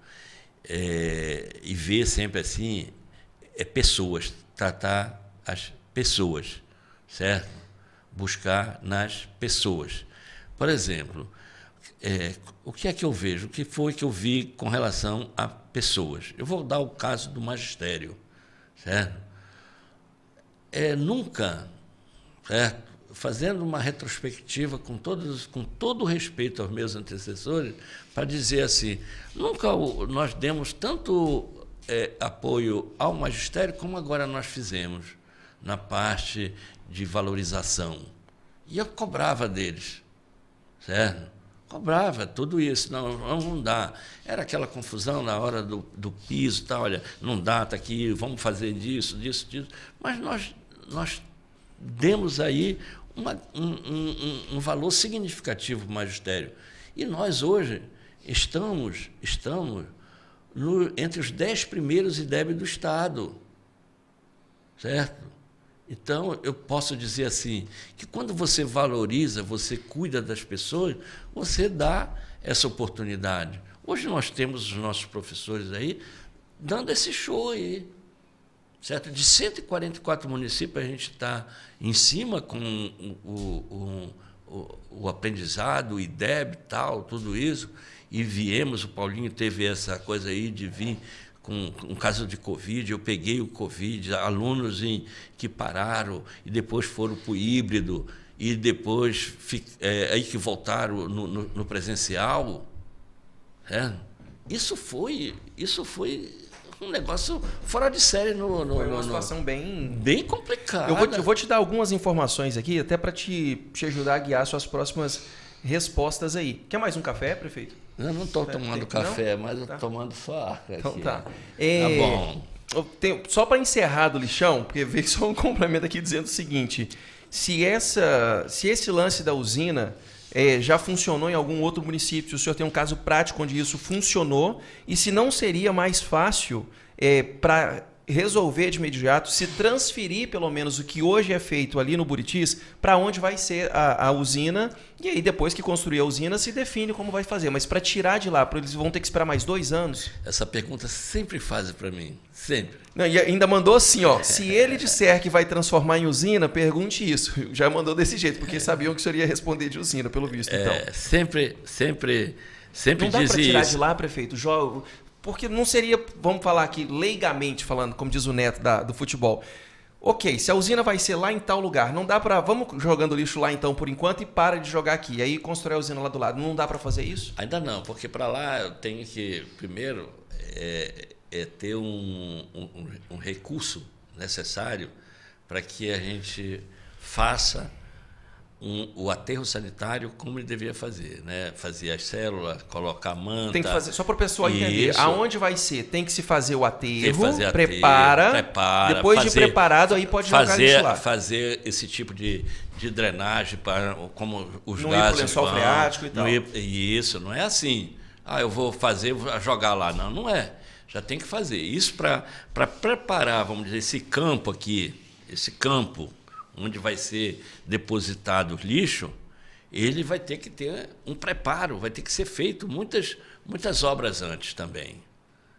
é, e ver sempre assim é pessoas tratar as pessoas certo buscar nas pessoas por exemplo é, o que é que eu vejo o que foi que eu vi com relação a pessoas. Eu vou dar o caso do magistério, certo? É, nunca, certo? fazendo uma retrospectiva com, todos, com todo o respeito aos meus antecessores, para dizer assim, nunca nós demos tanto é, apoio ao magistério como agora nós fizemos na parte de valorização. E eu cobrava deles, certo? cobrava tudo isso, não, não dá. Era aquela confusão na hora do, do piso, tá, olha, não dá, tá aqui, vamos fazer disso, disso, disso. Mas nós, nós demos aí uma, um, um, um, valor significativo para o magistério. E nós hoje estamos, estamos no, entre os dez primeiros IDEB do Estado. Certo? Então, eu posso dizer assim, que quando você valoriza, você cuida das pessoas, você dá essa oportunidade. Hoje nós temos os nossos professores aí dando esse show aí. Certo? De 144 municípios a gente está em cima com o, o, o, o aprendizado, o IDEB e tal, tudo isso. E viemos, o Paulinho teve essa coisa aí de vir com um caso de Covid, eu peguei o Covid, alunos em, que pararam e depois foram para o híbrido e depois é, aí que voltaram no, no, no presencial. É. Isso foi, isso foi um negócio fora de série no, no, foi uma situação no... bem bem complicada. Eu vou, eu vou, te dar algumas informações aqui até para te, te ajudar a guiar suas próximas respostas aí. Quer mais um café, prefeito? Eu não estou tomando café, não? mas estou tá. tomando só água. Então aqui. tá. É... Tá bom. Tenho, só para encerrar do lixão, porque veio só um *laughs* complemento aqui dizendo o seguinte: se, essa, se esse lance da usina é, já funcionou em algum outro município, se o senhor tem um caso prático onde isso funcionou, e se não seria mais fácil é, para resolver de imediato, se transferir pelo menos o que hoje é feito ali no Buritis, para onde vai ser a, a, usina, e aí depois que construir a usina se define como vai fazer. Mas para tirar de lá, eles vão ter que esperar mais dois anos? Essa pergunta sempre faz para mim, sempre. Não, e ainda mandou assim, ó, se ele disser que vai transformar em usina, pergunte isso. *laughs* Já mandou desse jeito, porque é. sabiam que o senhor ia responder de usina, pelo visto, é, então. É, sempre, sempre... Sempre não dá para tirar isso. de lá, prefeito. Porque não seria, vamos falar aqui, leigamente falando, como diz o neto da, do futebol. Ok, se a usina vai ser lá em tal lugar, não dá para vamos jogando lixo lá então por enquanto e para de jogar aqui. E aí constrói a usina lá do lado. Não dá para fazer isso? Ainda não, porque para lá eu tenho que primeiro é, é ter um, um, um recurso necessário para que a gente faça um, o aterro sanitário como ele devia fazer, né? Fazer as células, colocar a manta. Tem que fazer, só para o pessoal entender, aonde vai ser? Tem que se fazer o aterro, fazer prepara, aterro, prepara, depois fazer, de preparado aí pode fazer, jogar lá. Fazer esse tipo de, de drenagem para como os não gases ir o lençol freático e tal. Ir, isso, não é assim. Ah, eu vou fazer, vou jogar lá. Não, não é. Já tem que fazer. Isso para preparar, vamos dizer, esse campo aqui, esse campo onde vai ser depositado o lixo, ele vai ter que ter um preparo, vai ter que ser feito muitas, muitas obras antes também,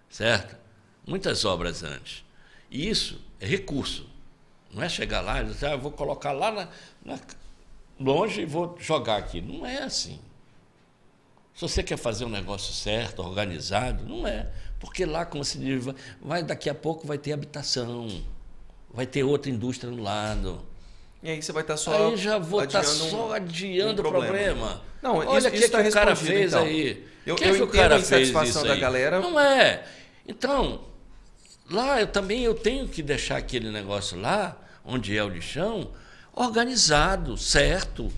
certo? Muitas obras antes. E isso é recurso. Não é chegar lá e dizer, ah, eu vou colocar lá na, na, longe e vou jogar aqui. Não é assim. Se você quer fazer um negócio certo, organizado, não é. Porque lá, como se diz, vai, daqui a pouco vai ter habitação, vai ter outra indústria no lado e aí você vai estar tá só. Aí já vou estar tá só adiando um o problema. Não, Olha isso, que, isso que tá o cara fez então. aí. Eu, que eu é que o cara a insatisfação da aí? galera. Não é. Então, lá eu também eu tenho que deixar aquele negócio lá, onde é o lixão, organizado, certo.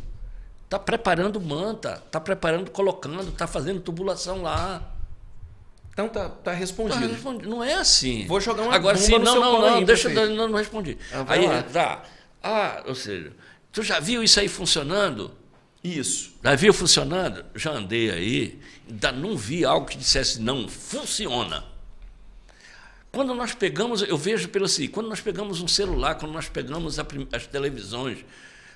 Tá preparando manta, tá preparando, colocando, tá fazendo tubulação lá. Então tá, tá respondido. Tá respondido. Não é assim. Vou jogar uma Agora, bomba sim, não, não, não, não, deixa eu, não, não respondi. Ah, aí lá. tá. Ah, ou seja, tu já viu isso aí funcionando? Isso. Já viu funcionando? Já andei aí, ainda não vi algo que dissesse não funciona. Quando nós pegamos, eu vejo pelo assim, quando nós pegamos um celular, quando nós pegamos a, as televisões,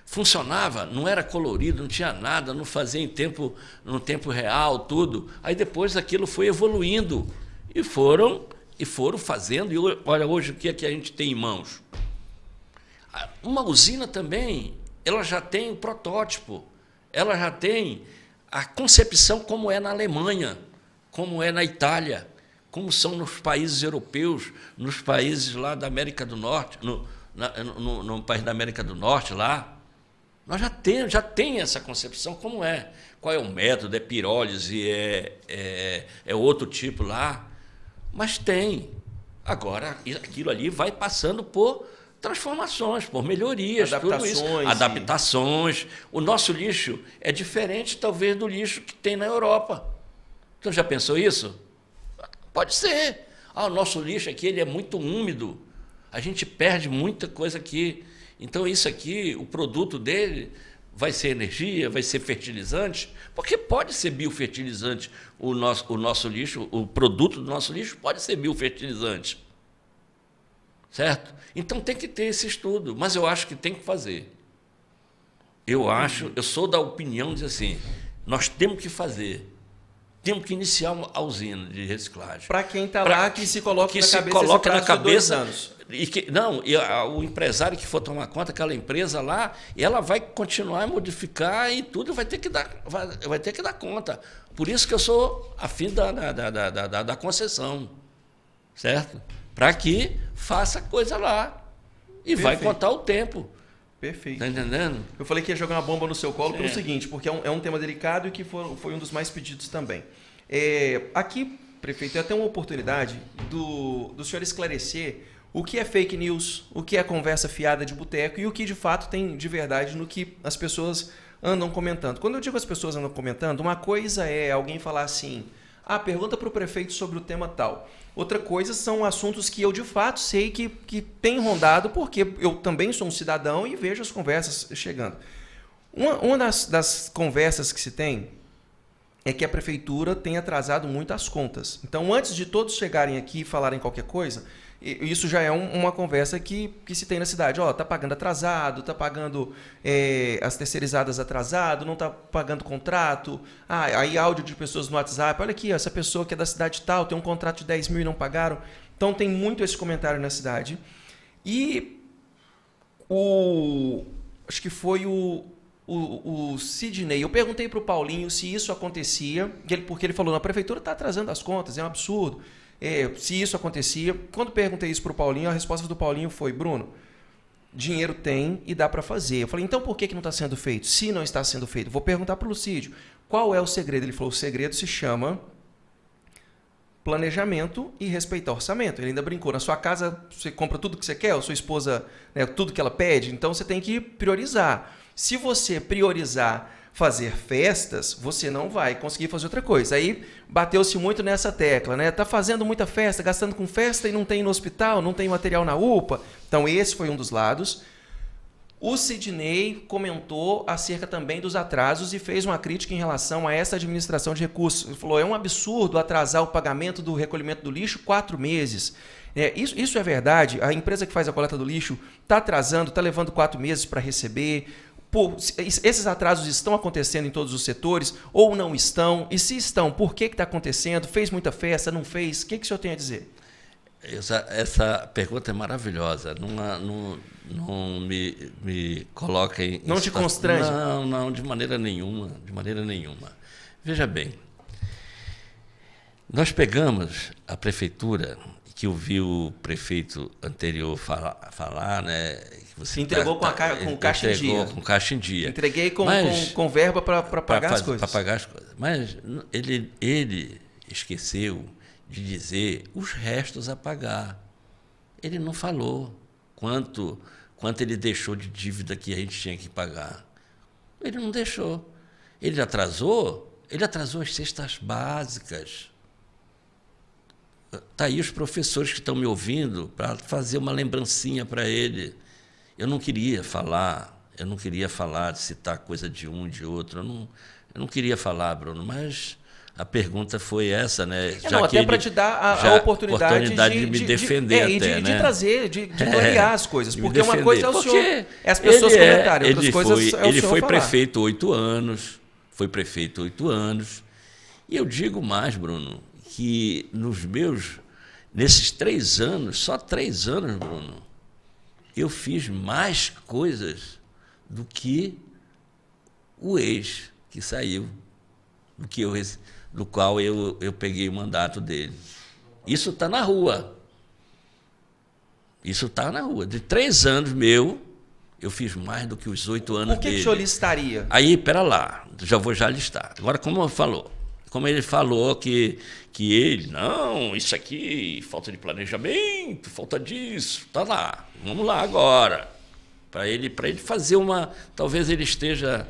funcionava, não era colorido, não tinha nada, não fazia em tempo, no tempo real, tudo. Aí depois aquilo foi evoluindo e foram e foram fazendo. E olha hoje o que é que a gente tem em mãos. Uma usina também, ela já tem o protótipo, ela já tem a concepção como é na Alemanha, como é na Itália, como são nos países europeus, nos países lá da América do Norte, no, na, no, no país da América do Norte lá. Nós já temos, já tem essa concepção como é. Qual é o método? É pirólise? É, é, é outro tipo lá? Mas tem. Agora, aquilo ali vai passando por transformações, por melhorias, adaptações, tudo isso. adaptações. O nosso lixo é diferente talvez do lixo que tem na Europa. Então já pensou isso? Pode ser. Ah, o nosso lixo aqui ele é muito úmido. A gente perde muita coisa aqui. Então isso aqui, o produto dele vai ser energia, vai ser fertilizante, porque pode ser biofertilizante o nosso, o nosso lixo, o produto do nosso lixo pode ser biofertilizante certo? Então tem que ter esse estudo, mas eu acho que tem que fazer. Eu acho, eu sou da opinião de assim, nós temos que fazer. Temos que iniciar a usina de reciclagem. Para quem está lá, que se coloque que na se coloca na cabeça anos. E que, não, e a, o empresário que for tomar conta aquela empresa lá, ela vai continuar a modificar e tudo vai ter que dar, vai, vai ter que dar conta. Por isso que eu sou afim da, da, da, da, da, da concessão, certo? Para que faça a coisa lá. E Perfeito. vai contar o tempo. Perfeito. Tá entendendo? Eu falei que ia jogar uma bomba no seu colo é. pelo seguinte, porque é um, é um tema delicado e que foi um dos mais pedidos também. É, aqui, prefeito, é até uma oportunidade do, do senhor esclarecer o que é fake news, o que é conversa fiada de boteco e o que de fato tem de verdade no que as pessoas andam comentando. Quando eu digo as pessoas andam comentando, uma coisa é alguém falar assim. Ah, pergunta para o prefeito sobre o tema tal. Outra coisa são assuntos que eu de fato sei que, que tem rondado, porque eu também sou um cidadão e vejo as conversas chegando. Uma, uma das, das conversas que se tem é que a prefeitura tem atrasado muito as contas. Então, antes de todos chegarem aqui e falarem qualquer coisa, isso já é um, uma conversa que, que se tem na cidade. Ó, oh, tá pagando atrasado, tá pagando é, as terceirizadas atrasado, não tá pagando contrato. Ah, aí áudio de pessoas no WhatsApp. Olha aqui, ó, essa pessoa que é da cidade tal tem um contrato de 10 mil e não pagaram. Então tem muito esse comentário na cidade. E o. Acho que foi o. O, o Sidney, eu perguntei para o Paulinho se isso acontecia, porque ele falou: a prefeitura está atrasando as contas, é um absurdo é, se isso acontecia. Quando perguntei isso para o Paulinho, a resposta do Paulinho foi: Bruno, dinheiro tem e dá para fazer. Eu falei: então por que, que não está sendo feito? Se não está sendo feito, vou perguntar para o Lucídio: qual é o segredo? Ele falou: o segredo se chama planejamento e respeitar orçamento. Ele ainda brincou: na sua casa você compra tudo que você quer, a sua esposa, né, tudo que ela pede, então você tem que priorizar. Se você priorizar fazer festas, você não vai conseguir fazer outra coisa. Aí bateu-se muito nessa tecla, né? Tá fazendo muita festa, gastando com festa e não tem no hospital, não tem material na UPA. Então esse foi um dos lados. O Sidney comentou acerca também dos atrasos e fez uma crítica em relação a essa administração de recursos. Ele falou: é um absurdo atrasar o pagamento do recolhimento do lixo quatro meses. É, isso, isso é verdade. A empresa que faz a coleta do lixo está atrasando, está levando quatro meses para receber. Por, esses atrasos estão acontecendo em todos os setores ou não estão? E se estão, por que está acontecendo? Fez muita festa, não fez? O que, que o senhor tem a dizer? Essa, essa pergunta é maravilhosa. Numa, numa, não me, me coloca em. Não te constrange? Não, não, de maneira nenhuma. De maneira nenhuma. Veja bem, nós pegamos a prefeitura que eu vi o prefeito anterior falar, falar né? Você Se tá entregou tá, com, a tá ca, com caixa em dia. com caixa em dia. Entreguei com, Mas, com, com verba para pagar pra, as coisas. Para pagar as coisas. Mas ele, ele esqueceu de dizer os restos a pagar. Ele não falou quanto, quanto ele deixou de dívida que a gente tinha que pagar. Ele não deixou. Ele atrasou, ele atrasou as cestas básicas. Tá aí os professores que estão me ouvindo para fazer uma lembrancinha para ele. Eu não queria falar, eu não queria falar, citar coisa de um, de outro. Eu não, eu não queria falar, Bruno, mas a pergunta foi essa, né? É, já não, até para te dar a, a oportunidade, oportunidade de, de, me defender. De, é, até, de, né? de trazer, de, de é, clarear é, as coisas. Porque uma coisa é o porque senhor. É as pessoas ele é, comentarem, é, outras coisas foi, é o Ele foi falar. prefeito oito anos, foi prefeito oito anos. E eu digo mais, Bruno, que nos meus, nesses três anos, só três anos, Bruno, eu fiz mais coisas do que o ex que saiu, do, que eu, do qual eu, eu peguei o mandato dele. Isso está na rua. Isso está na rua. De três anos meu, eu fiz mais do que os oito anos Por que dele. Por que o senhor listaria? Aí, pera lá, já vou já listar. Agora, como eu falou, como ele falou que, que ele, não, isso aqui, falta de planejamento, falta disso, tá lá, vamos lá agora. Para ele, ele fazer uma. Talvez ele esteja.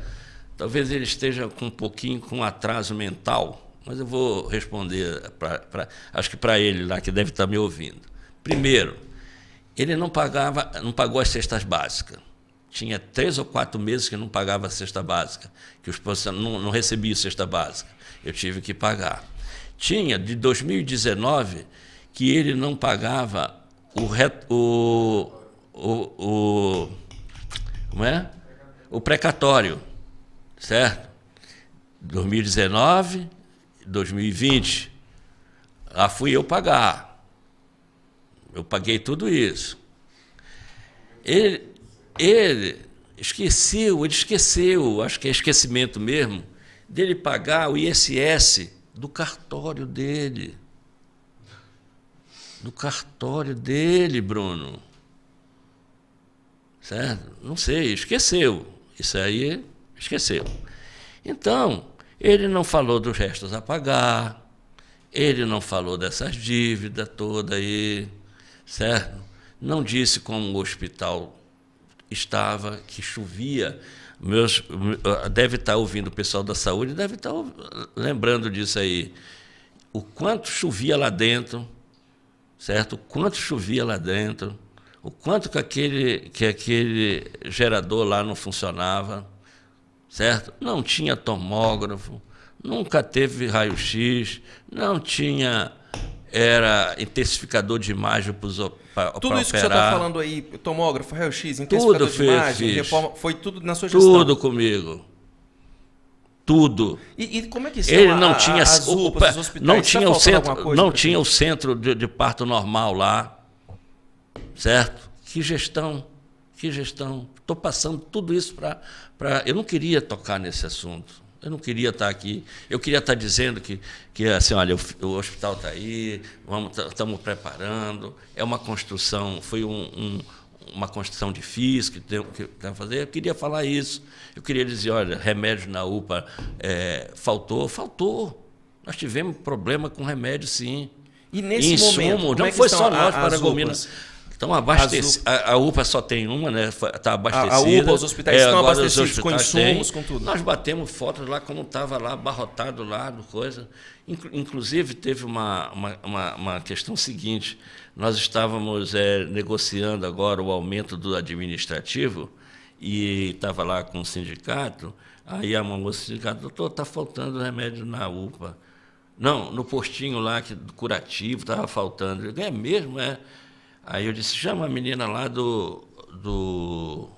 Talvez ele esteja com um pouquinho com atraso mental, mas eu vou responder, pra, pra acho que para ele lá que deve estar tá me ouvindo. Primeiro, ele não, pagava, não pagou as cestas básicas tinha três ou quatro meses que não pagava a cesta básica, que os não, não a cesta básica. Eu tive que pagar. Tinha de 2019 que ele não pagava o, o, o, o como é? O precatório, certo? 2019, 2020, lá fui eu pagar. Eu paguei tudo isso. Ele, ele esqueceu, ele esqueceu, acho que é esquecimento mesmo, dele pagar o ISS do cartório dele. Do cartório dele, Bruno. Certo? Não sei, esqueceu. Isso aí, esqueceu. Então, ele não falou dos restos a pagar, ele não falou dessas dívidas toda aí, certo? Não disse como o hospital estava, que chovia. Meus, deve estar tá ouvindo o pessoal da saúde, deve estar tá lembrando disso aí. O quanto chovia lá dentro, certo? O quanto chovia lá dentro, o quanto que aquele, que aquele gerador lá não funcionava, certo? Não tinha tomógrafo, nunca teve raio-x, não tinha era intensificador de imagem para os Tudo isso operar. que você está falando aí, tomógrafo, raio-x, intensificador de imagem, reforma, foi tudo na sua gestão? Tudo comigo. Tudo. E, e como é que isso é Ele não a, tinha as UPA, não tá tinha o centro, não tinha o centro de, de parto normal lá. Certo? Que gestão, que gestão. Estou passando tudo isso para. Eu não queria tocar nesse assunto. Eu não queria estar aqui. Eu queria estar dizendo que, que assim, olha, o, o hospital está aí, estamos preparando. É uma construção, foi um, um, uma construção difícil que tem que tem fazer. Eu queria falar isso. Eu queria dizer, olha, remédio na UPA é, faltou, faltou. Nós tivemos problema com remédio, sim. E nesse Insumo, momento, não é foi só nós, Paragominas. Então abastece. A, a, UPA só tem uma, né? Está abastecida. A, a, UPA, os hospitais é, estão abastecidos com insumos, com tudo. Nós batemos fotos lá como estava lá, abarrotado lá, coisa. Inclusive, teve uma, uma, uma, uma questão seguinte. Nós estávamos é, negociando agora o aumento do administrativo e estava lá com o sindicato. Aí a mamãe do sindicato, doutor, está faltando remédio na UPA. Não, no postinho lá que, do curativo estava faltando. Eu, é mesmo, é. Aí eu disse, chama a menina lá do. do.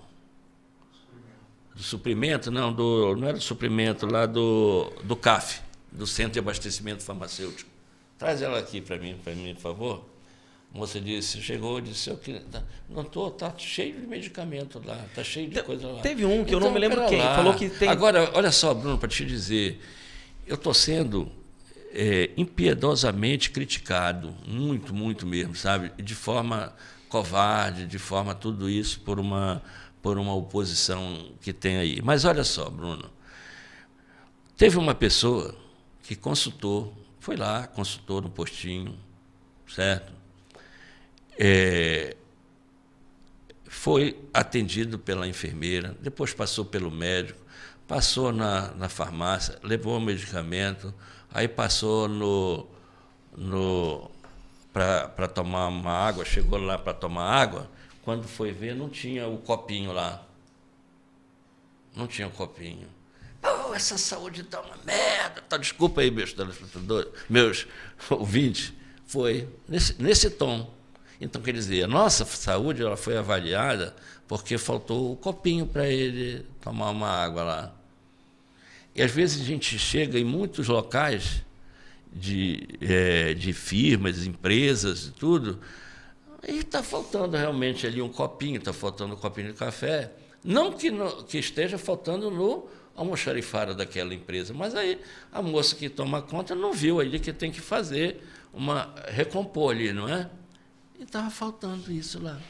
do suprimento, não, do. Não era do suprimento, lá do. do CAF, do Centro de Abastecimento Farmacêutico. Traz ela aqui para mim, para mim, por favor. A moça disse, chegou, disse, eu que tá, não estou tá cheio de medicamento lá, tá cheio de Te, coisa lá. Teve um que então, eu não me então, lembro quem, lá. falou que tem. Agora, olha só, Bruno, para te dizer, eu tô sendo é, impiedosamente criticado, muito, muito mesmo, sabe? De forma covarde, de forma tudo isso por uma, por uma oposição que tem aí. Mas olha só, Bruno, teve uma pessoa que consultou, foi lá, consultou no postinho, certo? É, foi atendido pela enfermeira, depois passou pelo médico, passou na, na farmácia, levou o medicamento, Aí passou no, no para tomar uma água, chegou lá para tomar água, quando foi ver não tinha o copinho lá. Não tinha o copinho. Pô, essa saúde tá uma merda. Tá, desculpa aí, meus telespectadores, meus *laughs* ouvintes. Foi nesse, nesse tom. Então, quer dizer, a nossa saúde ela foi avaliada porque faltou o copinho para ele tomar uma água lá. E às vezes a gente chega em muitos locais de, é, de firmas, empresas e tudo, e está faltando realmente ali um copinho, está faltando um copinho de café. Não que, que esteja faltando no almoxarifado daquela empresa, mas aí a moça que toma conta não viu ali que tem que fazer uma. recompor ali, não é? E estava faltando isso lá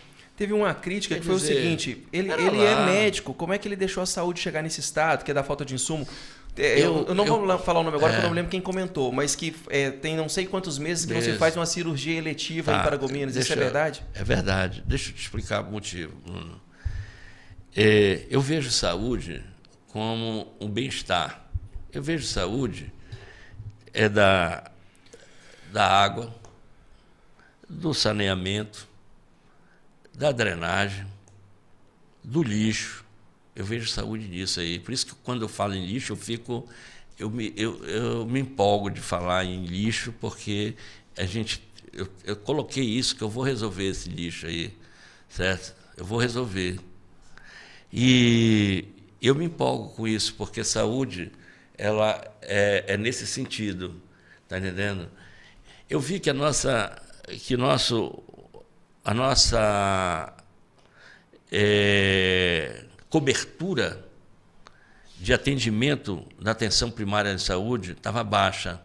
teve uma crítica Quer que foi dizer, o seguinte: ele, ele é médico, como é que ele deixou a saúde chegar nesse estado, que é da falta de insumo? É, eu, eu, eu não eu, vou falar o nome agora, é. porque eu não lembro quem comentou, mas que é, tem não sei quantos meses que você não se faz uma cirurgia eletiva tá. em Paragominas. Isso é verdade? É verdade. Deixa eu te explicar o motivo, Bruno. É, eu vejo saúde como um bem-estar. Eu vejo saúde é da, da água, do saneamento, da drenagem, do lixo. Eu vejo saúde nisso aí. Por isso que quando eu falo em lixo, eu fico. Eu me, eu, eu me empolgo de falar em lixo, porque a gente. Eu, eu coloquei isso, que eu vou resolver esse lixo aí, certo? Eu vou resolver. E eu me empolgo com isso, porque saúde ela é, é nesse sentido, tá entendendo? Eu vi que a nossa que nosso a nossa é, cobertura de atendimento na atenção primária de saúde estava baixa.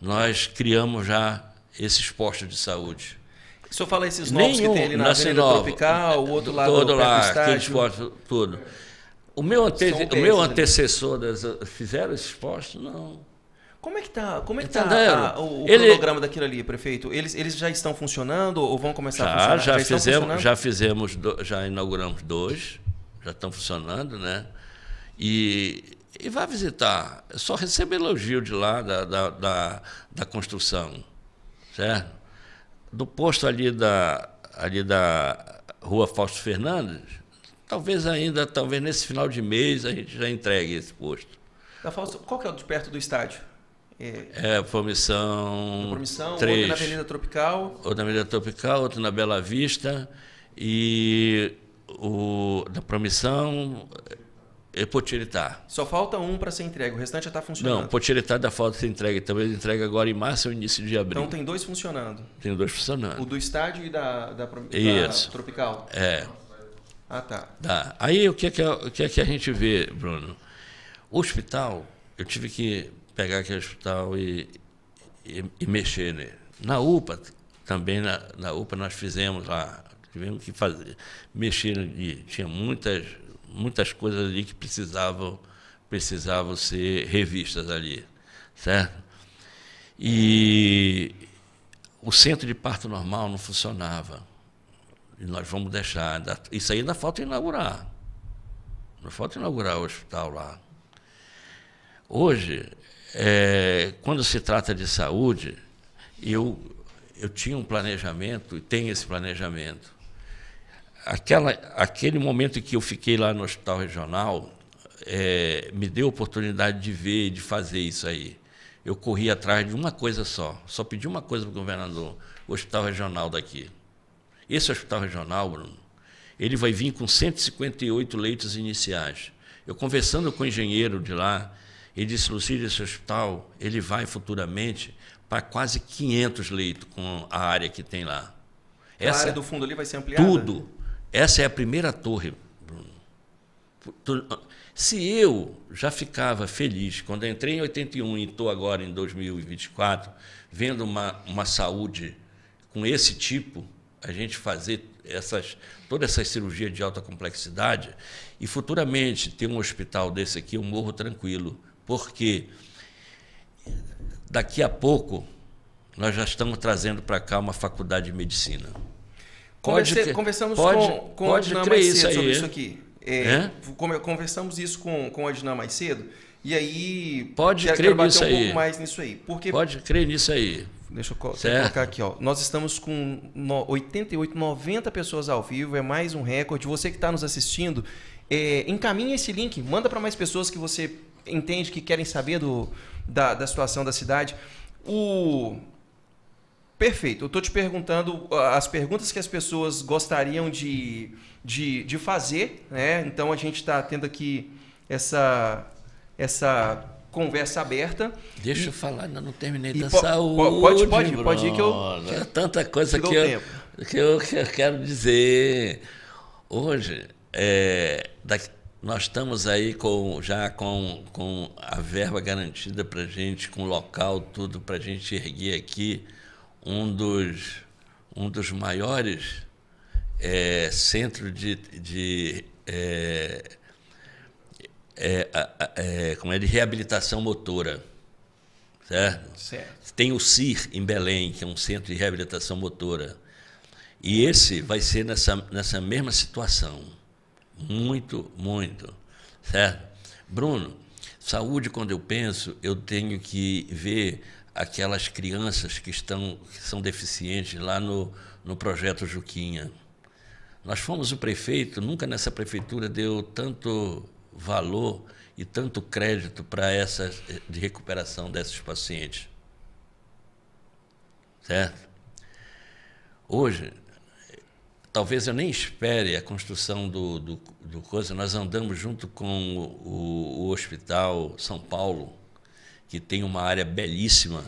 Nós criamos já esses postos de saúde. O senhor fala esses novos Nenhum, que tem ali na Avenida Tropical, o outro lado todo lá, aqueles postos, tudo. O meu, ante o meu né? antecessor das, fizeram esses postos? Não. Como é que tá, como é que tá, tá, tá a, o, Ele... cronograma daquilo ali, prefeito? Eles, eles já estão funcionando ou vão começar já, a funcionar? Já, já fizemos, já fizemos, já inauguramos dois, já estão funcionando, né? E, e vai visitar. só recebe elogio de lá da, da, da, da, construção, certo? Do posto ali da, ali da Rua Fausto Fernandes, talvez ainda, talvez nesse final de mês a gente já entregue esse posto. Da Fausto, qual que é o de perto do estádio? É, é Promissão. Promissão, três. na Avenida Tropical. Outro na Avenida Tropical, outro na Bela Vista. E o da Promissão. É Potiritá. Só falta um para ser entregue, o restante já está funcionando. Não, Potiritá dá falta de ser entregue. Talvez entregue agora em março ou início de abril. Então tem dois funcionando. Tem dois funcionando. O do estádio e da, da, da Isso. Tropical? É. Ah, tá. tá. Aí o que, é que, o que é que a gente vê, Bruno? O hospital, eu tive que pegar aquele hospital e, e, e mexer nele. Na UPA, também na, na UPA nós fizemos lá, tivemos que fazer, mexer, ali tinha muitas, muitas coisas ali que precisavam, precisavam ser revistas ali, certo? E o centro de parto normal não funcionava. E nós vamos deixar, ainda, isso ainda falta inaugurar. Não falta inaugurar o hospital lá. Hoje, é, quando se trata de saúde, eu, eu tinha um planejamento e tenho esse planejamento. Aquela, aquele momento em que eu fiquei lá no hospital regional é, me deu a oportunidade de ver e de fazer isso aí. Eu corri atrás de uma coisa só, só pedi uma coisa para o governador: o hospital regional daqui. Esse hospital regional, Bruno, ele vai vir com 158 leitos iniciais. Eu conversando com o engenheiro de lá, ele disse, Lucília, esse hospital ele vai futuramente para quase 500 leitos com a área que tem lá. Então, essa, a área do fundo ali vai ser ampliada? Tudo. Essa é a primeira torre, Bruno. Se eu já ficava feliz quando entrei em 81 e estou agora em 2024, vendo uma, uma saúde com esse tipo, a gente fazer essas, toda essa cirurgia de alta complexidade e futuramente ter um hospital desse aqui, eu morro tranquilo porque daqui a pouco nós já estamos trazendo para cá uma faculdade de medicina. Pode conversamos pode, com, com pode mais cedo isso sobre isso aqui. É, é? Conversamos isso com, com a mais cedo. E aí. Pode quero, crer quero nisso um aí. pouco mais nisso aí. Porque, pode crer nisso aí. Deixa eu colocar aqui, ó. Nós estamos com 88, 90 pessoas ao vivo, é mais um recorde. Você que está nos assistindo, é, encaminha esse link, manda para mais pessoas que você entende que querem saber do, da, da situação da cidade. O. Perfeito. Eu estou te perguntando ah, as perguntas que as pessoas gostariam de, de, de fazer, né? Então a gente está tendo aqui essa, essa conversa aberta. Deixa e, eu falar, ainda não terminei da po, saúde. Pode, pode, pode ir que eu. tanta coisa que eu, que, eu, que eu quero dizer. Hoje, é, daqui, nós estamos aí com, já com, com a verba garantida para gente, com local, tudo, para a gente erguer aqui um dos, um dos maiores é, centros de, de, é, é, é, como é, de reabilitação motora. Certo? certo? Tem o CIR em Belém, que é um centro de reabilitação motora. E esse vai ser nessa, nessa mesma situação muito, muito, certo? Bruno, saúde quando eu penso, eu tenho que ver aquelas crianças que estão que são deficientes lá no, no projeto Juquinha. Nós fomos o prefeito, nunca nessa prefeitura deu tanto valor e tanto crédito para essa de recuperação desses pacientes. Certo? Hoje talvez eu nem espere a construção do, do, do coisa. Nós andamos junto com o, o, Hospital São Paulo, que tem uma área belíssima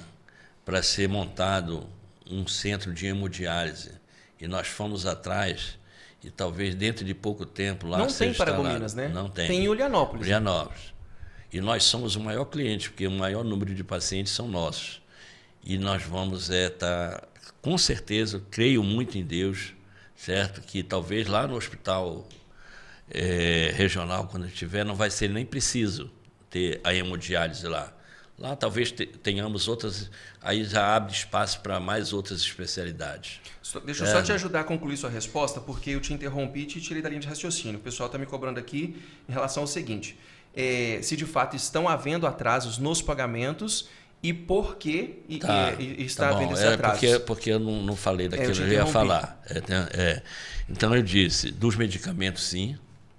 para ser montado um centro de hemodiálise. E nós fomos atrás e talvez dentro de pouco tempo lá... Não tem Paragominas, né? Não tem. Tem em Ulianópolis. Ulianópolis. E nós somos o maior cliente, porque o maior número de pacientes são nossos. E nós vamos estar, é, tá, com certeza, creio muito em Deus, certo? Que talvez lá no hospital é, regional, quando estiver, não vai ser nem preciso ter a hemodiálise lá. Lá talvez tenhamos outras, aí já abre espaço para mais outras especialidades. So, deixa eu só é. te ajudar a concluir sua resposta, porque eu te interrompi e te tirei da linha de raciocínio. O pessoal está me cobrando aqui em relação ao seguinte: é, se de fato estão havendo atrasos nos pagamentos e por que tá, e, e está tá havendo esse é Porque, porque eu não, não falei daquilo é, eu que eu ia falar. É, é. Então eu disse, dos medicamentos sim,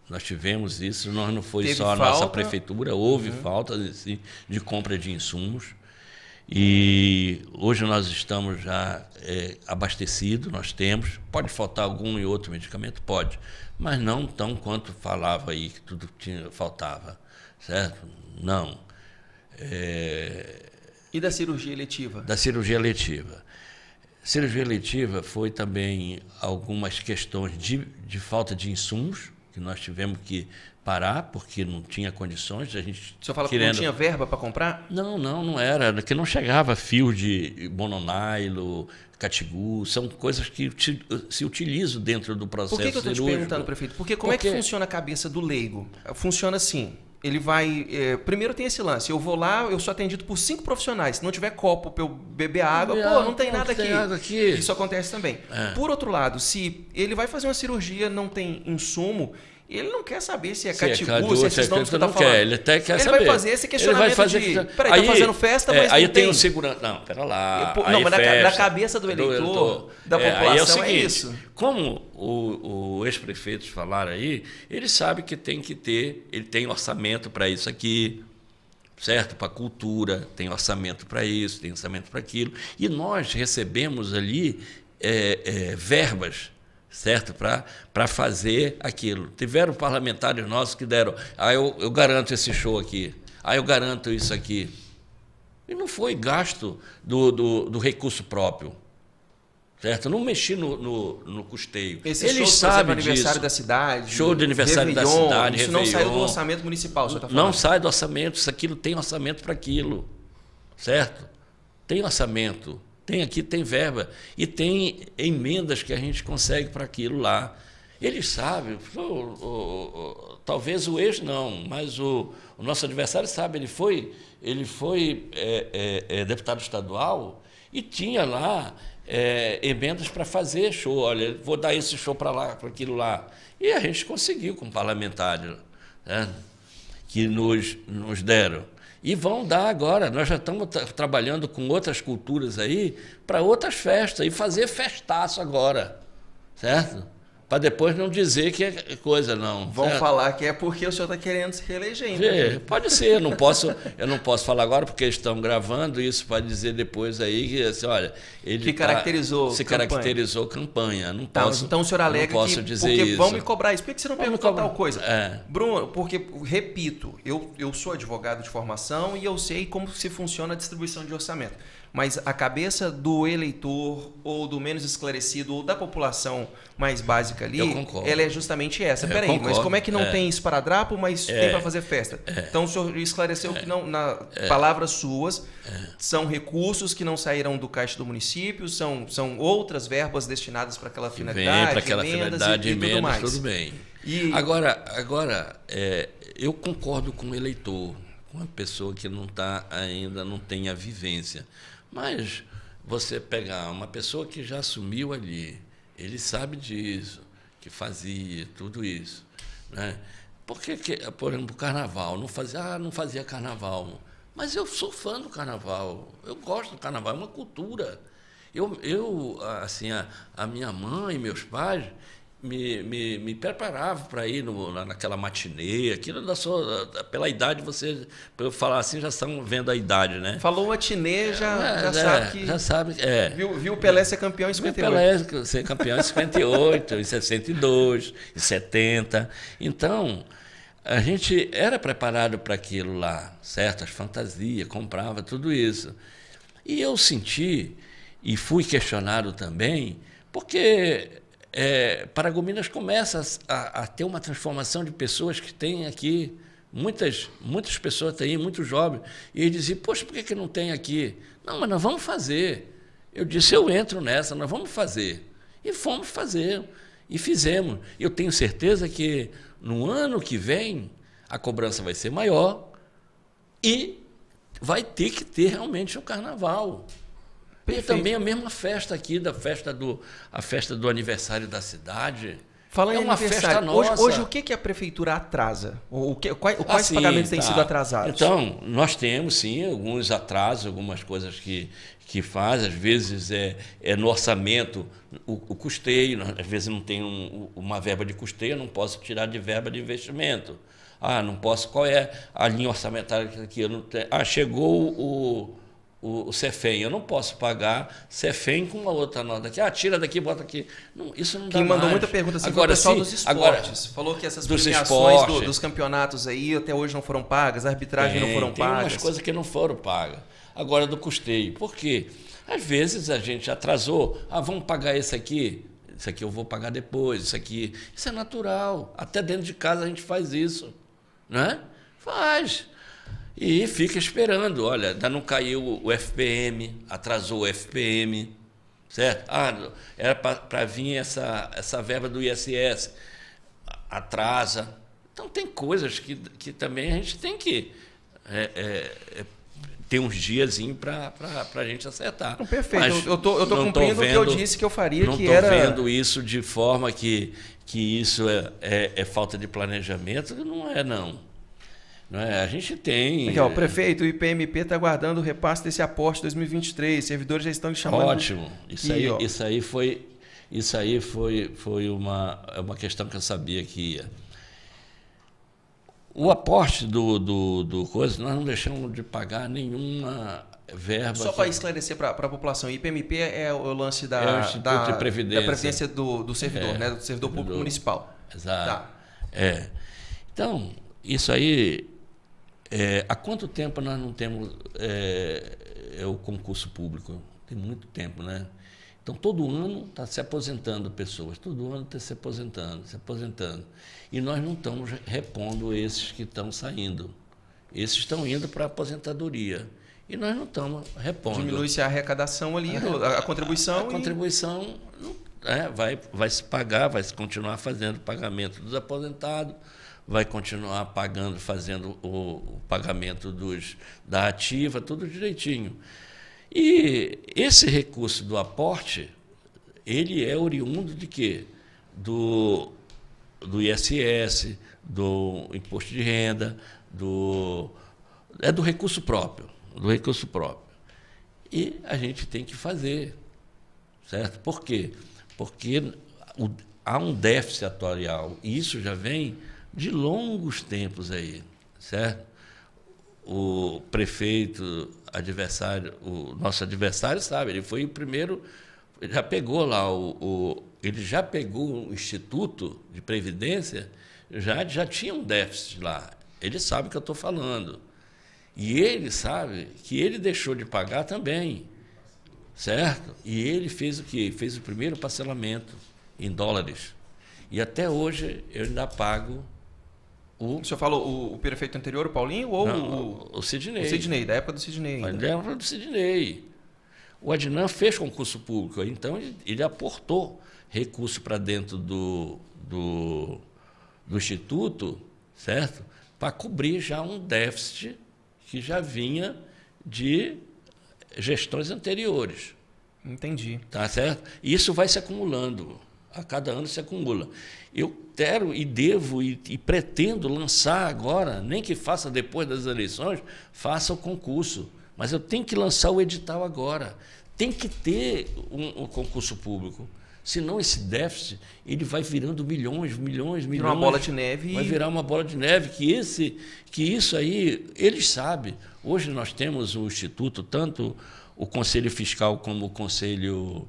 nós tivemos isso, nós não foi Teve só a nossa prefeitura, houve uhum. falta de, de, compra de insumos. E hoje nós estamos já é, abastecidos, nós temos. Pode faltar algum e outro medicamento? Pode. Mas não tão quanto falava aí que tudo tinha, faltava, certo? Não. É, e da cirurgia letiva Da cirurgia letiva Cirurgia letiva foi também algumas questões de, de falta de insumos, que nós tivemos que parar porque não tinha condições. A gente o senhor fala querendo... que não tinha verba para comprar? Não, não, não era. Que não chegava fio de mononailo catigu, são coisas que se utilizam dentro do processo Por que, que eu estou te perguntando, prefeito? Porque como porque... é que funciona a cabeça do leigo? Funciona assim, ele vai. É, primeiro tem esse lance. Eu vou lá, eu sou atendido por cinco profissionais. Se não tiver copo para eu beber água, não, pô, não tem, não nada, tem aqui. nada, aqui. Isso acontece também. É. Por outro lado, se ele vai fazer uma cirurgia, não tem insumo, ele não quer saber se é catibu, se é, cadu, se é esses é nomes que eu não falando. Quer, ele até quer ele saber. Ele vai fazer esse questionamento ele vai fazer de, peraí, aí, tá fazendo festa, é, mas aí tem... um segurança... Não, pera lá. Eu, não, mas festa, na, cabeça do eleitor, da população, é, aí é, o é seguinte, é isso. Como o, o ex-prefeito falaram aí, ele sabe que tem que ter, ele tem orçamento para isso aqui, certo? Para cultura, tem orçamento para isso, tem orçamento para aquilo. E nós recebemos ali é, é verbas certo? Para fazer aquilo. Tiveram parlamentares nossos que deram, ah, eu, eu garanto esse show aqui, ah, eu garanto isso aqui. E não foi gasto do, do, do recurso próprio. Certo? Não mexi no, no, no custeio. Esse Eles show, sabem exemplo, aniversário disso. da cidade. Show de aniversário da cidade. Isso Réveillon. não saiu do orçamento municipal, você está falando? Não sai do orçamento, isso aquilo tem orçamento para aquilo. Certo? Tem orçamento. Tem aqui, tem verba. E tem emendas que a gente consegue para aquilo lá. Eles sabem, o, o, o, talvez o ex não, mas o, nosso adversário sabe, ele foi, ele foi é, é, é, deputado estadual e tinha lá é, emendas para fazer show. Olha, vou dar esse show para lá, para aquilo lá. E a gente conseguiu com o né, que nos, nos deram. E vão dar agora. Nós já estamos trabalhando com outras culturas aí para outras festas e fazer festaço agora, certo? para depois não dizer que é coisa não. Vão certo? falar que é porque o senhor está querendo se reeleger. Ainda, é, pode ser, eu não posso, eu não posso falar agora porque estão gravando isso para dizer depois aí que assim, olha, ele que tá caracterizou tá, se campanha. caracterizou campanha. Não tá, posso. Então o senhor alega posso que dizer porque isso. vão me cobrar isso. Por que você não vão perguntou tal coisa? É. Bruno, porque repito, eu eu sou advogado de formação e eu sei como se funciona a distribuição de orçamento mas a cabeça do eleitor ou do menos esclarecido ou da população mais básica ali, ela é justamente essa. É, Peraí, concordo. mas como é que não é. tem esparadrapo, mas é. tem para fazer festa? É. Então o senhor esclareceu é. que não, na é. palavras suas, são recursos que não saíram do caixa do município, são, são outras verbas destinadas para aquela finalidade, para aquela emendas, finalidade, e, e emendas, tudo mais. Tudo bem. E... Agora, agora eu concordo com o eleitor, com a pessoa que não tá ainda não tem a vivência. Mas você pegar uma pessoa que já assumiu ali, ele sabe disso, que fazia tudo isso. Né? Por que, que por exemplo, carnaval? Não fazia, ah, não fazia carnaval. Mas eu sou fã do carnaval, eu gosto do carnaval, é uma cultura. Eu, eu assim, a, a minha mãe e meus pais, me, me, me preparava para ir no, naquela matinê, aquilo da sua, pela idade você, para eu falar assim, já estão vendo a idade, né? Falou matinê, já, é, já é, sabe que... Já sabe, é. Viu, viu o Pelé ser campeão em 58. Viu Pelé ser campeão em 58, em 62, em 70. Então, a gente era preparado para aquilo lá, certo? As fantasias, comprava tudo isso. E eu senti, e fui questionado também, porque é, Paragominas começa a, a, ter uma transformação de pessoas que tem aqui, muitas, muitas pessoas têm, muitos jovens, e eles diziam, poxa, por que, que não tem aqui? Não, mas nós vamos fazer. Eu disse, eu entro nessa, nós vamos fazer. E fomos fazer, e fizemos. Eu tenho certeza que no ano que vem a cobrança vai ser maior e vai ter que ter realmente um carnaval. Perfeito. E também a mesma festa aqui, da festa do, a festa do aniversário da cidade. Fala é uma festa nossa. Hoje, hoje o que, que a prefeitura atrasa? O que, quais, quais assim, pagamentos tá. têm sido atrasados? Então, nós temos sim alguns atrasos, algumas coisas que, que faz, às vezes é, é no orçamento o, o custeio, às vezes não tem um, uma verba de custeio, não posso tirar de verba de investimento. Ah, não posso, qual é a linha orçamentária que eu não tenho? Ah, chegou o o, o Cefem. Eu não posso pagar Cefem com uma outra nota aqui. Ah, tira daqui, bota aqui. Não, isso não dá dá Quem mandou mais. muita pergunta assim, agora, o pessoal sim, dos esportes. Agora, falou que essas premiações do, dos campeonatos aí até hoje não foram pagas, a arbitragem tem, não foram tem pagas. Tem umas coisas que não foram pagas. Agora, do custeio. Por quê? Às vezes a gente atrasou. Ah, vamos pagar esse aqui? Isso aqui eu vou pagar depois, isso aqui. Isso é natural. Até dentro de casa a gente faz isso. Né? Faz. E fica esperando, olha, ainda não caiu o FPM, atrasou o FPM, certo? Ah, era para vir essa, essa verba do ISS, atrasa. Então tem coisas que, que também a gente tem que é, é, é ter uns diazinhos para a gente acertar. Não, perfeito, Mas eu estou eu tô cumprindo tô vendo, o que eu disse que eu faria, não que era... vendo isso de forma que, que isso é, é, é falta de planejamento, não é não. É, a gente tem. Aqui, ó, o é. prefeito, o IPMP está aguardando o repasse desse aporte 2023. Servidores já estão lhe chamando. Ótimo. Isso, aí, ó. isso aí foi, isso aí foi, foi uma, é uma questão que eu sabia que ia. O aporte do, do, do coisa, nós não deixamos de pagar nenhuma verba. Só para esclarecer para a população, IPMP é o lance da, é o da, Previdência. da Previdência do, do servidor, é, né? Do servidor público municipal. Exato. Tá. É. Então, isso aí é, há quanto tempo nós não temos é, é, o concurso público? Tem muito tempo, né? Então, todo ano está se aposentando pessoas, todo ano está se aposentando, se aposentando. E nós não estamos repondo esses que estão saindo. Esses estão indo para a aposentadoria. E nós não estamos repondo. Diminui-se a arrecadação ali, é. a, a contribuição. A, a, e... contribuição é, vai, vai se pagar, vai se continuar fazendo o pagamento dos aposentados vai continuar pagando, fazendo o, o pagamento dos, da ativa, tudo direitinho. E esse recurso do aporte, ele é oriundo de quê? Do, do ISS, do imposto de renda, do é do recurso próprio, do recurso próprio. E a gente tem que fazer, certo? Por quê? Porque o, há um déficit atuarial, e isso já vem de longos tempos aí, certo? O prefeito adversário, o nosso adversário sabe, ele foi o primeiro, ele já pegou lá o, o ele já pegou o instituto de previdência, já já tinha um déficit lá. Ele sabe o que eu estou falando. E ele sabe que ele deixou de pagar também, certo? E ele fez o que? Fez o primeiro parcelamento em dólares. E até hoje eu ainda pago o, o senhor falou o, o, prefeito anterior, o Paulinho, ou não, o, o Sidney? O Sidney, da época do Sidney. Ainda. Da época do Sidney. O Adnan fez concurso público, então ele, ele aportou recurso para dentro do, do, do Instituto, certo? Para cobrir já um déficit que já vinha de gestões anteriores. Entendi. Tá certo? E isso vai se acumulando. A cada ano se acumula. Eu quero e devo e, e, pretendo lançar agora, nem que faça depois das eleições, faça o concurso. Mas eu tenho que lançar o edital agora. Tem que ter um, um concurso público. Senão esse déficit ele vai virando milhões, milhões, milhões. Vira uma bola de neve. Vai virar uma bola de neve que esse, que isso aí eles sabem. Hoje nós temos o instituto tanto o Conselho Fiscal como o Conselho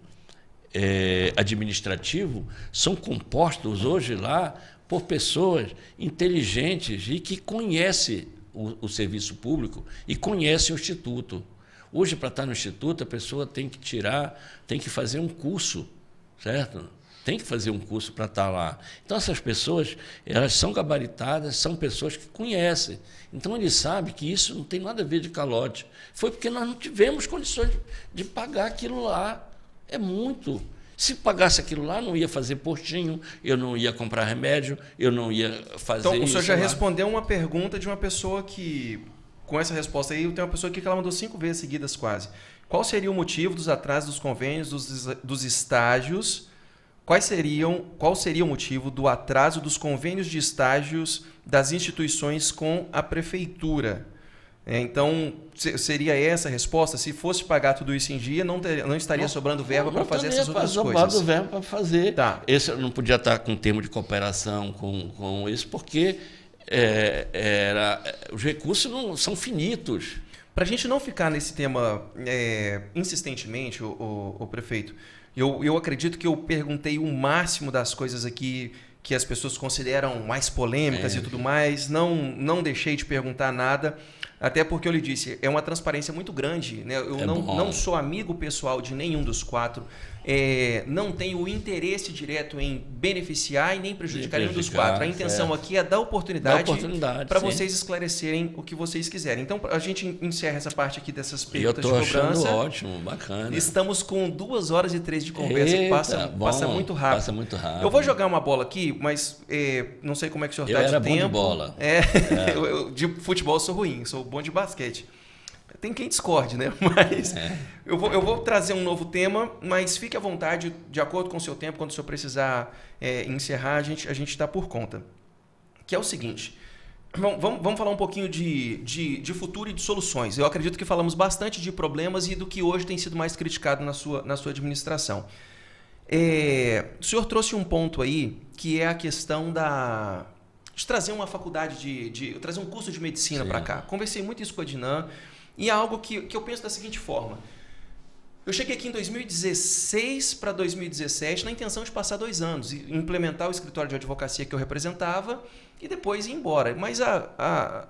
é, administrativo são compostos hoje lá por pessoas inteligentes e que conhecem o, o serviço público e conhecem o Instituto. Hoje, para estar no Instituto, a pessoa tem que tirar, tem que fazer um curso, certo? tem que fazer um curso para estar lá. Então essas pessoas, elas são gabaritadas, são pessoas que conhecem. Então ele sabe que isso não tem nada a ver de calote. Foi porque nós não tivemos condições de, de pagar aquilo lá. É muito. Se pagasse aquilo lá, não ia fazer postinho, eu não ia comprar remédio, eu não ia fazer. Então, o senhor já lá. respondeu uma pergunta de uma pessoa que. Com essa resposta aí, tem uma pessoa que ela mandou cinco vezes seguidas quase. Qual seria o motivo dos atrasos dos convênios, dos, dos estágios? Quais seriam, qual seria o motivo do atraso dos convênios de estágios das instituições com a prefeitura? É, então, seria essa a resposta? Se fosse pagar tudo isso em dia, não, ter, não estaria não, sobrando verba para fazer essas outras coisas? Não sobrando verba para fazer. Tá. Esse eu não podia estar com termo de cooperação com, com isso, porque é, era, os recursos não são finitos. Para a gente não ficar nesse tema é, insistentemente, o, o, o prefeito, eu, eu acredito que eu perguntei o máximo das coisas aqui que as pessoas consideram mais polêmicas é. e tudo mais. Não, não deixei de perguntar nada. Até porque eu lhe disse, é uma transparência muito grande. Né? Eu é não, não sou amigo pessoal de nenhum dos quatro é, não tem o interesse direto em beneficiar e nem prejudicar nenhum dos quatro. A intenção certo. aqui é dar oportunidade, oportunidade para vocês esclarecerem o que vocês quiserem. Então, a gente encerra essa parte aqui dessas perguntas de cobrança. Eu estou achando ótimo, bacana. Estamos com duas horas e três de conversa Eita, que passa, bom, passa, muito rápido. passa muito rápido. Eu vou jogar uma bola aqui, mas é, não sei como é que o senhor está de tempo. Eu era bom de bola. É, é. *laughs* eu, eu, de futebol sou ruim, sou bom de basquete tem quem discorde, né? *laughs* Mas é. eu, vou, eu vou trazer um novo tema, mas fique à vontade, de acordo com o seu tempo, quando o senhor precisar é, encerrar, a gente a está por conta. Que é o seguinte. Vamos, vamos, vamos falar um pouquinho de, de, de, futuro e de soluções. Eu acredito que falamos bastante de problemas e do que hoje tem sido mais criticado na sua, na sua administração. É, o senhor trouxe um ponto aí que é a questão da, de trazer uma faculdade de, de trazer um curso de medicina para cá. Conversei muito isso com a Dinan. E é algo que, que eu penso da seguinte forma. Eu cheguei aqui em 2016 para 2017 na intenção de passar dois anos e implementar o escritório de advocacia que eu representava e depois ir embora. Mas a,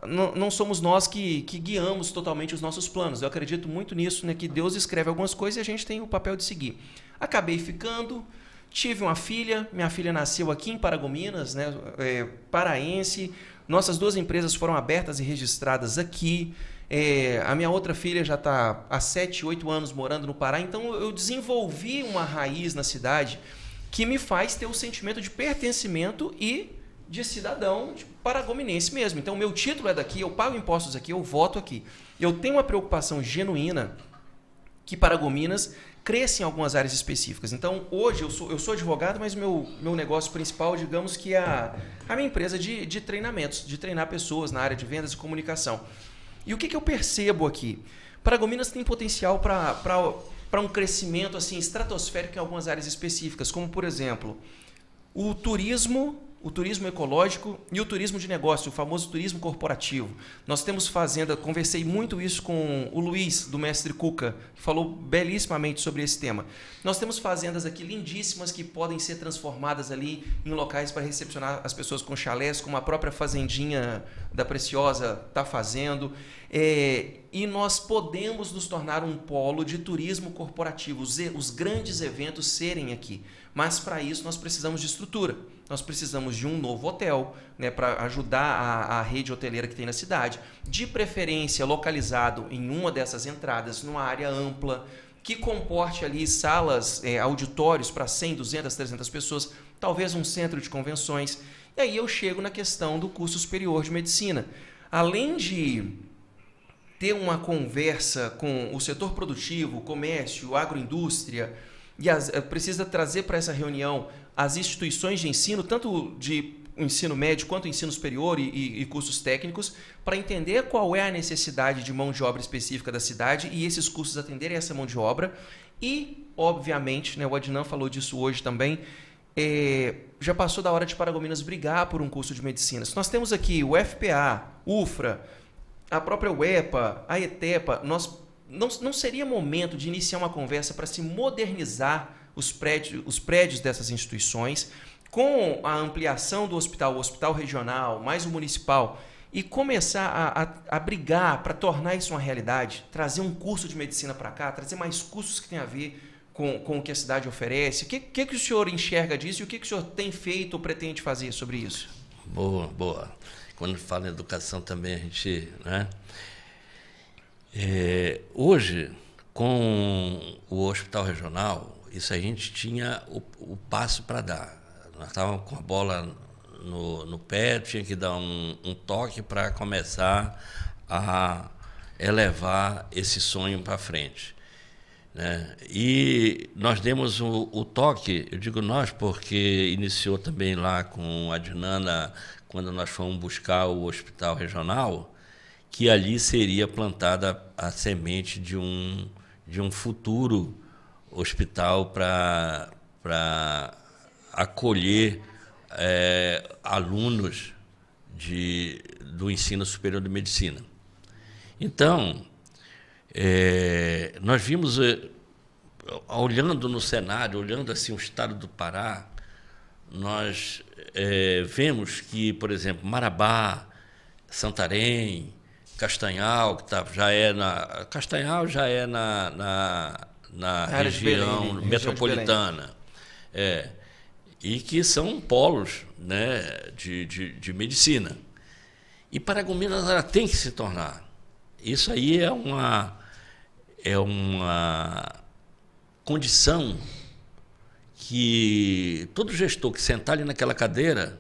a, não, somos nós que, que, guiamos totalmente os nossos planos. Eu acredito muito nisso, né, que Deus escreve algumas coisas e a gente tem o papel de seguir. Acabei ficando, tive uma filha, minha filha nasceu aqui em Paragominas, né, é, paraense. Nossas duas empresas foram abertas e registradas aqui. É, a minha outra filha já está há 7, 8 anos morando no Pará, então eu desenvolvi uma raiz na cidade que me faz ter o um sentimento de pertencimento e de cidadão de tipo, paragominense mesmo. Então, meu título é daqui, eu pago impostos aqui, eu voto aqui. Eu tenho uma preocupação genuína que Paragominas cresça em algumas áreas específicas. Então, hoje eu sou, eu sou advogado, mas meu, meu negócio principal, digamos que é a, a minha empresa de, de treinamentos, de treinar pessoas na área de vendas e comunicação. E o que, que eu percebo aqui? Paragominas tem potencial para um crescimento assim estratosférico em algumas áreas específicas, como por exemplo o turismo o turismo ecológico e o turismo de negócio, o famoso turismo corporativo. Nós temos fazenda, conversei muito isso com o Luiz, do Mestre Cuca, que falou belíssimamente sobre esse tema. Nós temos fazendas aqui lindíssimas que podem ser transformadas ali em locais para recepcionar as pessoas com chalés, como a própria fazendinha da Preciosa está fazendo. É, e nós podemos nos tornar um polo de turismo corporativo, os, os grandes eventos serem aqui. Mas para isso nós precisamos de estrutura nós precisamos de um novo hotel, né, para ajudar a, a, rede hoteleira que tem na cidade, de preferência localizado em uma dessas entradas, numa área ampla, que comporte ali salas, é, auditórios para 100, 200, 300 pessoas, talvez um centro de convenções. E aí eu chego na questão do curso superior de medicina. Além de ter uma conversa com o setor produtivo, comércio, agroindústria, e as, eh, precisa trazer para essa reunião as instituições de ensino, tanto de ensino médio quanto ensino superior e, e, e cursos técnicos, para entender qual é a necessidade de mão de obra específica da cidade e esses cursos atenderem essa mão de obra. E, obviamente, né, o Adnan falou disso hoje também, é, já passou da hora de Paragominas brigar por um curso de medicina. Se nós temos aqui o FPA, UFRA, a própria UEPA, a ETEPA, nós, não, não seria momento de iniciar uma conversa para se modernizar os prédios, os prédios dessas instituições, com a ampliação do hospital, o hospital regional, mais o municipal, e começar a, a, a brigar para tornar isso uma realidade, trazer um curso de medicina para cá, trazer mais cursos que tem a ver com, com o que a cidade oferece. O que, que, que o senhor enxerga disso e o que, que o senhor tem feito ou pretende fazer sobre isso? Boa, boa. Quando fala em educação também a gente. Né? É, hoje, com o hospital regional, isso a gente tinha o, o passo para dar. Nós estávamos com a bola no, no pé, tinha que dar um, um toque para começar a elevar esse sonho para frente. Né? E nós demos o, o, toque, eu digo nós, porque iniciou também lá com a Dinana, quando nós fomos buscar o hospital regional, que ali seria plantada a semente de um, de um futuro hospital para acolher é, alunos de, do ensino superior de medicina. Então, é, nós vimos, é, olhando no cenário, olhando assim o estado do Pará, nós é, vemos que, por exemplo, Marabá, Santarém, Castanhal, que tá, já é na. Castanhal já é na, na na região né? metropolitana. É, e que são polos né, de, de, de medicina. E Paragominas ela tem que se tornar. Isso aí é uma, é uma condição que todo gestor que sentar ali naquela cadeira,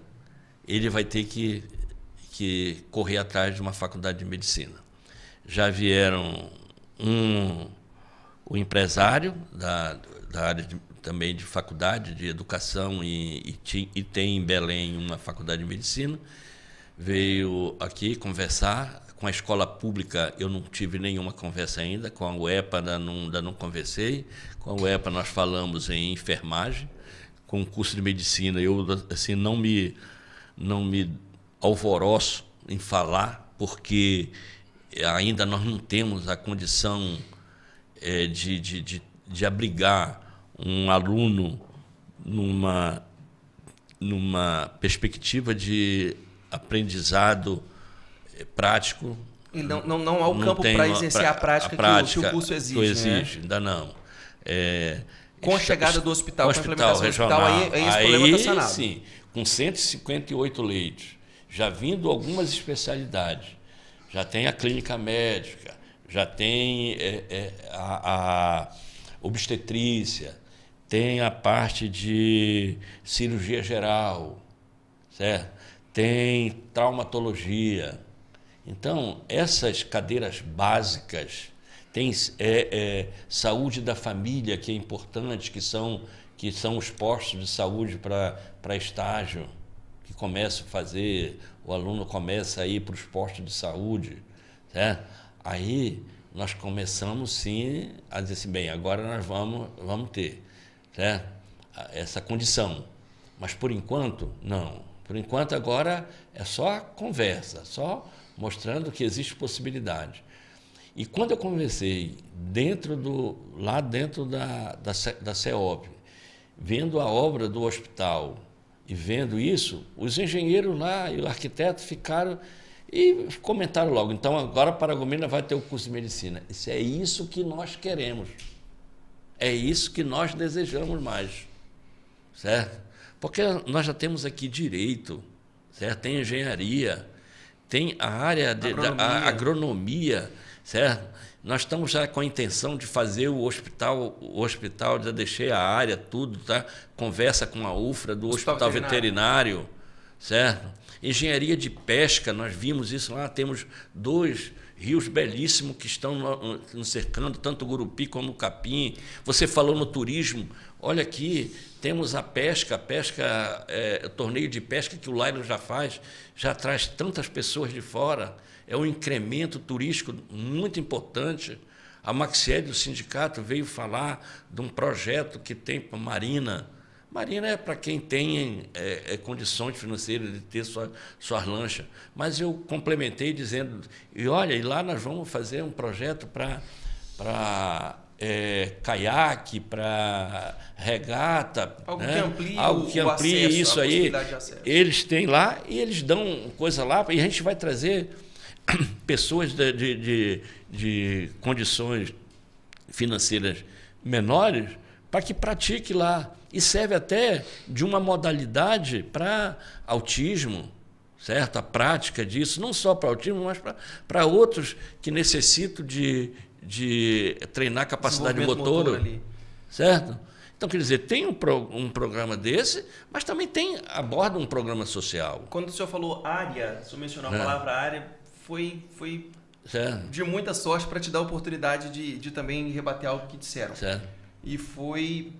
ele vai ter que, que correr atrás de uma faculdade de medicina. Já vieram um o empresário da, da área de, também de faculdade de educação e, e, e, tem em Belém uma faculdade de medicina, veio aqui conversar. Com a escola pública eu não tive nenhuma conversa ainda, com a UEPA ainda não, ainda não conversei, com a UEPA nós falamos em enfermagem, com o curso de medicina eu assim não me não me alvoroço em falar, porque ainda nós não temos a condição é, de, de, de, de abrigar um aluno numa, numa perspectiva de aprendizado é, prático. não, não, não há o não campo para exercer a prática, a prática que, o, que, o, curso exige. Que exige, né? ainda não. É, com a chegada do hospital, hospital com a implementação regional, do hospital, aí, aí esse tá aí, problema está sanado. Sim, com 158 leitos, já vindo algumas especialidades. Já tem a clínica médica, já tem é, é, a, a obstetrícia, tem a parte de cirurgia geral, certo? tem traumatologia. Então, essas cadeiras básicas, tem é, é, saúde da família, que é importante, que são, que são os postos de saúde para estágio, que começa a fazer, o aluno começa a ir para os postos de saúde. Certo? Aí nós começamos sim a dizer assim, bem, agora nós vamos, vamos ter né, essa condição. Mas por enquanto, não. Por enquanto agora é só conversa, só mostrando que existe possibilidade. E quando eu conversei dentro do, lá dentro da, da, da CEOP, vendo a obra do hospital e vendo isso, os engenheiros lá e o arquiteto ficaram e comentaram logo, então agora Paragomina vai ter o curso de medicina. Isso é isso que nós queremos. É isso que nós desejamos mais. Certo? Porque nós já temos aqui direito, certo? Tem engenharia, tem a área de, agronomia. Da, a agronomia, certo? Nós estamos já com a intenção de fazer o hospital, o hospital já deixei a área, tudo, tá? Conversa com a UFRA do hospital, hospital veterinário. veterinário, certo? Engenharia de pesca, nós vimos isso lá, temos dois rios belíssimos que estão nos cercando, tanto o Gurupi como o Capim. Você falou no turismo, olha aqui, temos a pesca, a pesca, é, torneio de pesca que o Lairo já faz, já traz tantas pessoas de fora, é um incremento turístico muito importante. A Maxied, do sindicato, veio falar de um projeto que tem para a Marina, Marina é né, para quem tem é, é, condições financeiras de ter sua, suas lanchas. Mas eu complementei dizendo, e olha, e lá nós vamos fazer um projeto para é, caiaque, para regata. Algo né? que amplie, Algo que amplie acesso, isso aí. Eles têm lá e eles dão coisa lá e a gente vai trazer *coughs* pessoas de, de, de, de condições financeiras menores para que pratique lá e serve até de uma modalidade para autismo, certo? A prática disso, não só para autismo, mas para outros que necessitam de, de treinar capacidade motora. Motor ali. certo? Então, quer dizer, tem um, pro, um programa desse, mas também tem aborda um programa social. Quando o senhor falou área, o senhor mencionou a é. palavra área, foi, foi certo. de muita sorte para te dar a oportunidade de, de também rebater algo que disseram. Certo. E foi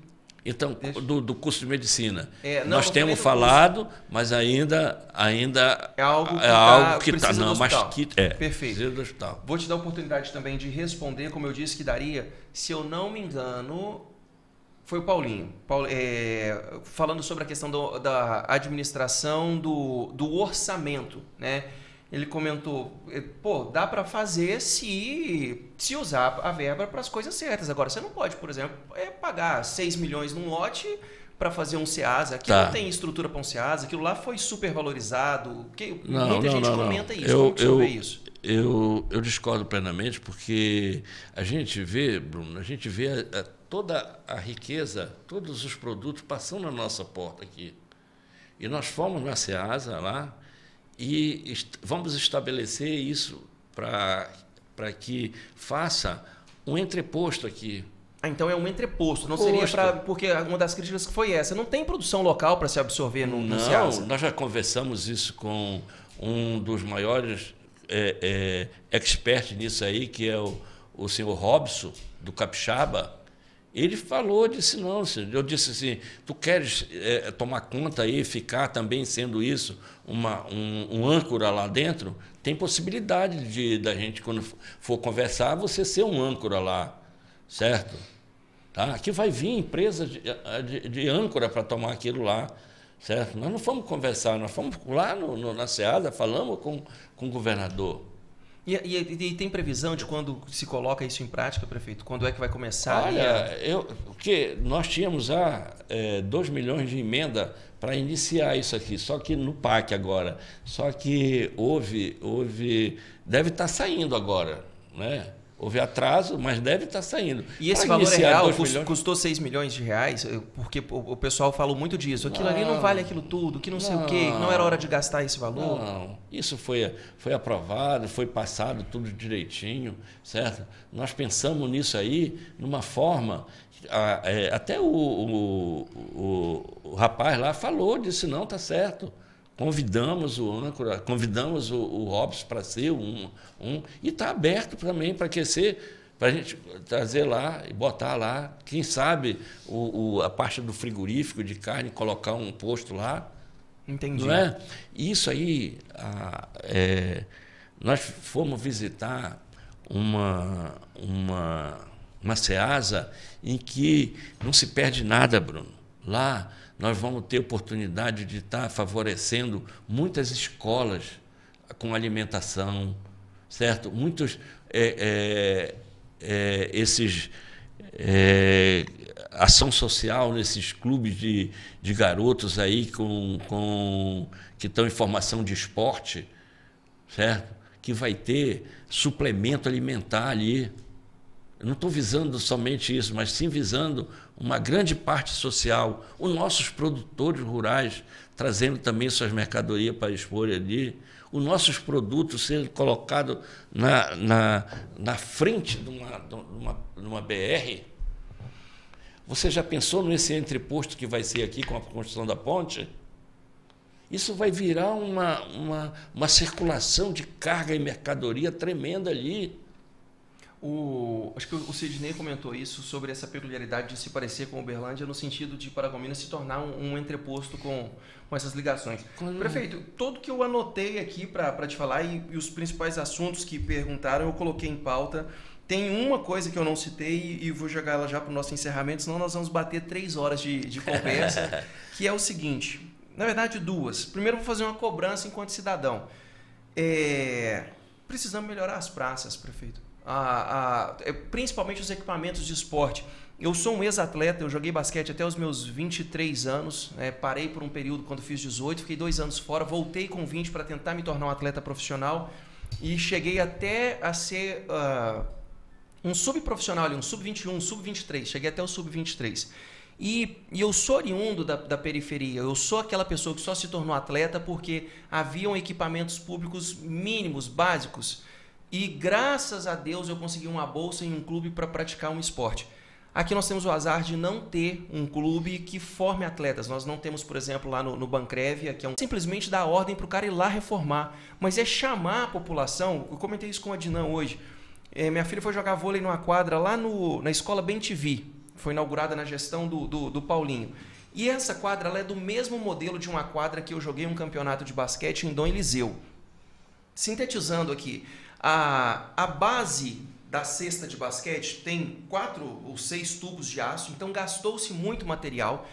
então, do, do, curso de medicina. É, não, Nós temos falado, curso. mas ainda, ainda é algo que, é tá que tá, não, mas que é. Perfeito. Do hospital. Vou te dar a oportunidade também de responder, como eu disse que daria, se eu não me engano, foi o Paulinho, Paulo, é, falando sobre a questão do, da administração do, do orçamento, né? ele comentou, é, pô, dá para fazer se se usar a verba para as coisas certas. Agora, você não pode, por exemplo, é pagar 6 milhões num lote para fazer um SEASA, aquilo tá. não tem estrutura para um SEASA, aquilo lá foi super valorizado. Que, não, muita não, gente não, comenta isso. Eu, Como eu, isso? Eu, eu discordo plenamente, porque a gente vê, Bruno, a gente vê a, a, toda a riqueza, todos os produtos passando na nossa porta aqui. E nós fomos na SEASA lá, e est vamos estabelecer isso para que faça um entreposto aqui. Ah, então é um entreposto, não seria para. Porque uma das críticas que foi essa. Não tem produção local para se absorver no, no Não, nós já conversamos isso com um dos maiores é, é, experts nisso aí, que é o, o senhor Robson, do Capixaba ele falou, disse, não, senhor. Eu disse assim, tu queres é, tomar conta aí, ficar também sendo isso, uma, um, um âncora lá dentro? Tem possibilidade de da gente, quando for conversar, você ser um âncora lá, certo? Tá? Aqui vai vir empresa de, eh, de, de âncora para tomar aquilo lá certo? Nós não fomos conversar, nós fomos lá no, no, na Seada, falamos com, com o governador. E, e, e, tem previsão de quando se coloca isso em prática, prefeito? Quando é que vai começar? Olha, a... eu, nós tínhamos há ah, 2 é, milhões de emenda para iniciar isso aqui, só que no PAC agora. Só que houve, houve deve estar tá saindo agora, né? Houve atraso, mas deve estar tá saindo. E esse pra valor é real? Milhões... Custou 6 milhões de reais? Porque o pessoal falou muito disso. Aquilo não, ali não vale aquilo tudo, que não, não sei o quê, que não era hora de gastar esse valor. Não, isso foi, foi aprovado, foi passado tudo direitinho, certo? Nós pensamos nisso aí numa forma. É, até o, o, o, o rapaz lá falou, disse: não, tá certo. Convidamos o âncora, convidamos o, o Robson para ser um, um e está aberto também para aquecer, para a gente trazer lá e botar lá, quem sabe o, o, a parte do frigorífico de carne, colocar um posto lá. Entendi. Não é? Isso aí, a, é, nós fomos visitar uma, uma, uma seasa em que não se perde nada, Bruno. Lá nós vamos ter oportunidade de estar favorecendo muitas escolas com alimentação, certo? Muitos é, é, é, esses é, ação social nesses clubes de, de garotos aí com, com que estão em formação de esporte, certo? Que vai ter suplemento alimentar ali. Eu não estou visando somente isso, mas sim visando uma grande parte social, os nossos produtores rurais trazendo também suas mercadorias para expor ali, os nossos produtos sendo colocados na, na, na frente de uma, de, uma, de uma BR. Você já pensou nesse entreposto que vai ser aqui com a construção da ponte? Isso vai virar uma, uma, uma circulação de carga e mercadoria tremenda ali. O, acho que o Sidney comentou isso sobre essa peculiaridade de se parecer com Uberlândia no sentido de Paragominas se tornar um, um entreposto com, com essas ligações. Prefeito, todo que eu anotei aqui para te falar e, e, os principais assuntos que perguntaram eu coloquei em pauta. Tem uma coisa que eu não citei e, e vou jogar ela já para o nosso encerramento, senão nós vamos bater três horas de, de conversa, *laughs* que é o seguinte. Na verdade, duas. Primeiro, vou fazer uma cobrança enquanto cidadão. É... Precisamos melhorar as praças, prefeito a, a, é, principalmente os equipamentos de esporte. Eu sou um ex-atleta, eu joguei basquete até os meus 23 anos, né? parei por um período quando fiz 18, fiquei dois anos fora, voltei com 20 para tentar me tornar um atleta profissional e cheguei até a ser uh, um subprofissional, um sub-21, um sub-23, cheguei até o sub-23. E, e, eu sou oriundo da, da, periferia, eu sou aquela pessoa que só se tornou atleta porque haviam equipamentos públicos mínimos, básicos. E graças a Deus eu consegui uma bolsa em um clube para praticar um esporte. Aqui nós temos o azar de não ter um clube que forme atletas. Nós não temos, por exemplo, lá no, no Bancrévia, que é um, simplesmente dar ordem para o cara ir lá reformar. Mas é chamar a população. Eu comentei isso com a Dinam hoje. É, minha filha foi jogar vôlei numa quadra lá no, na escola Bem TV. Foi inaugurada na gestão do, do, do Paulinho. E essa quadra é do mesmo modelo de uma quadra que eu joguei um campeonato de basquete em Dom Eliseu. Sintetizando aqui, a, a base da cesta de basquete tem quatro ou seis tubos de aço, então gastou-se muito material,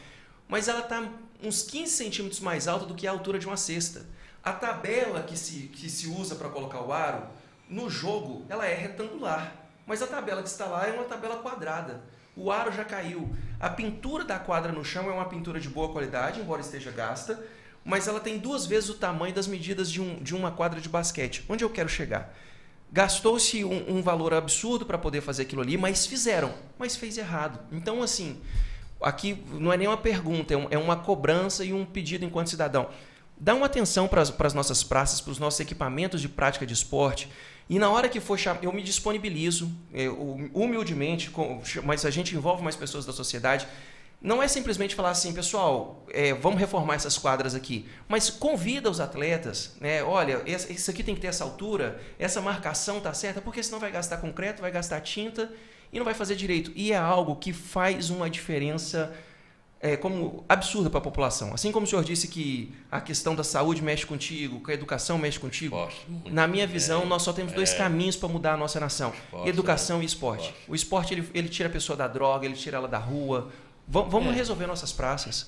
mas ela está uns 15 centímetros mais alta do que a altura de uma cesta. A tabela que se, que se usa para colocar o aro, no jogo, ela é retangular, mas a tabela que está lá é uma tabela quadrada. O aro já caiu. A pintura da quadra no chão é uma pintura de boa qualidade, embora esteja gasta, mas ela tem duas vezes o tamanho das medidas de, um, de uma quadra de basquete. Onde eu quero chegar? gastou-se um, um, valor absurdo para poder fazer aquilo ali, mas fizeram, mas fez errado. Então, assim, aqui não é nenhuma pergunta, é, um, é uma cobrança e um pedido enquanto cidadão. Dá uma atenção para as nossas praças, para os nossos equipamentos de prática de esporte. E na hora que for chamado, eu me disponibilizo, eu, humildemente, com, mas a gente envolve mais pessoas da sociedade não é simplesmente falar assim, pessoal, é, vamos reformar essas quadras aqui, mas convida os atletas, né? Olha, isso aqui tem que ter essa altura, essa marcação tá certa, porque senão vai gastar concreto, vai gastar tinta e não vai fazer direito. E é algo que faz uma diferença é, como absurda para a população. Assim como o senhor disse que a questão da saúde mexe contigo, que a educação mexe contigo, esporte, na minha visão, é, nós só temos dois é. caminhos para mudar a nossa nação: esporte, educação e né? esporte. esporte. O esporte ele, ele tira a pessoa da droga, ele tira ela da rua vamos é. resolver nossas praças.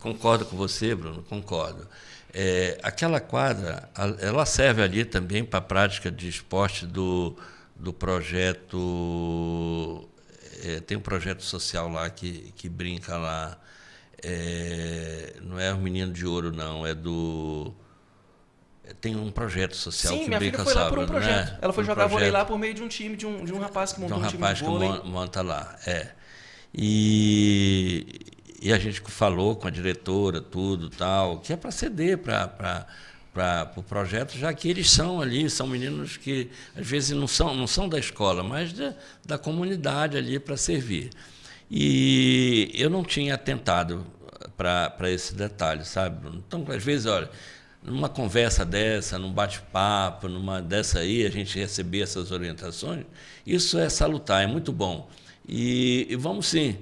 Concordo com você, Bruno, concordo. É, aquela quadra, ela serve ali também para a prática de esporte do, do projeto. É, tem um projeto social lá que, que brinca lá. É, não é o Menino de Ouro, não, é do tem um projeto social Sim, que minha brinca filha foi lá por um é? projeto. Né? Ela foi um jogar projeto. vôlei lá por meio de um time, de um, de um rapaz que montou um, um rapaz time de vôlei. que monta lá, é. E, e a gente falou com a diretora, tudo tal, que é para ceder para para o pro projeto, já que eles são ali, são meninos que às vezes não são, não são da escola, mas de, da comunidade ali para servir. E eu não tinha atentado para esse detalhe, sabe? Então, às vezes, olha, numa conversa dessa, num bate-papo, numa dessa aí, a gente receber essas orientações, isso é salutar, é muito bom. E, e vamos sim,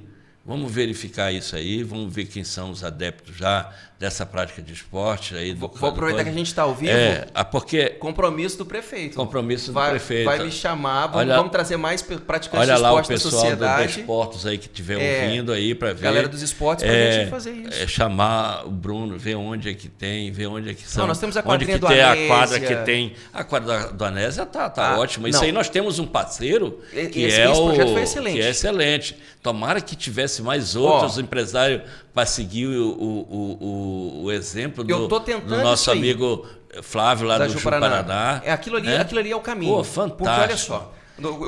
vamos verificar isso aí, vamos ver quem são os adeptos já, dessa prática de esporte. Aí vou, do, vou aproveitar que a gente está ao vivo. É, ah, porque... Compromisso do prefeito. Compromisso do vai, prefeito. Vai me chamar, vamos, olha, vamos trazer mais praticantes de esporte da sociedade. Olha lá o pessoal dos esportes aí que estiver é, ouvindo aí para ver. Galera dos esportes para é, gente fazer isso. É, chamar o Bruno, ver onde é que tem, ver onde é que são. Não, nós temos a quadra que do tem Anésia. a quadra que tem. A quadra do Anésia tá, tá ah, ótima. Isso aí nós temos um parceiro que esse, é esse o, projeto foi excelente. Que é excelente. Tomara que tivesse mais outros oh. empresários para seguir o, o, o, o exemplo do, do nosso amigo Flávio lá da do Paraná. É, aquilo, ali, é? aquilo ali é o caminho. Pô, fantástico. Porque olha só.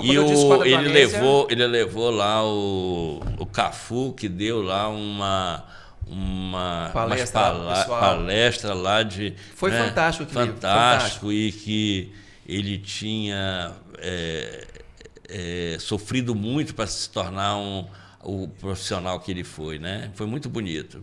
e o, ele, levou, ele levou lá o, o Cafu, que deu lá uma, uma palestra, pala palestra lá de. Foi né? fantástico, fantástico, E que ele tinha é, é, sofrido muito para se tornar um o profissional que ele foi, né? Foi muito bonito.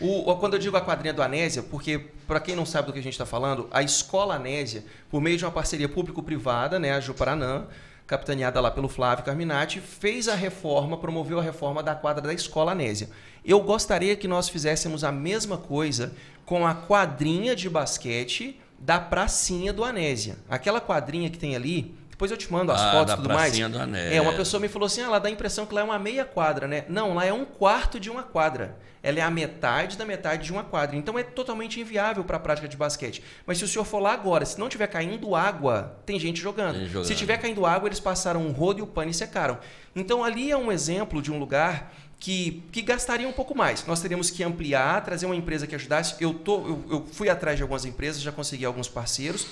O, quando eu digo a quadrinha do Anésia, porque para quem não sabe do que a gente está falando, a escola Anésia, por meio de uma parceria público-privada, né, a Juparanã, capitaneada lá pelo Flávio Carminati, fez a reforma, promoveu a reforma da quadra da escola Anésia. Eu gostaria que nós fizéssemos a mesma coisa com a quadrinha de basquete da pracinha do Anésia. Aquela quadrinha que tem ali, depois eu te mando as ah, fotos e tudo mais. Do Anel. É, uma é. pessoa me falou assim: ah, ela dá a impressão que lá é uma meia quadra, né? Não, lá é um quarto de uma quadra. Ela é a metade da metade de uma quadra. Então é totalmente inviável para a prática de basquete. Mas se o senhor for lá agora, se não tiver caindo água, tem gente jogando. Tem jogando. Se tiver caindo água, eles passaram um rodo e o pano e secaram. Então ali é um exemplo de um lugar que, que gastaria um pouco mais. Nós teríamos que ampliar, trazer uma empresa que ajudasse. Eu, tô, eu, eu fui atrás de algumas empresas, já consegui alguns parceiros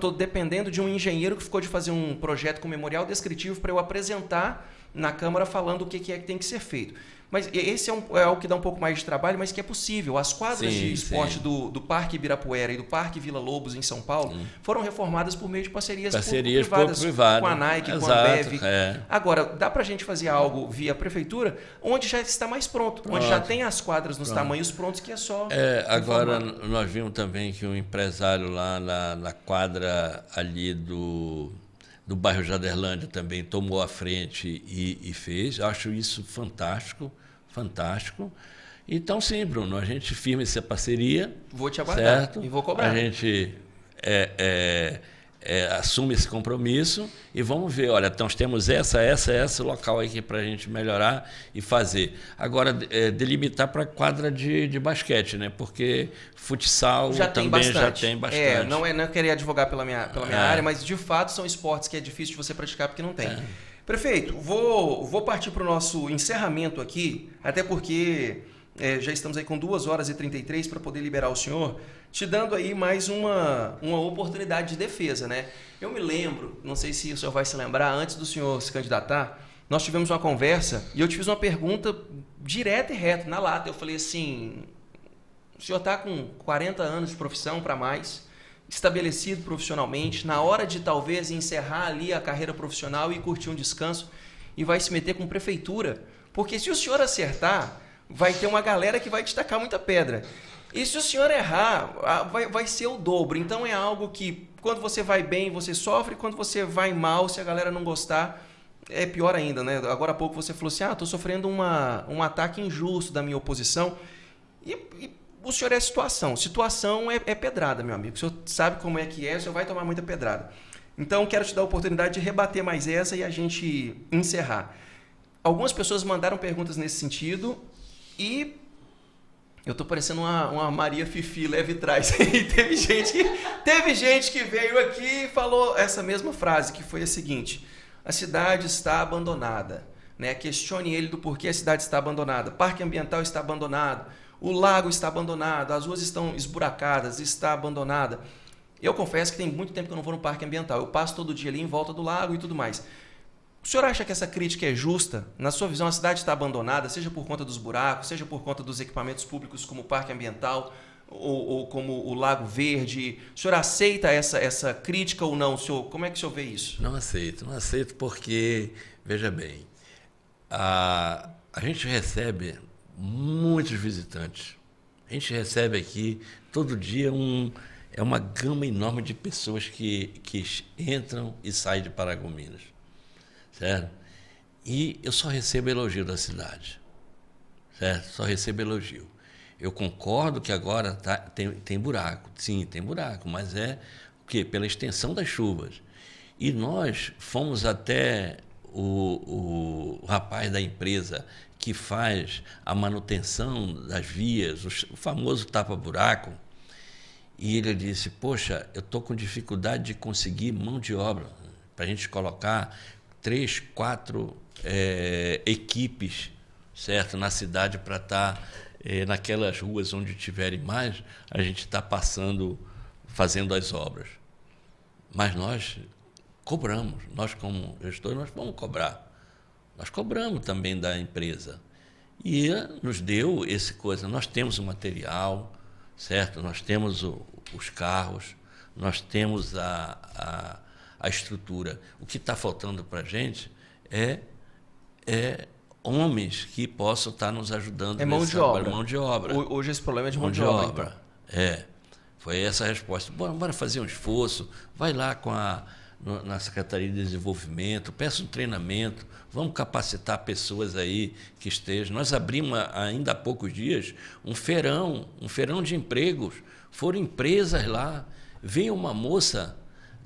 Tô, dependendo de um engenheiro que ficou de fazer um projeto com memorial descritivo para eu apresentar na Câmara falando o que é que tem que ser feito. Mas esse é, um, é que dá um pouco mais de trabalho, mas que é possível. As quadras sim, de esporte do, do Parque Ibirapuera e do Parque Vila Lobos, em São Paulo, sim. foram reformadas por meio de parcerias, parcerias privadas Com a Nike, Exato, com a Bev É. Agora, dá para a gente fazer algo via prefeitura onde já está mais pronto, pronto. onde já tem as quadras nos pronto. tamanhos prontos, que é só. É, agora, nós vimos também que um empresário lá na, na quadra ali do do bairro Jaderlândia também tomou a frente e, e fez. Acho isso fantástico, fantástico. Então, sim, Bruno, a gente firma essa parceria. Vou te aguardar certo? e vou cobrar. A gente é, é, é, assume esse compromisso e vamos ver, olha, nós temos essa, essa, essa local aqui é para a gente melhorar e fazer. Agora, é, delimitar para quadra de, de basquete, né? Porque futsal já também tem já é, tem bastante. É, não é não queria advogar pela minha, pela minha é. área, mas de fato são esportes que é difícil de você praticar porque não tem. É. Prefeito, vou, vou partir para o nosso encerramento aqui, até porque é, já estamos aí com 2 horas e 33 para poder liberar o senhor, te dando aí mais uma, uma oportunidade de defesa, né? Eu me lembro, não sei se o senhor vai se lembrar, antes do senhor se candidatar, nós tivemos uma conversa e eu te fiz uma pergunta direta e reta, na lata. Eu falei assim: o senhor está com 40 anos de profissão para mais, estabelecido profissionalmente, na hora de talvez encerrar ali a carreira profissional e curtir um descanso, e vai se meter com prefeitura. Porque se o senhor acertar vai ter uma galera que vai destacar muita pedra. E se o senhor errar, vai, vai ser o dobro. Então é algo que quando você vai bem, você sofre, quando você vai mal, se a galera não gostar, é pior ainda, né? Agora há pouco você falou assim: ah, estou sofrendo uma, um ataque injusto da minha oposição. E, e o senhor é situação. Situação é, é, pedrada, meu amigo. O senhor sabe como é que é, o senhor vai tomar muita pedrada. Então quero te dar a oportunidade de rebater mais essa e a gente encerrar. Algumas pessoas mandaram perguntas nesse sentido. E eu tô parecendo uma, uma Maria Fifi leve trás. *laughs* e teve gente, que, teve gente que veio aqui e falou essa mesma frase, que foi a seguinte: a cidade está abandonada. Né? Questione ele do porquê a cidade está abandonada. Parque ambiental está abandonado, o lago está abandonado, as ruas estão esburacadas, está abandonada. Eu confesso que tem muito tempo que eu não vou no parque ambiental. Eu passo todo dia ali em volta do lago e tudo mais. O senhor acha que essa crítica é justa? Na sua visão, a cidade está abandonada, seja por conta dos buracos, seja por conta dos equipamentos públicos como o Parque Ambiental ou, ou como o Lago Verde? O senhor aceita essa, essa crítica ou não? O senhor, como é que o senhor vê isso? Não aceito, não aceito porque, veja bem, a, a gente recebe muitos visitantes. A gente recebe aqui todo dia um, é uma gama enorme de pessoas que, que entram e saem de Paragominas certo? E eu só recebo elogio da cidade, certo? Só recebo elogio. Eu concordo que agora tá, tem, tem buraco, sim, tem buraco, mas é o quê? Pela extensão das chuvas. E nós fomos até o, o rapaz da empresa que faz a manutenção das vias, o famoso tapa-buraco, e ele disse: Poxa, eu estou com dificuldade de conseguir mão de obra para a gente colocar três, quatro é, equipes, certo, na cidade para estar tá, é, naquelas ruas onde tiverem mais, a gente está passando, fazendo as obras. Mas nós cobramos, nós como gestores, nós vamos cobrar. Nós cobramos também da empresa. E nos deu esse coisa. Nós temos o material, certo? Nós temos o, os carros, nós temos a, a a estrutura. O que está faltando para a gente é, é homens que possam estar tá nos ajudando. É mão de, obra. mão de obra. Hoje esse problema é de mão, mão de, de, obra. obra. Então. É. Foi essa a resposta. Bora, bora fazer um esforço, vai lá com a na Secretaria de Desenvolvimento, peça um treinamento, vamos capacitar pessoas aí que estejam. Nós abrimos ainda há poucos dias um feirão, um feirão de empregos. Foram empresas lá, veio uma moça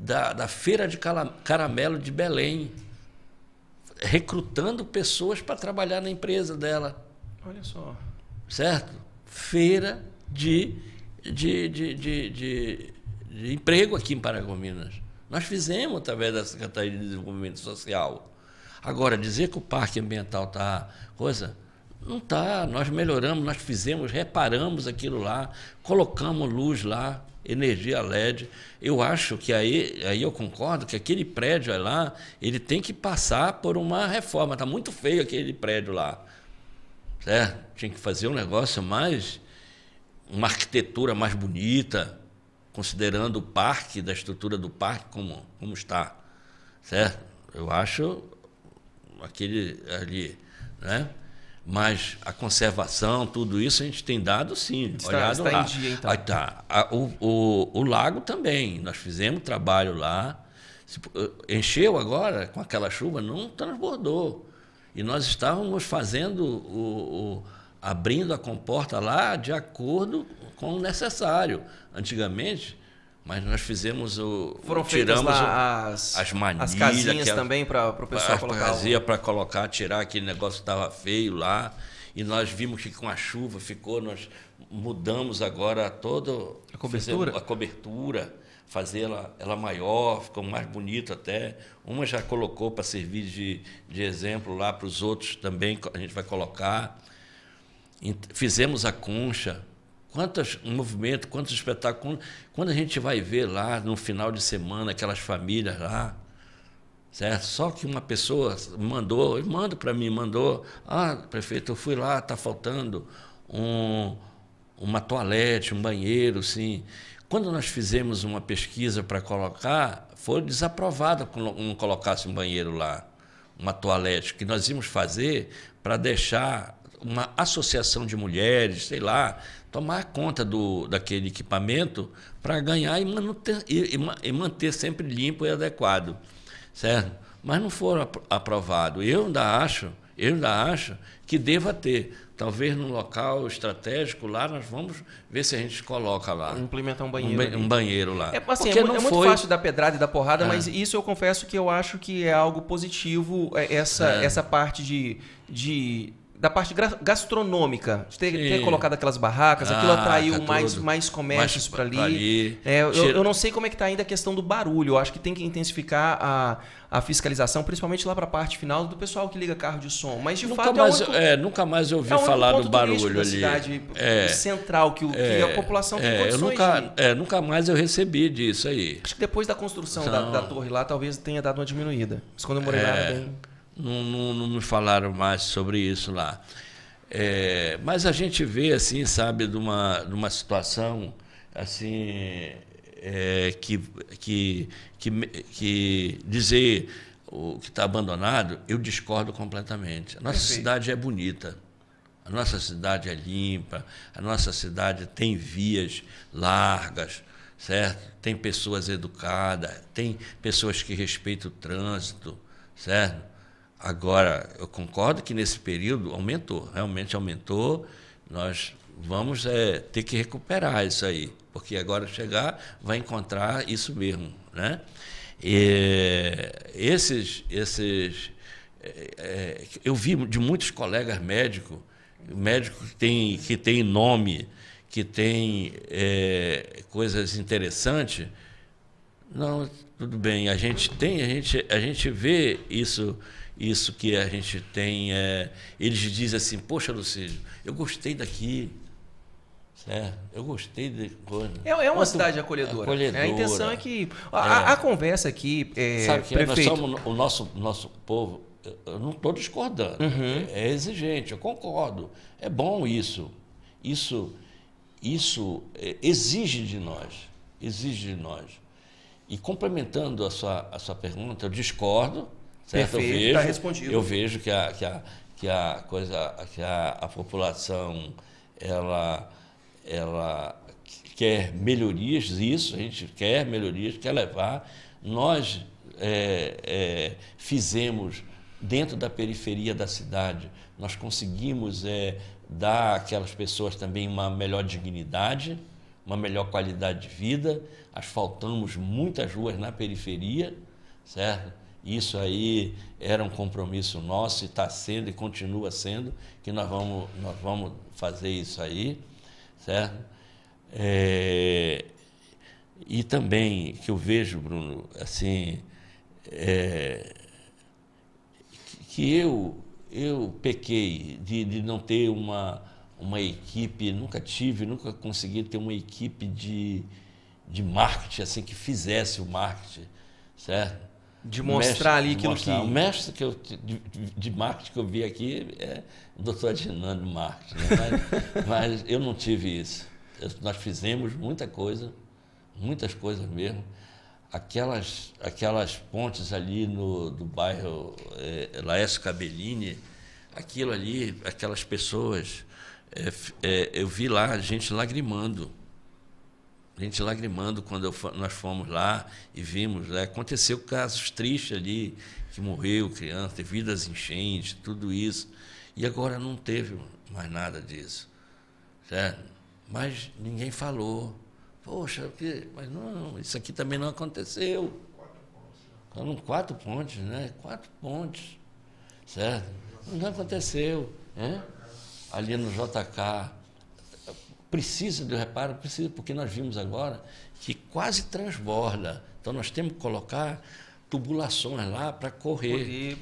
da, da Feira de Caramelo de Belém, recrutando pessoas para trabalhar na empresa dela. Olha só. Certo? Feira de, de, de, de, de, de emprego aqui em Paragominas. Nós fizemos através da Secretaria de Desenvolvimento Social. Agora, dizer que o parque ambiental está coisa, não está. Nós melhoramos, nós fizemos, reparamos aquilo lá, colocamos luz lá energia LED. Eu acho que aí, aí eu concordo que aquele prédio é lá, ele tem que passar por uma reforma. Está muito feio aquele prédio lá. Certo? Tinha que fazer um negócio mais. uma arquitetura mais bonita, considerando o parque, da estrutura do parque como, como está. Certo? Eu acho aquele ali. Né? Mas a conservação, tudo isso, a gente tem dado sim. Está, olhado está lá. em dia, então. Aí tá. A, o, o, o, lago também. Nós fizemos trabalho lá. Se, eh, encheu agora com aquela chuva, não transbordou. E nós estávamos fazendo o, o abrindo a comporta lá de acordo com o necessário. Antigamente, mas nós fizemos o. Foram tiramos lá o, as, as manilhas. As casinhas também para o pessoal colocar. Casinha para colocar, tirar aquele negócio que estava feio lá. E nós vimos que com a chuva ficou, nós mudamos agora toda A cobertura? A cobertura, fazê-la ela maior, ficou mais bonita até. Uma já colocou para servir de, de exemplo lá para os outros também, a gente vai colocar. Fizemos a concha, quantos movimentos, quantos espetáculos. Quando a gente vai ver lá no final de semana aquelas famílias lá, certo? Só que uma pessoa mandou, manda para mim, mandou, ah, prefeito, eu fui lá, está faltando um, uma toalete, um banheiro, sim. Quando nós fizemos uma pesquisa para colocar, foi desaprovada que não colocasse um banheiro lá, uma toalete, que nós íamos fazer para deixar uma associação de mulheres, sei lá, tomar conta do, daquele equipamento para ganhar e, manuter, e, e, manter sempre limpo e adequado, certo? Mas não foram aprovado. Eu ainda acho, eu ainda acho que deva ter. Talvez num local estratégico lá, nós vamos ver se a gente coloca lá. Implementar um banheiro. Um, um banheiro lá. É, assim, é, é muito foi... fácil da pedrada e da porrada, é. mas isso eu confesso que eu acho que é algo positivo, é, essa, é. essa parte de, de da parte gastronômica, de ter, ter colocado aquelas barracas, ah, aquilo atraiu tá mais, mais comércios para ali. ali. É, eu, eu, não sei como é que está ainda a questão do barulho. Eu acho que tem que intensificar a, a fiscalização, principalmente lá para a parte final do pessoal que liga carro de som. Mas de nunca fato é mais, é, é nunca mais ouvi é falar do barulho ali. Cidade é central que, o, que é. a população tem é, condições. Eu nunca, de... é, nunca mais eu recebi disso aí. Acho que depois da construção da, da, torre lá, talvez tenha dado uma diminuída. Mas quando eu morei lá, bem não, não, não me falaram mais sobre isso lá. É, mas a gente vê, assim, sabe, de uma, de uma situação assim é, que, que, que, que dizer o que está abandonado, eu discordo completamente. A nossa Perfeito. cidade é bonita. A nossa cidade é limpa, a nossa cidade tem vias largas, certo? Tem pessoas educadas, tem pessoas que respeitam o trânsito, certo? Agora, eu concordo que nesse período aumentou, realmente aumentou. Nós vamos é, ter que recuperar isso aí, porque agora chegar vai encontrar isso mesmo, né? E esses, esses, é, é eu vi de muitos colegas médicos, médicos que tem, que tem nome, que tem é, coisas interessantes. Não, tudo bem, a gente tem, a gente, a gente vê isso isso que a gente tem. É, eles dizem assim: Poxa, Lucídio, eu gostei daqui. Certo? Eu gostei de coisa. É, é uma Quanto cidade acolhedora. acolhedora. É, a intenção é que. A, é. a conversa aqui. É, Sabe que prefeito... nós somos, o nosso, nosso povo, eu não estou discordando, uhum. é exigente, eu concordo. É bom isso. Isso, isso exige de nós. Exige de nós. E complementando a sua, a sua pergunta, eu discordo Certo? Perfeito, eu tá vejo, respondido. Eu vejo que a, que a, que a coisa, que a, a população, ela, ela quer melhorias, isso, a gente quer melhorias, quer levar. Nós é, é, fizemos dentro da periferia da cidade, nós conseguimos é, dar aquelas pessoas também uma melhor dignidade, uma melhor qualidade de vida, asfaltamos muitas ruas na periferia, certo? Isso aí era um compromisso nosso, e está sendo e continua sendo, que nós vamos, nós vamos fazer isso aí, certo? É, e também que eu vejo, Bruno, assim, é, que eu, eu pequei de, de não ter uma, uma equipe, nunca tive, nunca consegui ter uma equipe de, de marketing, assim, que fizesse o marketing, certo? de mostrar mestre, ali aquilo mostrar. que. O mestre que eu, de, de marketing que eu vi aqui é o doutor Adinando Marketing. Né? Mas, *laughs* mas, eu não tive isso. Eu, nós fizemos muita coisa, muitas coisas mesmo. Aquelas, aquelas pontes ali no, do bairro é, Laércio Cabellini, aquilo ali, aquelas pessoas, é, é, eu vi lá gente lagrimando a gente lagrimando quando eu, nós fomos lá e vimos. Né? Aconteceu casos tristes ali, que morreu criança, teve vidas enchentes, tudo isso. E agora não teve mais nada disso. Certo? Mas ninguém falou. Poxa, que... mas não, isso aqui também não aconteceu. Foram quatro pontes, né? Quatro pontes. Certo? Não aconteceu. Hein? Né? Ali no JK precisa de reparo, precisa, porque nós vimos agora que quase transborda. Então nós temos que colocar tubulações lá para correr. correr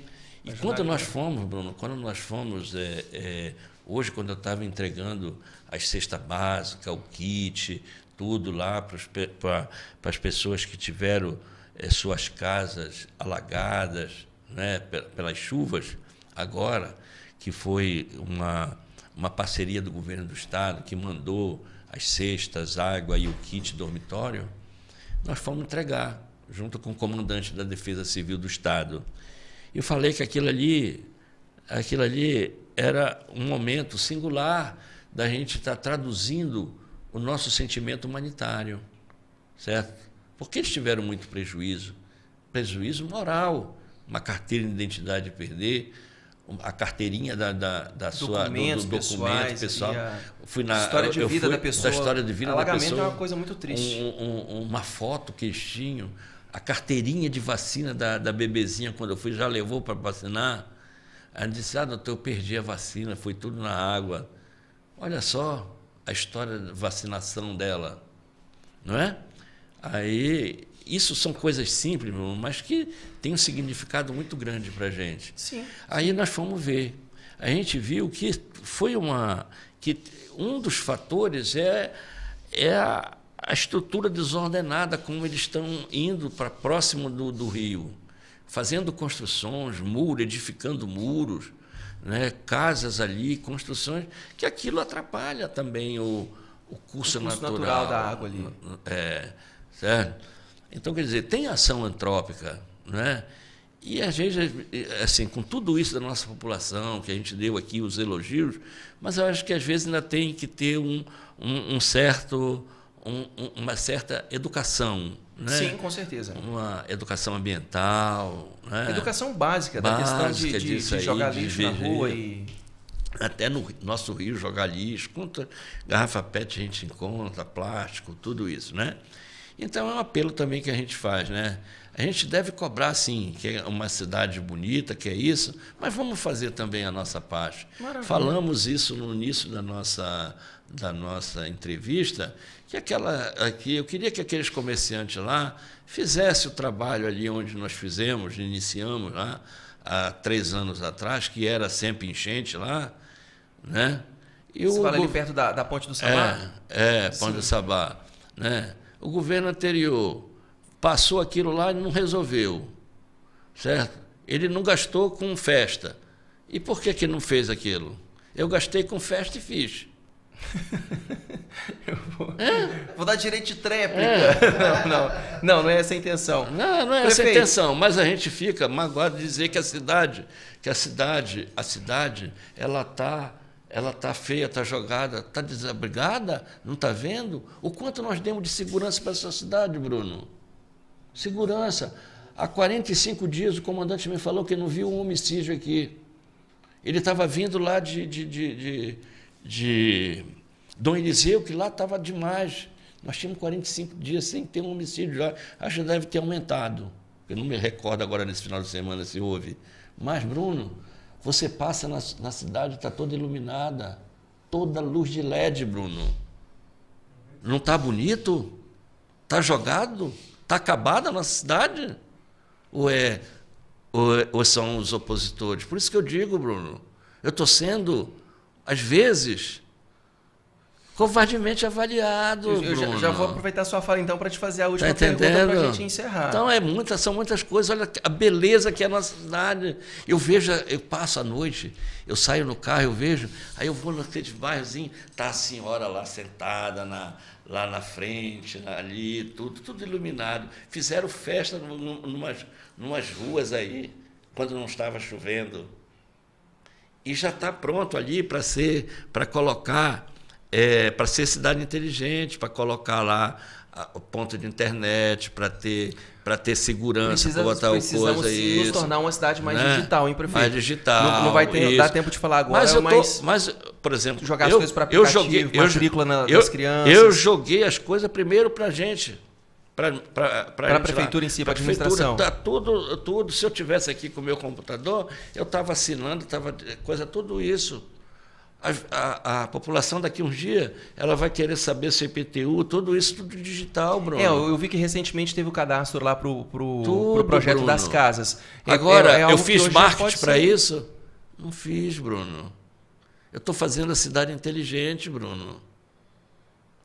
e quando nós fomos, Bruno, quando nós fomos, é, é, hoje quando eu estava entregando as cesta básica, o kit, tudo lá para as pessoas que tiveram é, suas casas alagadas né, pelas chuvas, agora, que foi uma uma parceria do governo do estado que mandou as cestas, água e o kit dormitório, nós fomos entregar junto com o comandante da Defesa Civil do estado. Eu falei que aquilo ali, aquilo ali era um momento singular da gente estar tá traduzindo o nosso sentimento humanitário, certo? Porque eles tiveram muito prejuízo, prejuízo moral, uma carteira de identidade perder, a carteirinha da, da, da sua documentos, do, do documento pessoal fui na história de vida fui, da pessoa da história de vida alagamento da pessoa, é uma coisa muito triste um, um, uma foto que a carteirinha de vacina da, da bebezinha quando eu fui já levou para vacinar a disse ah doutor eu perdi a vacina foi tudo na água olha só a história da vacinação dela não é aí isso são coisas simples, mas que tem um significado muito grande para a gente. Sim. Aí nós fomos ver. A gente viu que foi uma. que um dos fatores é, é a, a estrutura desordenada, como eles estão indo para próximo do, do rio, fazendo construções, muros, edificando muros, né, casas ali, construções, que aquilo atrapalha também o, o curso, o curso natural, natural da água ali. É, certo? Então, quer dizer, tem ação antrópica, né? E a gente, é, é, assim, com tudo isso da nossa população, que a gente deu aqui os elogios, mas eu acho que às vezes ainda tem que ter um, um, um certo, um, uma certa educação. Né? Sim, com certeza. Uma educação ambiental. Né? Educação básica, básica da questão de, de, de jogar aí, lixo de na rua e. Até no nosso rio jogar lixo, conta garrafa PET a gente encontra, plástico, tudo isso, né? Então é um apelo também que a gente faz, né? A gente deve cobrar, sim, que é uma cidade bonita, que é isso, mas vamos fazer também a nossa parte. Maravilha. Falamos isso no início da nossa, da nossa entrevista, que aquela aqui, eu queria que aqueles comerciantes lá fizessem o trabalho ali onde nós fizemos, iniciamos lá há três anos atrás, que era sempre enchente lá, né? E Você o, fala ali perto da, da Ponte do Sabá? É, é Ponte do Sabá, né? o governo anterior passou aquilo lá e não resolveu, certo? Ele não gastou com festa. E por que, que não fez aquilo? Eu gastei com festa e fiz. *laughs* vou, é? vou, dar direito de tréplica. É. *laughs* Não, não, não, não é essa a intenção. Não, não é Prefeito. essa a intenção, mas a gente fica magoado de dizer que a cidade, que a cidade, a cidade, ela está ela está feia, está jogada, está desabrigada, não está vendo? O quanto nós demos de segurança para essa cidade, Bruno? Segurança. Há 45 dias o comandante me falou que não viu um homicídio aqui. Ele estava vindo lá de, de, de, de, de Dom Eliseu, que lá estava demais. Nós tínhamos 45 dias sem ter um homicídio Acho que deve ter aumentado. Eu não me recordo agora nesse final de semana se houve. Mas, Bruno, você passa na, na cidade, está toda iluminada. Toda luz de LED, Bruno. Não está bonito? Está jogado? Está acabada a nossa cidade? Ou, é, ou, é, ou são os opositores? Por isso que eu digo, Bruno, eu estou sendo, às vezes, covardemente avaliado. Eu, eu já, já, vou aproveitar a sua fala então para te fazer a última tá pergunta para a gente encerrar. Então é muita, são muitas coisas. Olha a beleza que é a nossa cidade. Eu vejo, eu passo a noite, eu saio no carro, eu vejo, aí eu vou naquele bairrozinho, tá a senhora lá sentada na, lá na frente, ali, tudo, tudo iluminado. Fizeram festa numas, numas ruas aí, quando não estava chovendo. E já está pronto ali para ser, para colocar é, para ser cidade inteligente, para colocar lá o ponto de internet, para ter para ter segurança, para botar o coisa aí. nos tornar uma cidade mais né? digital, hein, prefeito? Mais digital. Não, não vai ter, dar tempo de falar agora, mas, eu tô, mas por exemplo, jogar as coisas para aplicativo, eu joguei, matrícula eu, eu, crianças. Eu joguei as coisas primeiro para a gente. Para a prefeitura lá. em si, para a administração. Tá tudo, tudo. Se eu tivesse aqui com o meu computador, eu estava assinando, estava coisa, tudo isso a, a, a, população daqui um dia ela vai querer saber se é IPTU, tudo isso tudo digital, Bruno. É, eu vi que recentemente teve o cadastro lá para pro, pro projeto Bruno. das casas. É, Agora, é, é eu fiz marketing para isso? Não fiz, Bruno. Eu estou fazendo a cidade inteligente, Bruno.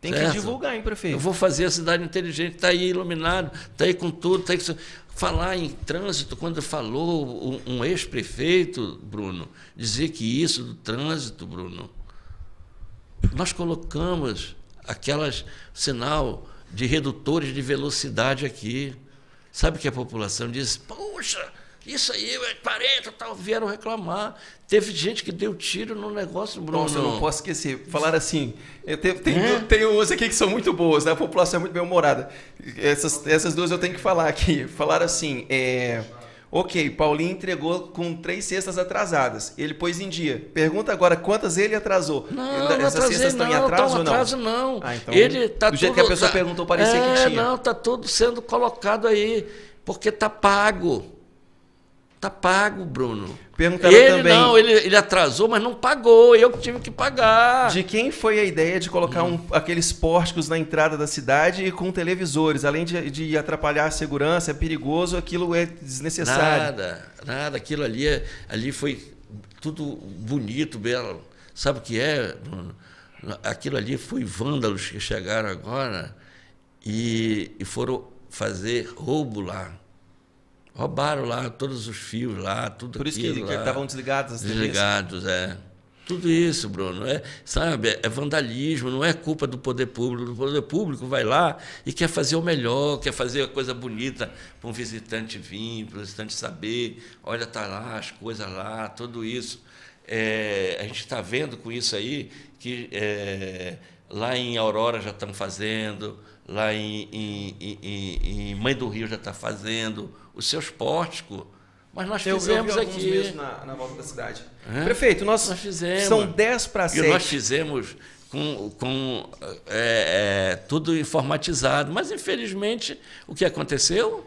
Tem certo? que divulgar, hein, prefeito? Eu vou fazer a cidade inteligente, está aí iluminado, está aí com tudo, está aí com... Falar em trânsito, quando falou um, um ex-prefeito, Bruno, dizer que isso do trânsito, Bruno, nós colocamos aquelas sinal de redutores de velocidade aqui. Sabe que a população diz: "Poxa, isso aí, é 40 tal, vieram reclamar. Teve gente que deu tiro no negócio, Bruno. Nossa, eu não posso esquecer. Falaram assim, tem, tem, é? tem umas aqui que são muito boas, né? a população é muito bem-humorada. Essas, essas duas eu tenho que falar aqui. Falaram assim, é... Ok, Paulinho entregou com três cestas atrasadas. Ele pôs em dia. Pergunta agora quantas ele atrasou. Não, Essas não essas cestas estão em atraso não, ou não? Atraso, não. Ah, então, ele tá do tudo, jeito que a pessoa tá, perguntou, parecia é, que tinha. Não, está tudo sendo colocado aí, porque está pago tá pago, Bruno. Perguntaram ele também. Não, ele, ele atrasou, mas não pagou. Eu que tive que pagar. De quem foi a ideia de colocar um, aqueles pórticos na entrada da cidade e com televisores? Além de, de atrapalhar a segurança, é perigoso, aquilo é desnecessário. Nada, nada. Aquilo ali, é, ali foi tudo bonito, belo. Sabe o que é, Bruno? Aquilo ali foi vândalos que chegaram agora e, e foram fazer roubo lá. Roubaram lá todos os fios lá, tudo Por isso que estavam desligados Desligados, é. Tudo isso, Bruno, é, sabe, é vandalismo, não é culpa do poder público. O poder público vai lá e quer fazer o melhor, quer fazer a coisa bonita para um visitante vir, para o visitante saber, olha, tá lá as coisas lá, tudo isso. É, a gente está vendo com isso aí que é, lá em Aurora já estão fazendo, lá em, em, em, em Mãe do Rio já está fazendo, os seus pórticos. Mas nós eu, fizemos eu aqui. mesmo na, na, volta da cidade. Prefeito, nós, nós, fizemos. São 10 para 7. E nós fizemos com, com é, é, tudo informatizado. Mas, infelizmente, o que aconteceu?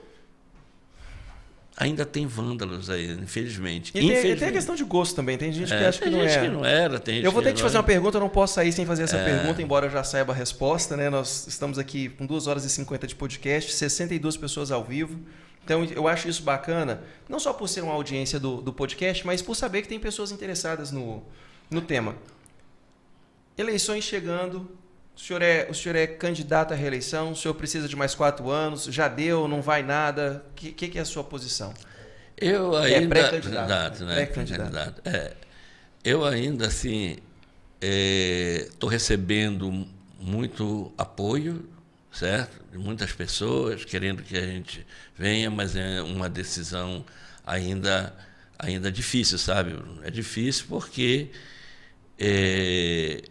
ainda tem vândalos aí, infelizmente. E infelizmente. Tem, tem, a questão de gosto também, tem gente é, que acha que não, é. que não era. Tem gente eu vou ter que te fazer uma pergunta, eu não posso sair sem fazer essa é. pergunta, embora eu já saiba a resposta, né? Nós estamos aqui com 2 horas e 50 de podcast, 62 pessoas ao vivo. Então eu acho isso bacana, não só por ser uma audiência do, do podcast, mas por saber que tem pessoas interessadas no, no tema. Eleições chegando, o senhor, é, o senhor é candidato à reeleição, o senhor precisa de mais quatro anos, já deu, não vai nada. O que, que, que, é a sua posição? Eu é ainda. É pré-candidato. Né? né? Pré-candidato. É, eu ainda, assim, estou é, recebendo muito apoio, certo? De muitas pessoas querendo que a gente venha, mas é uma decisão ainda, ainda difícil, sabe? É difícil porque. É,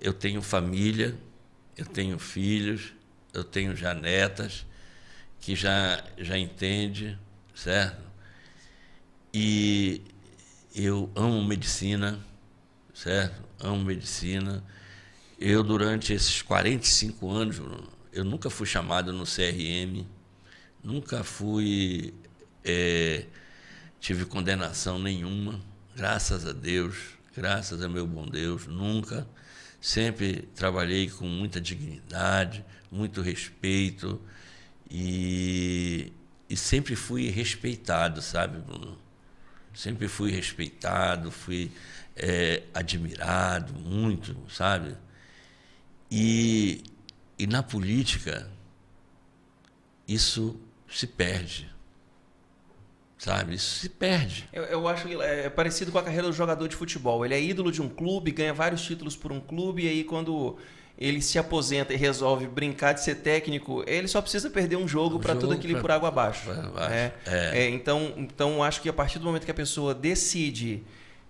eu tenho família, eu tenho filhos, eu tenho já netas que já, já entende, certo? E eu amo medicina, certo? Amo medicina. Eu, durante esses 45 anos, Bruno, eu nunca fui chamado no CRM, nunca fui. É, tive condenação nenhuma, graças a Deus, graças a meu bom Deus, nunca. Sempre trabalhei com muita dignidade, muito respeito e, e sempre fui respeitado, sabe, Bruno? Sempre fui respeitado, fui é, admirado muito, sabe? E, e na política, isso se perde sabe? Isso se perde. Eu, eu acho que é, é parecido com a carreira do jogador de futebol. Ele é ídolo de um clube, ganha vários títulos por um clube, e aí quando ele se aposenta e resolve brincar de ser técnico, ele só precisa perder um jogo um para tudo aquilo pra, por água abaixo. Né? abaixo. É. É. É, então, então, acho que a partir do momento que a pessoa decide,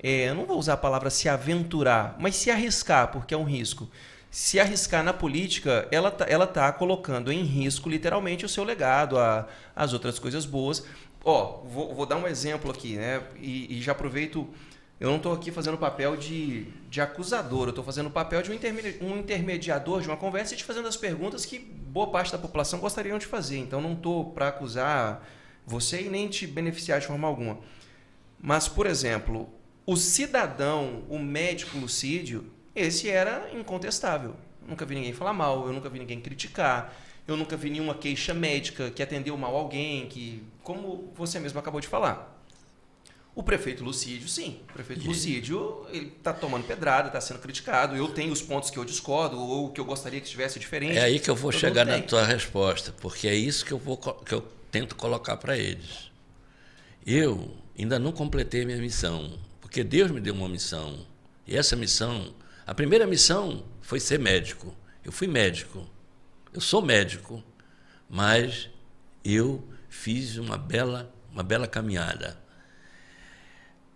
é, eu não vou usar a palavra se aventurar, mas se arriscar, porque é um risco. Se arriscar na política, ela está ela tá colocando em risco literalmente o seu legado, a, as outras coisas boas. Ó, vou, vou dar um exemplo aqui, né? E, e já aproveito. Eu não estou aqui fazendo papel de, de acusador, eu estou fazendo o papel de um, intermedi um intermediador de uma conversa e te fazendo as perguntas que boa parte da população gostariam de fazer. Então, não estou para acusar você e nem te beneficiar de forma alguma. Mas, por exemplo, o cidadão, o médico Lucídio, esse era incontestável. Nunca vi ninguém falar mal, eu nunca vi ninguém criticar eu nunca vi nenhuma queixa médica que atendeu mal alguém, que como você mesmo acabou de falar. O prefeito Lucídio, sim. O prefeito yeah. Lucídio, ele está tomando pedrada, está sendo criticado. Eu tenho os pontos que eu discordo ou que eu gostaria que estivesse diferente. É aí que eu vou Todo chegar na tua resposta, porque é isso que eu, vou, que eu tento colocar para eles. Eu ainda não completei minha missão, porque Deus me deu uma missão. E essa missão, a primeira missão foi ser médico. Eu fui médico. Eu sou médico, mas eu fiz uma bela, uma bela caminhada.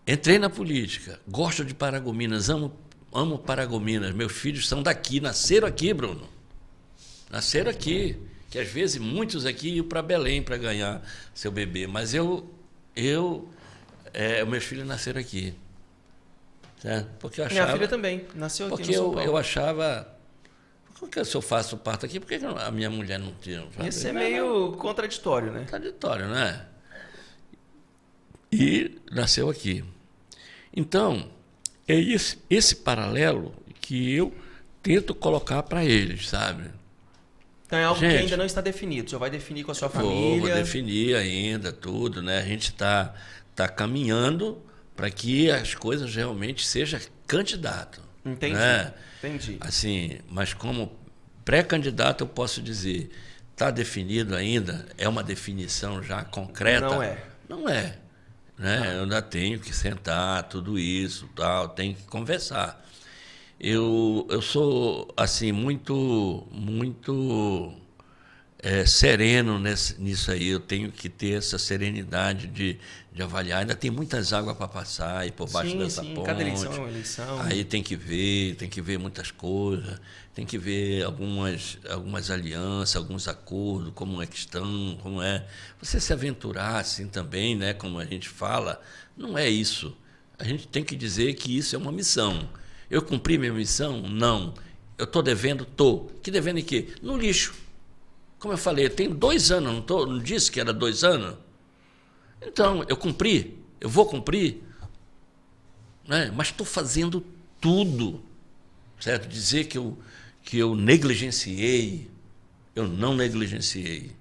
Entrei na política, gosto de Paragominas, amo, amo Paragominas. Meus filhos são daqui, nasceram aqui, Bruno. Nasceram aqui. Que às vezes muitos aqui iam para Belém para ganhar seu bebê. Mas eu, eu é, meus filhos nasceram aqui. Porque eu achava, Minha filha também nasceu aqui. Porque eu, eu achava por que se eu faço parto aqui, por que a minha mulher não tinha? Isso é meio contraditório, né? Contraditório, né? E nasceu aqui. Então, é esse, esse paralelo que eu tento colocar para eles, sabe? Então é algo gente, que ainda não está definido, Você vai definir com a sua vou, família. Vou definir ainda tudo, né? A gente está tá caminhando para que as coisas realmente seja candidato. Entendi. Né? Entendi. Assim, mas como pré-candidato eu posso dizer, está definido ainda, é uma definição já concreta? Não é. Não é. Né? Eu ainda tenho que sentar, tudo isso, tal, tenho que conversar. Eu, eu sou, assim, muito, muito é, sereno nesse, nisso aí. Eu tenho que ter essa serenidade de de avaliar. Ainda tem muitas águas para passar e por baixo sim, dessa sim. ponte. Cada eleição é uma eleição. Aí tem que ver, tem que ver muitas coisas, tem que ver algumas, algumas alianças, alguns acordos, como é que estão, como é. Você se aventurar assim também, né, como a gente fala, não é isso. A gente tem que dizer que isso é uma missão. Eu cumpri minha missão? Não. Eu estou devendo? Estou. Que devendo em quê? No lixo. Como eu falei, tem dois anos, não, tô, não disse que era dois anos? Então, eu cumpri, eu vou cumprir, né? mas estou fazendo tudo, certo? Dizer que eu, que eu negligenciei, eu não negligenciei.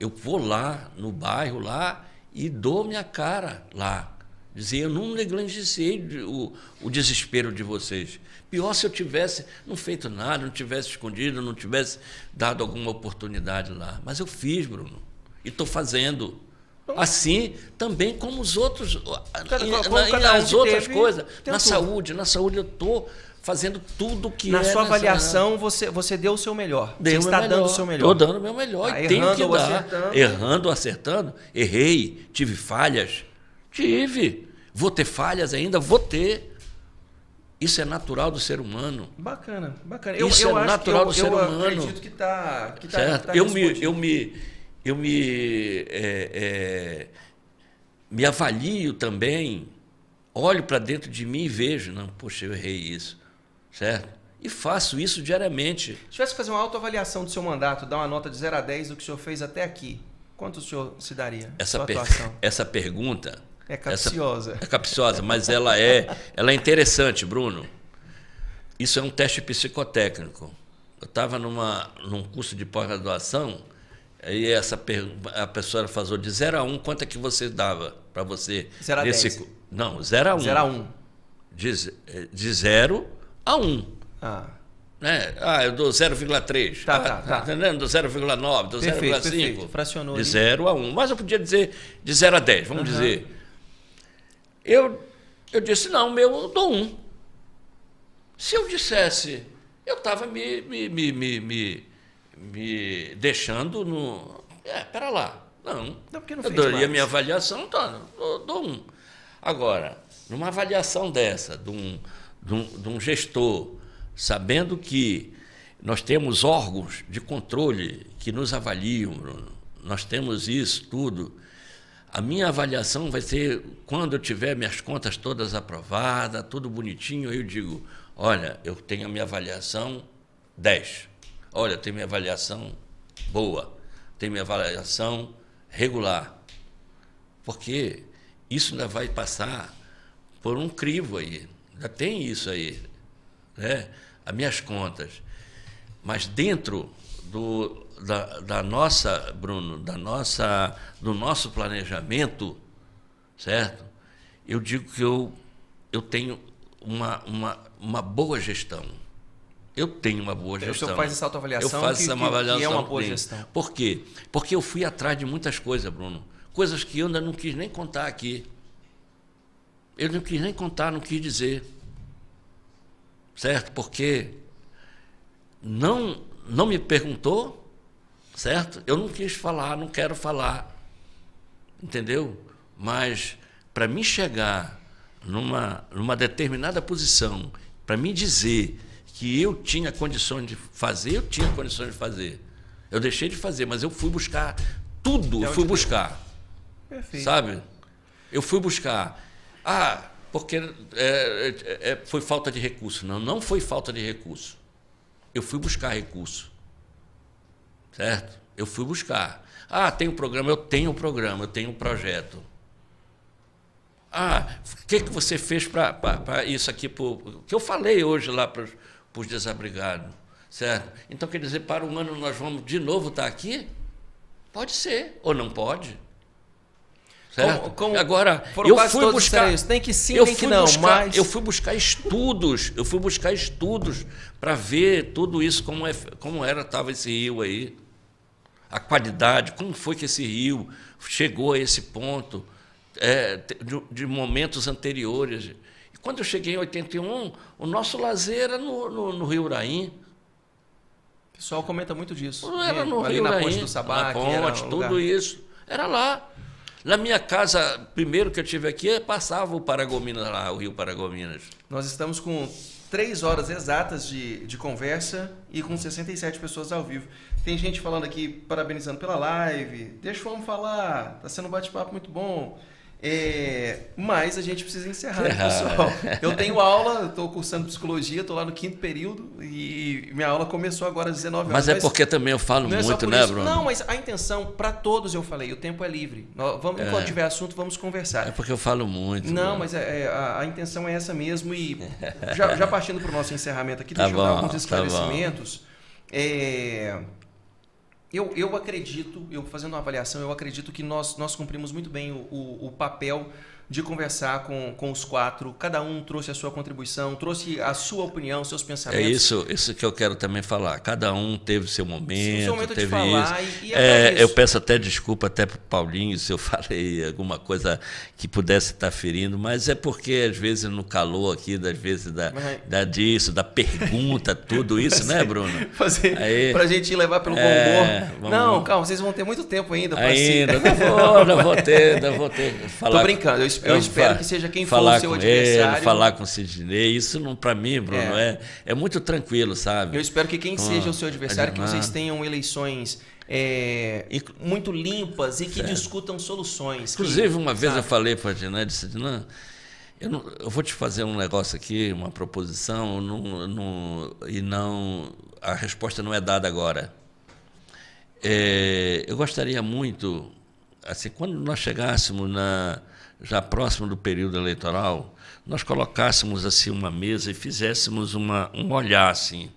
Eu vou lá no bairro lá e dou minha cara lá. Dizer, eu não negligenciei o, o desespero de vocês. Pior se eu tivesse não feito nada, não tivesse escondido, não tivesse dado alguma oportunidade lá. Mas eu fiz, Bruno. E estou fazendo. Então, assim, também como os outros, cada, as um outras teve, coisas, na saúde, na saúde eu tô fazendo tudo que na é sua avaliação nessa... você você deu o seu melhor você está melhor. dando o seu melhor estou dando o meu melhor tá, e tenho que dar acertando. errando acertando errei tive falhas tive vou ter falhas ainda vou ter isso é natural do ser humano. Bacana, bacana. Isso eu é natural eu, do eu ser humano. Eu acredito que está. tá, certo. Tá eu, me, eu me eu me, é, é, me avalio também, olho para dentro de mim e vejo, não, poxa, eu errei isso, certo? E faço isso diariamente. Se tivesse que fazer uma autoavaliação do seu mandato, dar uma nota de 0 a 10 do que o senhor fez até aqui, quanto o senhor se daria? Essa, per *laughs* essa pergunta... É capciosa. Essa, é capciosa, mas ela é, ela é interessante, Bruno. Isso é um teste psicotécnico. Eu estava num curso de pós-graduação Aí essa per... a pessoa falou de 0 a 1, um, quanto é que você dava para você? 0 a nesse... 10. Não, 0 a 1. 0 a 1. De 0 eh, a 1. Um. Ah. Né? Ah, eu dou 0,3. Tá, ah, tá, tá, tá. Entendendo? Dou 0,9, dou 0,5. Fracionou. De 0 a 1. Mas eu podia dizer de 0 a 10, vamos uhum. dizer. Eu, eu disse, não, meu, eu dou 1. Se eu dissesse, eu estava me, me, me, me me deixando no. É, pera lá. Não. não porque não eu daria mais. minha avaliação, tá, dou, dou um. Agora, numa avaliação dessa, de um, de um, de um gestor, sabendo que nós temos órgãos de controle que nos avaliam, Bruno. Nós temos isso tudo. A minha avaliação vai ser quando eu tiver minhas contas todas aprovadas, tudo bonitinho, eu digo: olha, eu tenho a minha avaliação 10. Olha, tem minha avaliação boa, tem minha avaliação regular. Porque isso ainda vai passar por um crivo aí. Ainda tem isso aí. Né? As minhas contas. Mas dentro do, da, da nossa, Bruno, da nossa, do nosso planejamento, certo? Eu digo que eu, eu tenho uma, uma, uma boa gestão eu tenho uma boa gestão. O senhor faz essa autoavaliação? Eu faço que, essa que, avaliação. Que é uma boa gestão. Por quê? Porque eu fui atrás de muitas coisas, Bruno. Coisas que eu ainda não quis nem contar aqui. Eu não quis nem contar, não quis dizer. Certo? Porque não, não me perguntou, certo? Eu não quis falar, não quero falar. Entendeu? Mas para mim chegar numa, numa determinada posição, para mim dizer que eu tinha condições de fazer, eu tinha condições de fazer. Eu deixei de fazer, mas eu fui buscar tudo, é eu fui buscar. Perfeito. Sabe? Eu fui buscar. Ah, porque é, é, é, foi falta de recurso. Não, não foi falta de recurso. Eu fui buscar recurso. Certo? Eu fui buscar. Ah, tem um programa, eu tenho um programa, eu tenho um projeto. Ah, o que, que você fez para isso aqui? O que eu falei hoje lá para para os desabrigados, certo? Então, quer dizer, para um ano nós vamos de novo estar aqui? Pode ser, ou não pode. Certo? Como, como Agora, eu fui buscar. Tem que sim, eu tem que não, buscar, mas. Eu fui buscar estudos, eu fui buscar estudos para ver tudo isso, como, é, como era, estava esse rio aí. A qualidade, como foi que esse rio chegou a esse ponto. É, de, de, momentos anteriores, quando eu cheguei em 81, o nosso lazer era no, no, no Rio Uraim. O pessoal comenta muito disso. Não era no Ali Rio na Uraim, ponte do Sabá. Na ponte, tudo lugar. isso. Era lá. Na minha casa, primeiro que eu tive aqui, é, passava o Paragominas lá, o Rio Paragominas. Nós estamos com três horas exatas de, de conversa e com 67 pessoas ao vivo. Tem gente falando aqui, parabenizando pela live. Deixa o homem falar, tá sendo um bate-papo muito bom. É, mas a gente precisa encerrar, né, *laughs* pessoal. Eu tenho aula, estou cursando psicologia, estou lá no quinto período e minha aula começou agora às 19 horas. Mas é mas porque também eu falo é muito, né, isso. Bruno? Não, mas a intenção, para todos eu falei, o tempo é livre. vamos, é. Enquanto tiver assunto, vamos conversar. É porque eu falo muito. Não, Bruno. mas é, é, a, a, intenção é essa mesmo. E *laughs* já, já partindo para o nosso encerramento aqui, tá deixa tá bom, eu dar alguns esclarecimentos. Tá eu, eu acredito, eu fazendo uma avaliação, eu acredito que nós, nós cumprimos muito bem o, o, o papel de conversar com, com os quatro. Cada um trouxe a sua contribuição, trouxe a sua opinião, seus é pensamentos. É isso, isso que eu quero também falar. Cada um teve seu momento, Sim, seu momento teve falar, isso. E, e é, isso. Eu peço até desculpa até para o Paulinho se eu *laughs* falei alguma coisa que pudesse estar ferindo, mas é porque às vezes no calor aqui, às vezes da, mas... da disso, da pergunta, *laughs* tudo isso, né, Bruno? Fazer para a gente levar pelo bom é, humor. Não, calma, vocês vão ter muito tempo ainda. Ainda, se... não, vou, não vou ter, não vou ter. Estou *laughs* Tô brincando, eu eu espero que seja quem for o seu adversário. Ele, falar com o Sidney, isso não para mim, Bruno, é. é. É, muito tranquilo, sabe? Eu espero que quem com seja o seu adversário, animado. que vocês tenham eleições é, muito limpas e que certo. discutam soluções. Inclusive, que, uma vez sabe? eu falei para a Dinã, disse, eu, não, eu vou te fazer um negócio aqui, uma proposição, não, não, e não a resposta não é dada agora. É, eu gostaria muito, assim, quando nós chegássemos na, já próximo do período eleitoral, nós colocássemos assim uma mesa e fizéssemos uma, um olhar assim.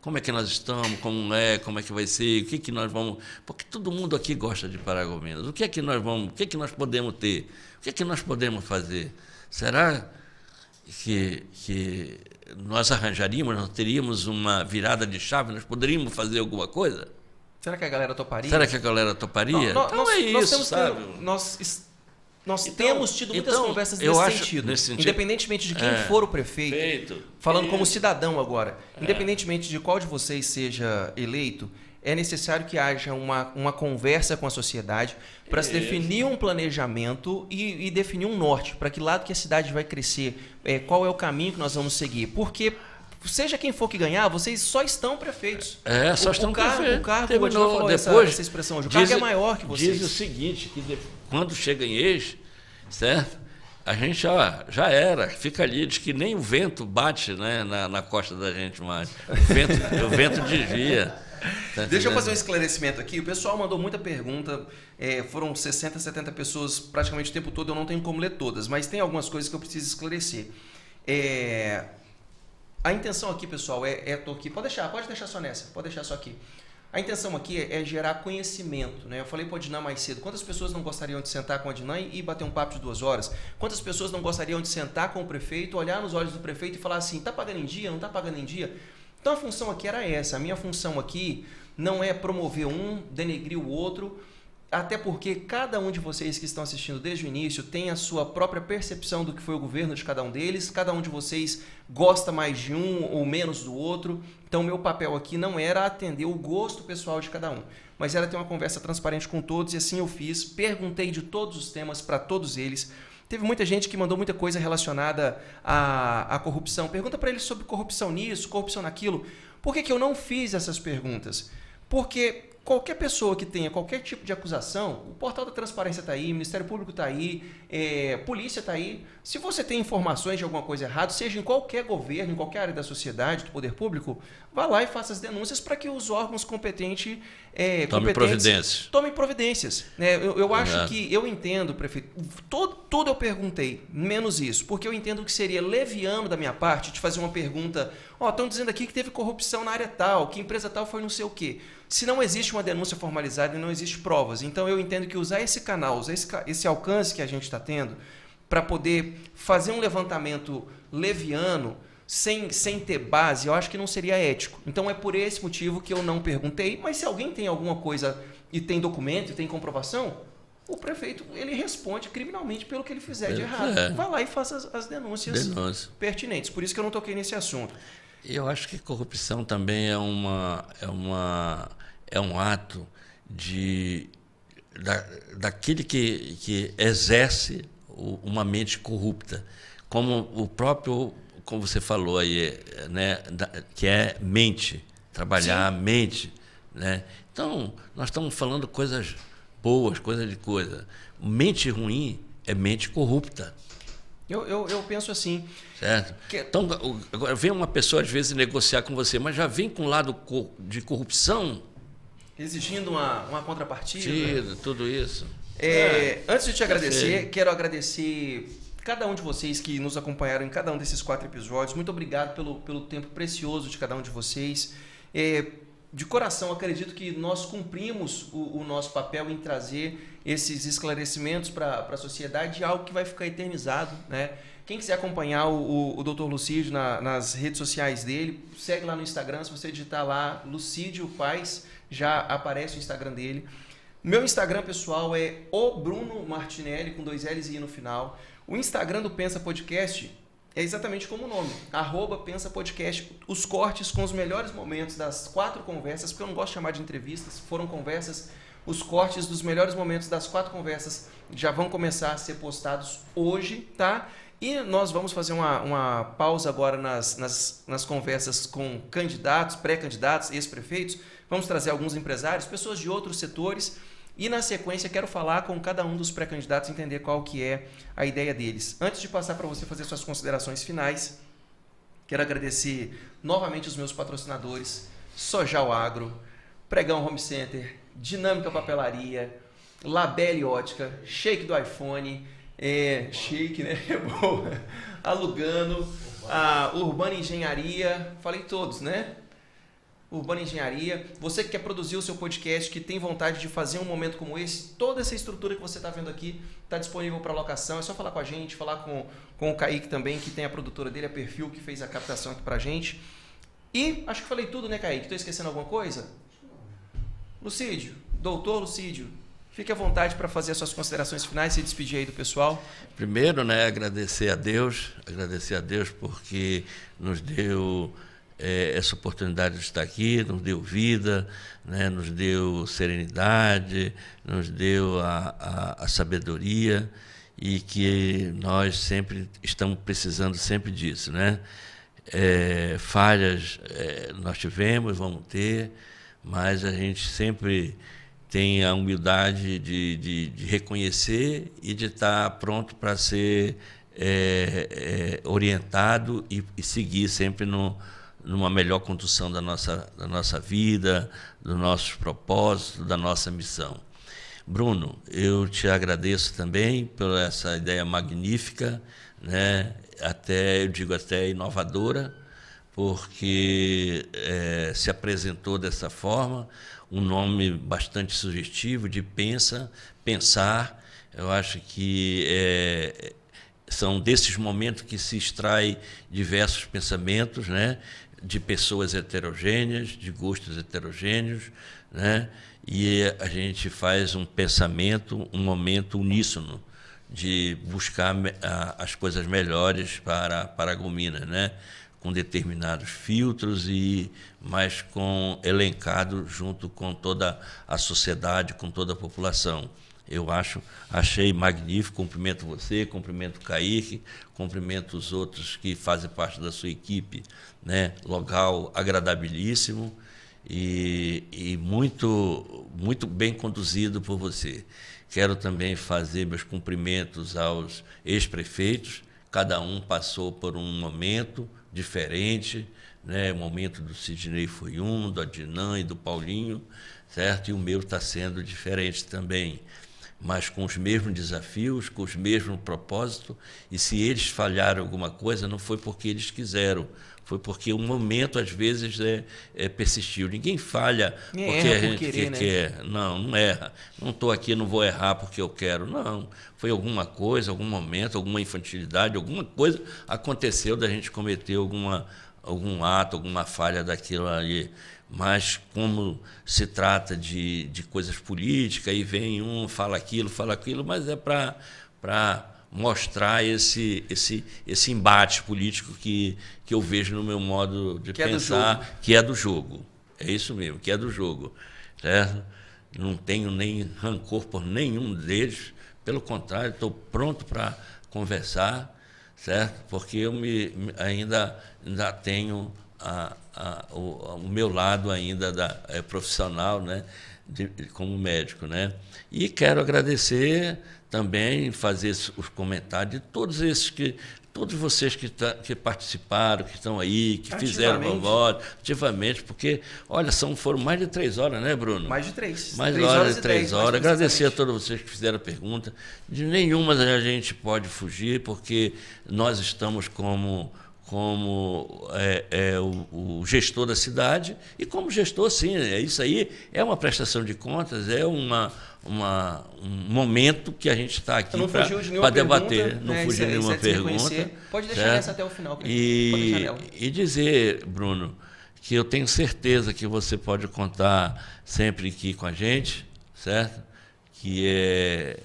Como é que nós estamos, como é, como é que vai ser, o que, que nós vamos. Porque todo mundo aqui gosta de Paragominas. O que é que nós vamos, o que é que nós podemos ter? O que é que nós podemos fazer? Será que, que nós arranjaríamos, nós teríamos uma virada de chave, nós poderíamos fazer alguma coisa? Será que a galera toparia? Será que a galera toparia? Não, então nós, é isso, nós temos sabe? Que, nós nós então, temos tido muitas então, conversas nesse sentido, nesse, sentido, Independentemente de quem é, for o prefeito, feito, falando isso. como cidadão agora, é. independentemente de qual de vocês seja eleito, é necessário que haja uma, uma conversa com a sociedade para se definir um planejamento e, e definir um norte, para que lado que a cidade vai crescer, é, qual é o caminho que nós vamos seguir. Porque seja quem for que ganhar, vocês só estão prefeitos. É, só o, estão o cargo, prefeitos. O cargo, Terminou, falou depois, essa, essa expressão hoje. O diz, cargo é maior que vocês. Diz o seguinte, que quando chega em eixo, certo? A gente já, já era, fica ali, diz que nem o vento bate né, na, na costa da gente mais. O vento, o vento desvia. Tá Deixa eu fazer um esclarecimento aqui. O pessoal mandou muita pergunta. É, foram 60, 70 pessoas praticamente o tempo todo. Eu não tenho como ler todas, mas tem algumas coisas que eu preciso esclarecer. É, a intenção aqui, pessoal, é, é tô aqui. Pode deixar, pode deixar só nessa, pode deixar só aqui. A intenção aqui é, é gerar conhecimento, né? Eu falei para a Diná mais cedo, quantas pessoas não gostariam de sentar com a Diná e bater um papo de duas horas? Quantas pessoas não gostariam de sentar com o prefeito, olhar nos olhos do prefeito e falar assim, tá pagando em dia, não tá pagando em dia? Então a função aqui era essa, a minha função aqui não é promover um, denegrir o outro, até porque cada um de vocês que estão assistindo desde o início tem a sua própria percepção do que foi o governo de cada um deles, cada um de vocês gosta mais de um ou menos do outro. Então, meu papel aqui não era atender o gosto pessoal de cada um, mas era ter uma conversa transparente com todos, e assim eu fiz. Perguntei de todos os temas para todos eles. Teve muita gente que mandou muita coisa relacionada à, à corrupção. Pergunta para eles sobre corrupção nisso, corrupção naquilo. Por que, que eu não fiz essas perguntas? Porque qualquer pessoa que tenha qualquer tipo de acusação, o portal da transparência está aí, o Ministério Público está aí, é, polícia está aí. Se você tem informações de alguma coisa errada, seja em qualquer governo, em qualquer área da sociedade, do poder público, vá lá e faça as denúncias para que os órgãos competentes é, Tome competentes providências. tomem providências. Né? Eu, eu acho que, eu entendo, prefeito, todo, tudo eu perguntei, menos isso, porque eu entendo que seria leviano da minha parte de fazer uma pergunta. Ó, estão dizendo aqui que teve corrupção na área tal, que empresa tal foi não sei o quê. Se não existe uma denúncia formalizada e não existe provas. Então eu entendo que usar esse canal, usar esse, esse alcance que a gente está tendo, para poder fazer um levantamento leviano sem, sem ter base, eu acho que não seria ético. Então é por esse motivo que eu não perguntei, mas se alguém tem alguma coisa e tem documento, e tem comprovação, o prefeito ele responde criminalmente pelo que ele fizer de errado. É. vá Vai lá e faça as, as denúncias Denúncia. pertinentes. Por isso que eu não toquei nesse assunto. Eu acho que corrupção também é uma é uma é um ato de da, daquele que, que exerce o, uma mente corrupta, como o próprio, como você falou aí, né, da, que é mente, trabalhar Sim. a mente, né? Então, nós estamos falando coisas boas, coisas de coisa. Mente ruim é mente corrupta. Eu, eu, eu penso assim. Certo? Que... Então, agora vem uma pessoa às vezes negociar com você, mas já vem com um lado de corrupção exigindo uma, uma contrapartida. Tido, tudo isso. É, é. Antes de te agradecer, quero agradecer cada um de vocês que nos acompanharam em cada um desses quatro episódios. Muito obrigado pelo, pelo tempo precioso de cada um de vocês. É, de coração, acredito que nós cumprimos o, o nosso papel em trazer esses esclarecimentos para a sociedade, algo que vai ficar eternizado. Né? Quem quiser acompanhar o, o, o Dr. Lucídio na, nas redes sociais dele, segue lá no Instagram, se você digitar lá Lucídio Paz, já aparece o Instagram dele. Meu Instagram pessoal é o Bruno Martinelli com dois L's e I no final. O Instagram do Pensa Podcast é exatamente como o nome, arroba Pensa Podcast. Os cortes com os melhores momentos das quatro conversas, porque eu não gosto de chamar de entrevistas, foram conversas. Os cortes dos melhores momentos das quatro conversas já vão começar a ser postados hoje, tá? E nós vamos fazer uma, uma pausa agora nas, nas, nas conversas com candidatos, pré-candidatos, ex-prefeitos, Vamos trazer alguns empresários, pessoas de outros setores. E na sequência quero falar com cada um dos pré-candidatos entender qual que é a ideia deles. Antes de passar para você fazer suas considerações finais, quero agradecer novamente os meus patrocinadores, Sojal Agro, Pregão Home Center, Dinâmica Papelaria, Labelle Ótica, Shake do iPhone, é, Shake, né? *laughs* É boa. Alugano, a Urbana Engenharia, falei todos, né? Urbana Engenharia. Você que quer produzir o seu podcast, que tem vontade de fazer um momento como esse, toda essa estrutura que você está vendo aqui está disponível para locação. É só falar com a gente, falar com, com o Kaique também, que tem a produtora dele, a Perfil, que fez a captação aqui para gente. E acho que falei tudo, né, Kaique? Estou esquecendo alguma coisa? Lucídio, doutor Lucídio, Fique à vontade para fazer as suas considerações finais, se despedir aí do pessoal. Primeiro, né, agradecer a Deus, agradecer a Deus porque nos deu é, essa oportunidade de estar aqui, nos deu vida, né, nos deu serenidade, nos deu a, a, a sabedoria e que nós sempre estamos precisando sempre disso, né? É, falhas é, nós tivemos, vamos ter, mas a gente sempre tem a humildade de, de, de reconhecer e de estar pronto para ser é, é orientado e, e seguir sempre no, numa melhor condução da nossa, da nossa vida, dos nossos propósitos, da nossa missão. Bruno, eu te agradeço também por essa ideia magnífica, né? até, eu digo até inovadora, porque é, se apresentou dessa forma, um nome bastante sugestivo de pensa, pensar. Eu acho que é, são desses momentos que se extrai diversos pensamentos, né? de pessoas heterogêneas, de gostos heterogêneos, né? e a gente faz um pensamento, um momento uníssono de buscar as coisas melhores para, para a Gomina, né? com determinados filtros e mas com elencado junto com toda a sociedade, com toda a população. Eu acho, achei magnífico, cumprimento você, cumprimento o Kaique, cumprimento os outros que fazem parte da sua equipe, né? Local agradabilíssimo e, e muito, muito bem conduzido por você. Quero também fazer meus cumprimentos aos ex-prefeitos, cada um passou por um momento diferente, né? o momento do Sidney foi um, do Adnan e do Paulinho, certo? E o meu está sendo diferente também mas com os mesmos desafios, com os mesmos propósitos, e se eles falharam alguma coisa, não foi porque eles quiseram, foi porque o momento às vezes é, é persistiu. Ninguém falha Nem porque a gente por querer, né? quer. Não, não erra. Não estou aqui, não vou errar porque eu quero. Não. Foi alguma coisa, algum momento, alguma infantilidade, alguma coisa aconteceu da gente cometer alguma, algum ato, alguma falha daquilo ali. Mas como se trata de, de coisas políticas, aí vem um, fala aquilo, fala aquilo, mas é para mostrar esse, esse, esse embate político que, que eu vejo no meu modo de que é pensar, é que é do jogo. É isso mesmo, que é do jogo. Certo? Não tenho nem rancor por nenhum deles, pelo contrário, estou pronto para conversar, certo? Porque eu me, ainda, ainda tenho a, a, o, o, meu lado ainda da, é, profissional, né? De, como médico, né? E quero agradecer também, fazer os comentários de todos esses que todos vocês que, tá, que participaram, que estão aí, que fizeram a voto, ativamente, porque, olha, são, foram mais de três horas, né, Bruno? Mais de três. Mais três horas, horas de três, três horas. Agradecer a todos vocês que fizeram a pergunta. De nenhuma a gente pode fugir, porque nós estamos como como é, é, o, o, gestor da cidade e como gestor, sim, é isso aí é uma prestação de contas, é uma, uma um momento que a gente está aqui para debater, não né? fugiu é, nenhuma é pergunta. Pode deixar certo? essa até o final. E, e dizer, Bruno, que eu tenho certeza que você pode contar sempre aqui com a gente, certo? Que é,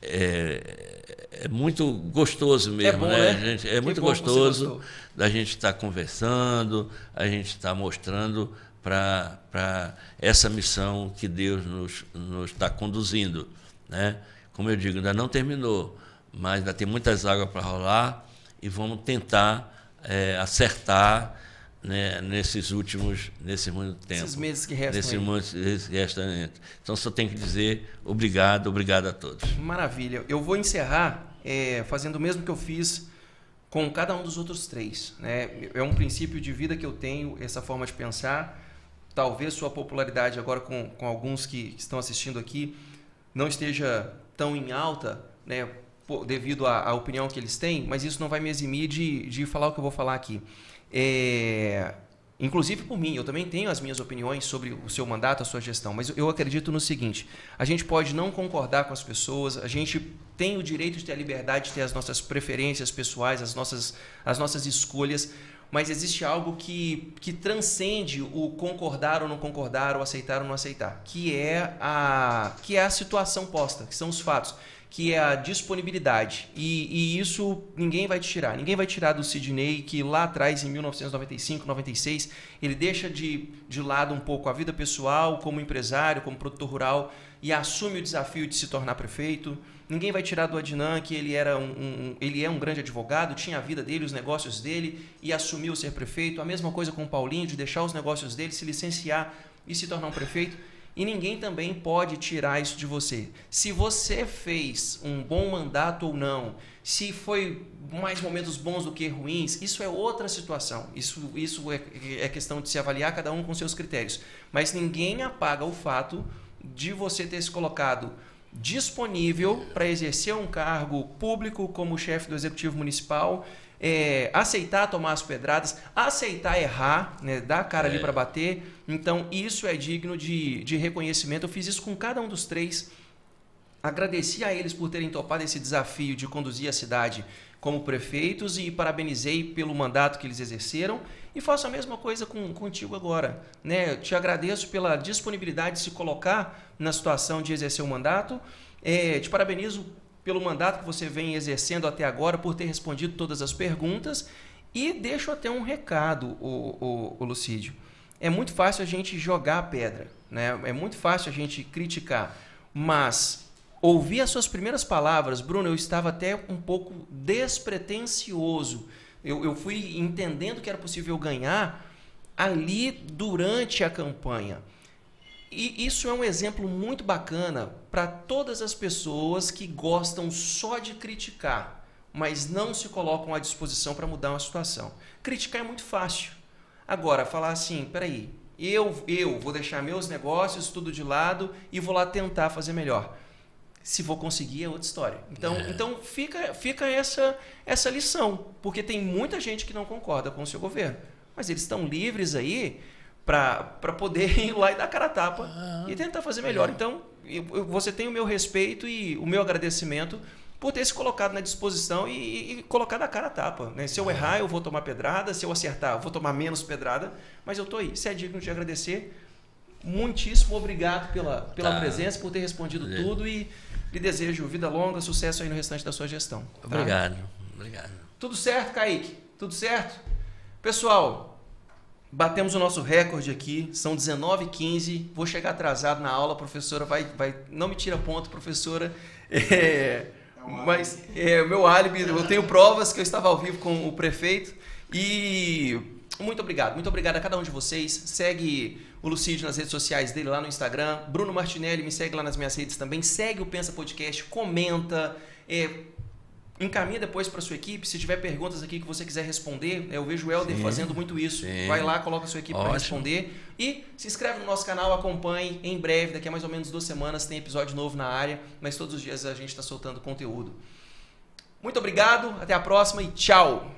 é é muito gostoso mesmo, é bom, né? né? Gente, é que muito gostoso da gente estar tá conversando, a gente estar tá mostrando para essa missão que Deus nos está conduzindo. Né? Como eu digo, ainda não terminou, mas ainda tem muitas águas para rolar e vamos tentar é, acertar né, nesses últimos, nesse muito tempo. Esses meses que restam. Nesse Então só tenho que dizer obrigado, obrigado a todos. Maravilha. Eu vou encerrar é, fazendo o mesmo que eu fiz com cada um dos outros três. Né? É um princípio de vida que eu tenho, essa forma de pensar. Talvez sua popularidade agora com, com alguns que, que estão assistindo aqui não esteja tão em alta, né, devido à, à opinião que eles têm, mas isso não vai me eximir de, de falar o que eu vou falar aqui. É, inclusive por mim, eu também tenho as minhas opiniões sobre o seu mandato, a sua gestão, mas eu acredito no seguinte: a gente pode não concordar com as pessoas, a gente tem o direito de ter a liberdade de ter as nossas preferências pessoais, as nossas, as nossas escolhas, mas existe algo que, que transcende o concordar ou não concordar, o aceitar ou não aceitar, que é a que é a situação posta, que são os fatos que é a disponibilidade. E, e, isso ninguém vai te tirar. Ninguém vai tirar do Sidney, que lá atrás, em 1995, 96, ele deixa de, de lado um pouco a vida pessoal, como empresário, como produtor rural, e assume o desafio de se tornar prefeito. Ninguém vai tirar do Adnan que ele, era um, um, ele é um grande advogado, tinha a vida dele, os negócios dele, e assumiu ser prefeito. A mesma coisa com o Paulinho, de deixar os negócios dele, se licenciar e se tornar um prefeito. E ninguém também pode tirar isso de você. Se você fez um bom mandato ou não, se foi mais momentos bons do que ruins, isso é outra situação. Isso, isso é, é questão de se avaliar cada um com seus critérios. Mas ninguém apaga o fato de você ter se colocado disponível para exercer um cargo público como chefe do executivo municipal é, aceitar tomar as pedradas, aceitar errar, né, dar a cara é. ali para bater. Então, isso é digno de, de reconhecimento. Eu fiz isso com cada um dos três. Agradeci a eles por terem topado esse desafio de conduzir a cidade como prefeitos e parabenizei pelo mandato que eles exerceram e faço a mesma coisa com, contigo agora. Né? Eu te agradeço pela disponibilidade de se colocar na situação de exercer o mandato, é, te parabenizo pelo mandato que você vem exercendo até agora, por ter respondido todas as perguntas. E deixo até um recado, o, o, o Lucídio. É muito fácil a gente jogar a pedra, né? é muito fácil a gente criticar, mas ouvir as suas primeiras palavras, Bruno, eu estava até um pouco despretensioso. Eu, eu fui entendendo que era possível ganhar ali durante a campanha. E isso é um exemplo muito bacana para todas as pessoas que gostam só de criticar, mas não se colocam à disposição para mudar uma situação. Criticar é muito fácil. Agora, falar assim, peraí, eu, eu vou deixar meus negócios tudo de lado e vou lá tentar fazer melhor. Se vou conseguir é outra história. Então, é. então fica, fica essa, essa lição, porque tem muita gente que não concorda com o seu governo. Mas eles estão livres aí para poder *laughs* ir lá e dar cara a tapa ah, e tentar fazer melhor. É. Então, você tem o meu respeito e o meu agradecimento por ter se colocado na disposição e, e colocado a cara a tapa. Né? Se eu é. errar, eu vou tomar pedrada, se eu acertar, eu vou tomar menos pedrada, mas eu estou aí. Se é digno de agradecer, muitíssimo obrigado pela, pela tá. presença, por ter respondido é. tudo e lhe desejo vida longa, sucesso aí no restante da sua gestão. Tá? Obrigado, obrigado. Tudo certo, Kaique? Tudo certo? Pessoal, Batemos o nosso recorde aqui, são 19h15. Vou chegar atrasado na aula, professora vai. vai não me tira ponto, professora. É, é mas é o meu álibi, eu tenho provas que eu estava ao vivo com o prefeito. E muito obrigado, muito obrigado a cada um de vocês. Segue o Lucídio nas redes sociais dele lá no Instagram. Bruno Martinelli me segue lá nas minhas redes também. Segue o Pensa Podcast, comenta. É, encaminha depois para sua equipe. Se tiver perguntas aqui que você quiser responder, né, eu vejo o Helder fazendo muito isso. Sim. Vai lá, coloca a sua equipe para responder. E se inscreve no nosso canal, acompanhe. Em breve, daqui a mais ou menos duas semanas, tem episódio novo na área. Mas todos os dias a gente está soltando conteúdo. Muito obrigado, até a próxima e tchau!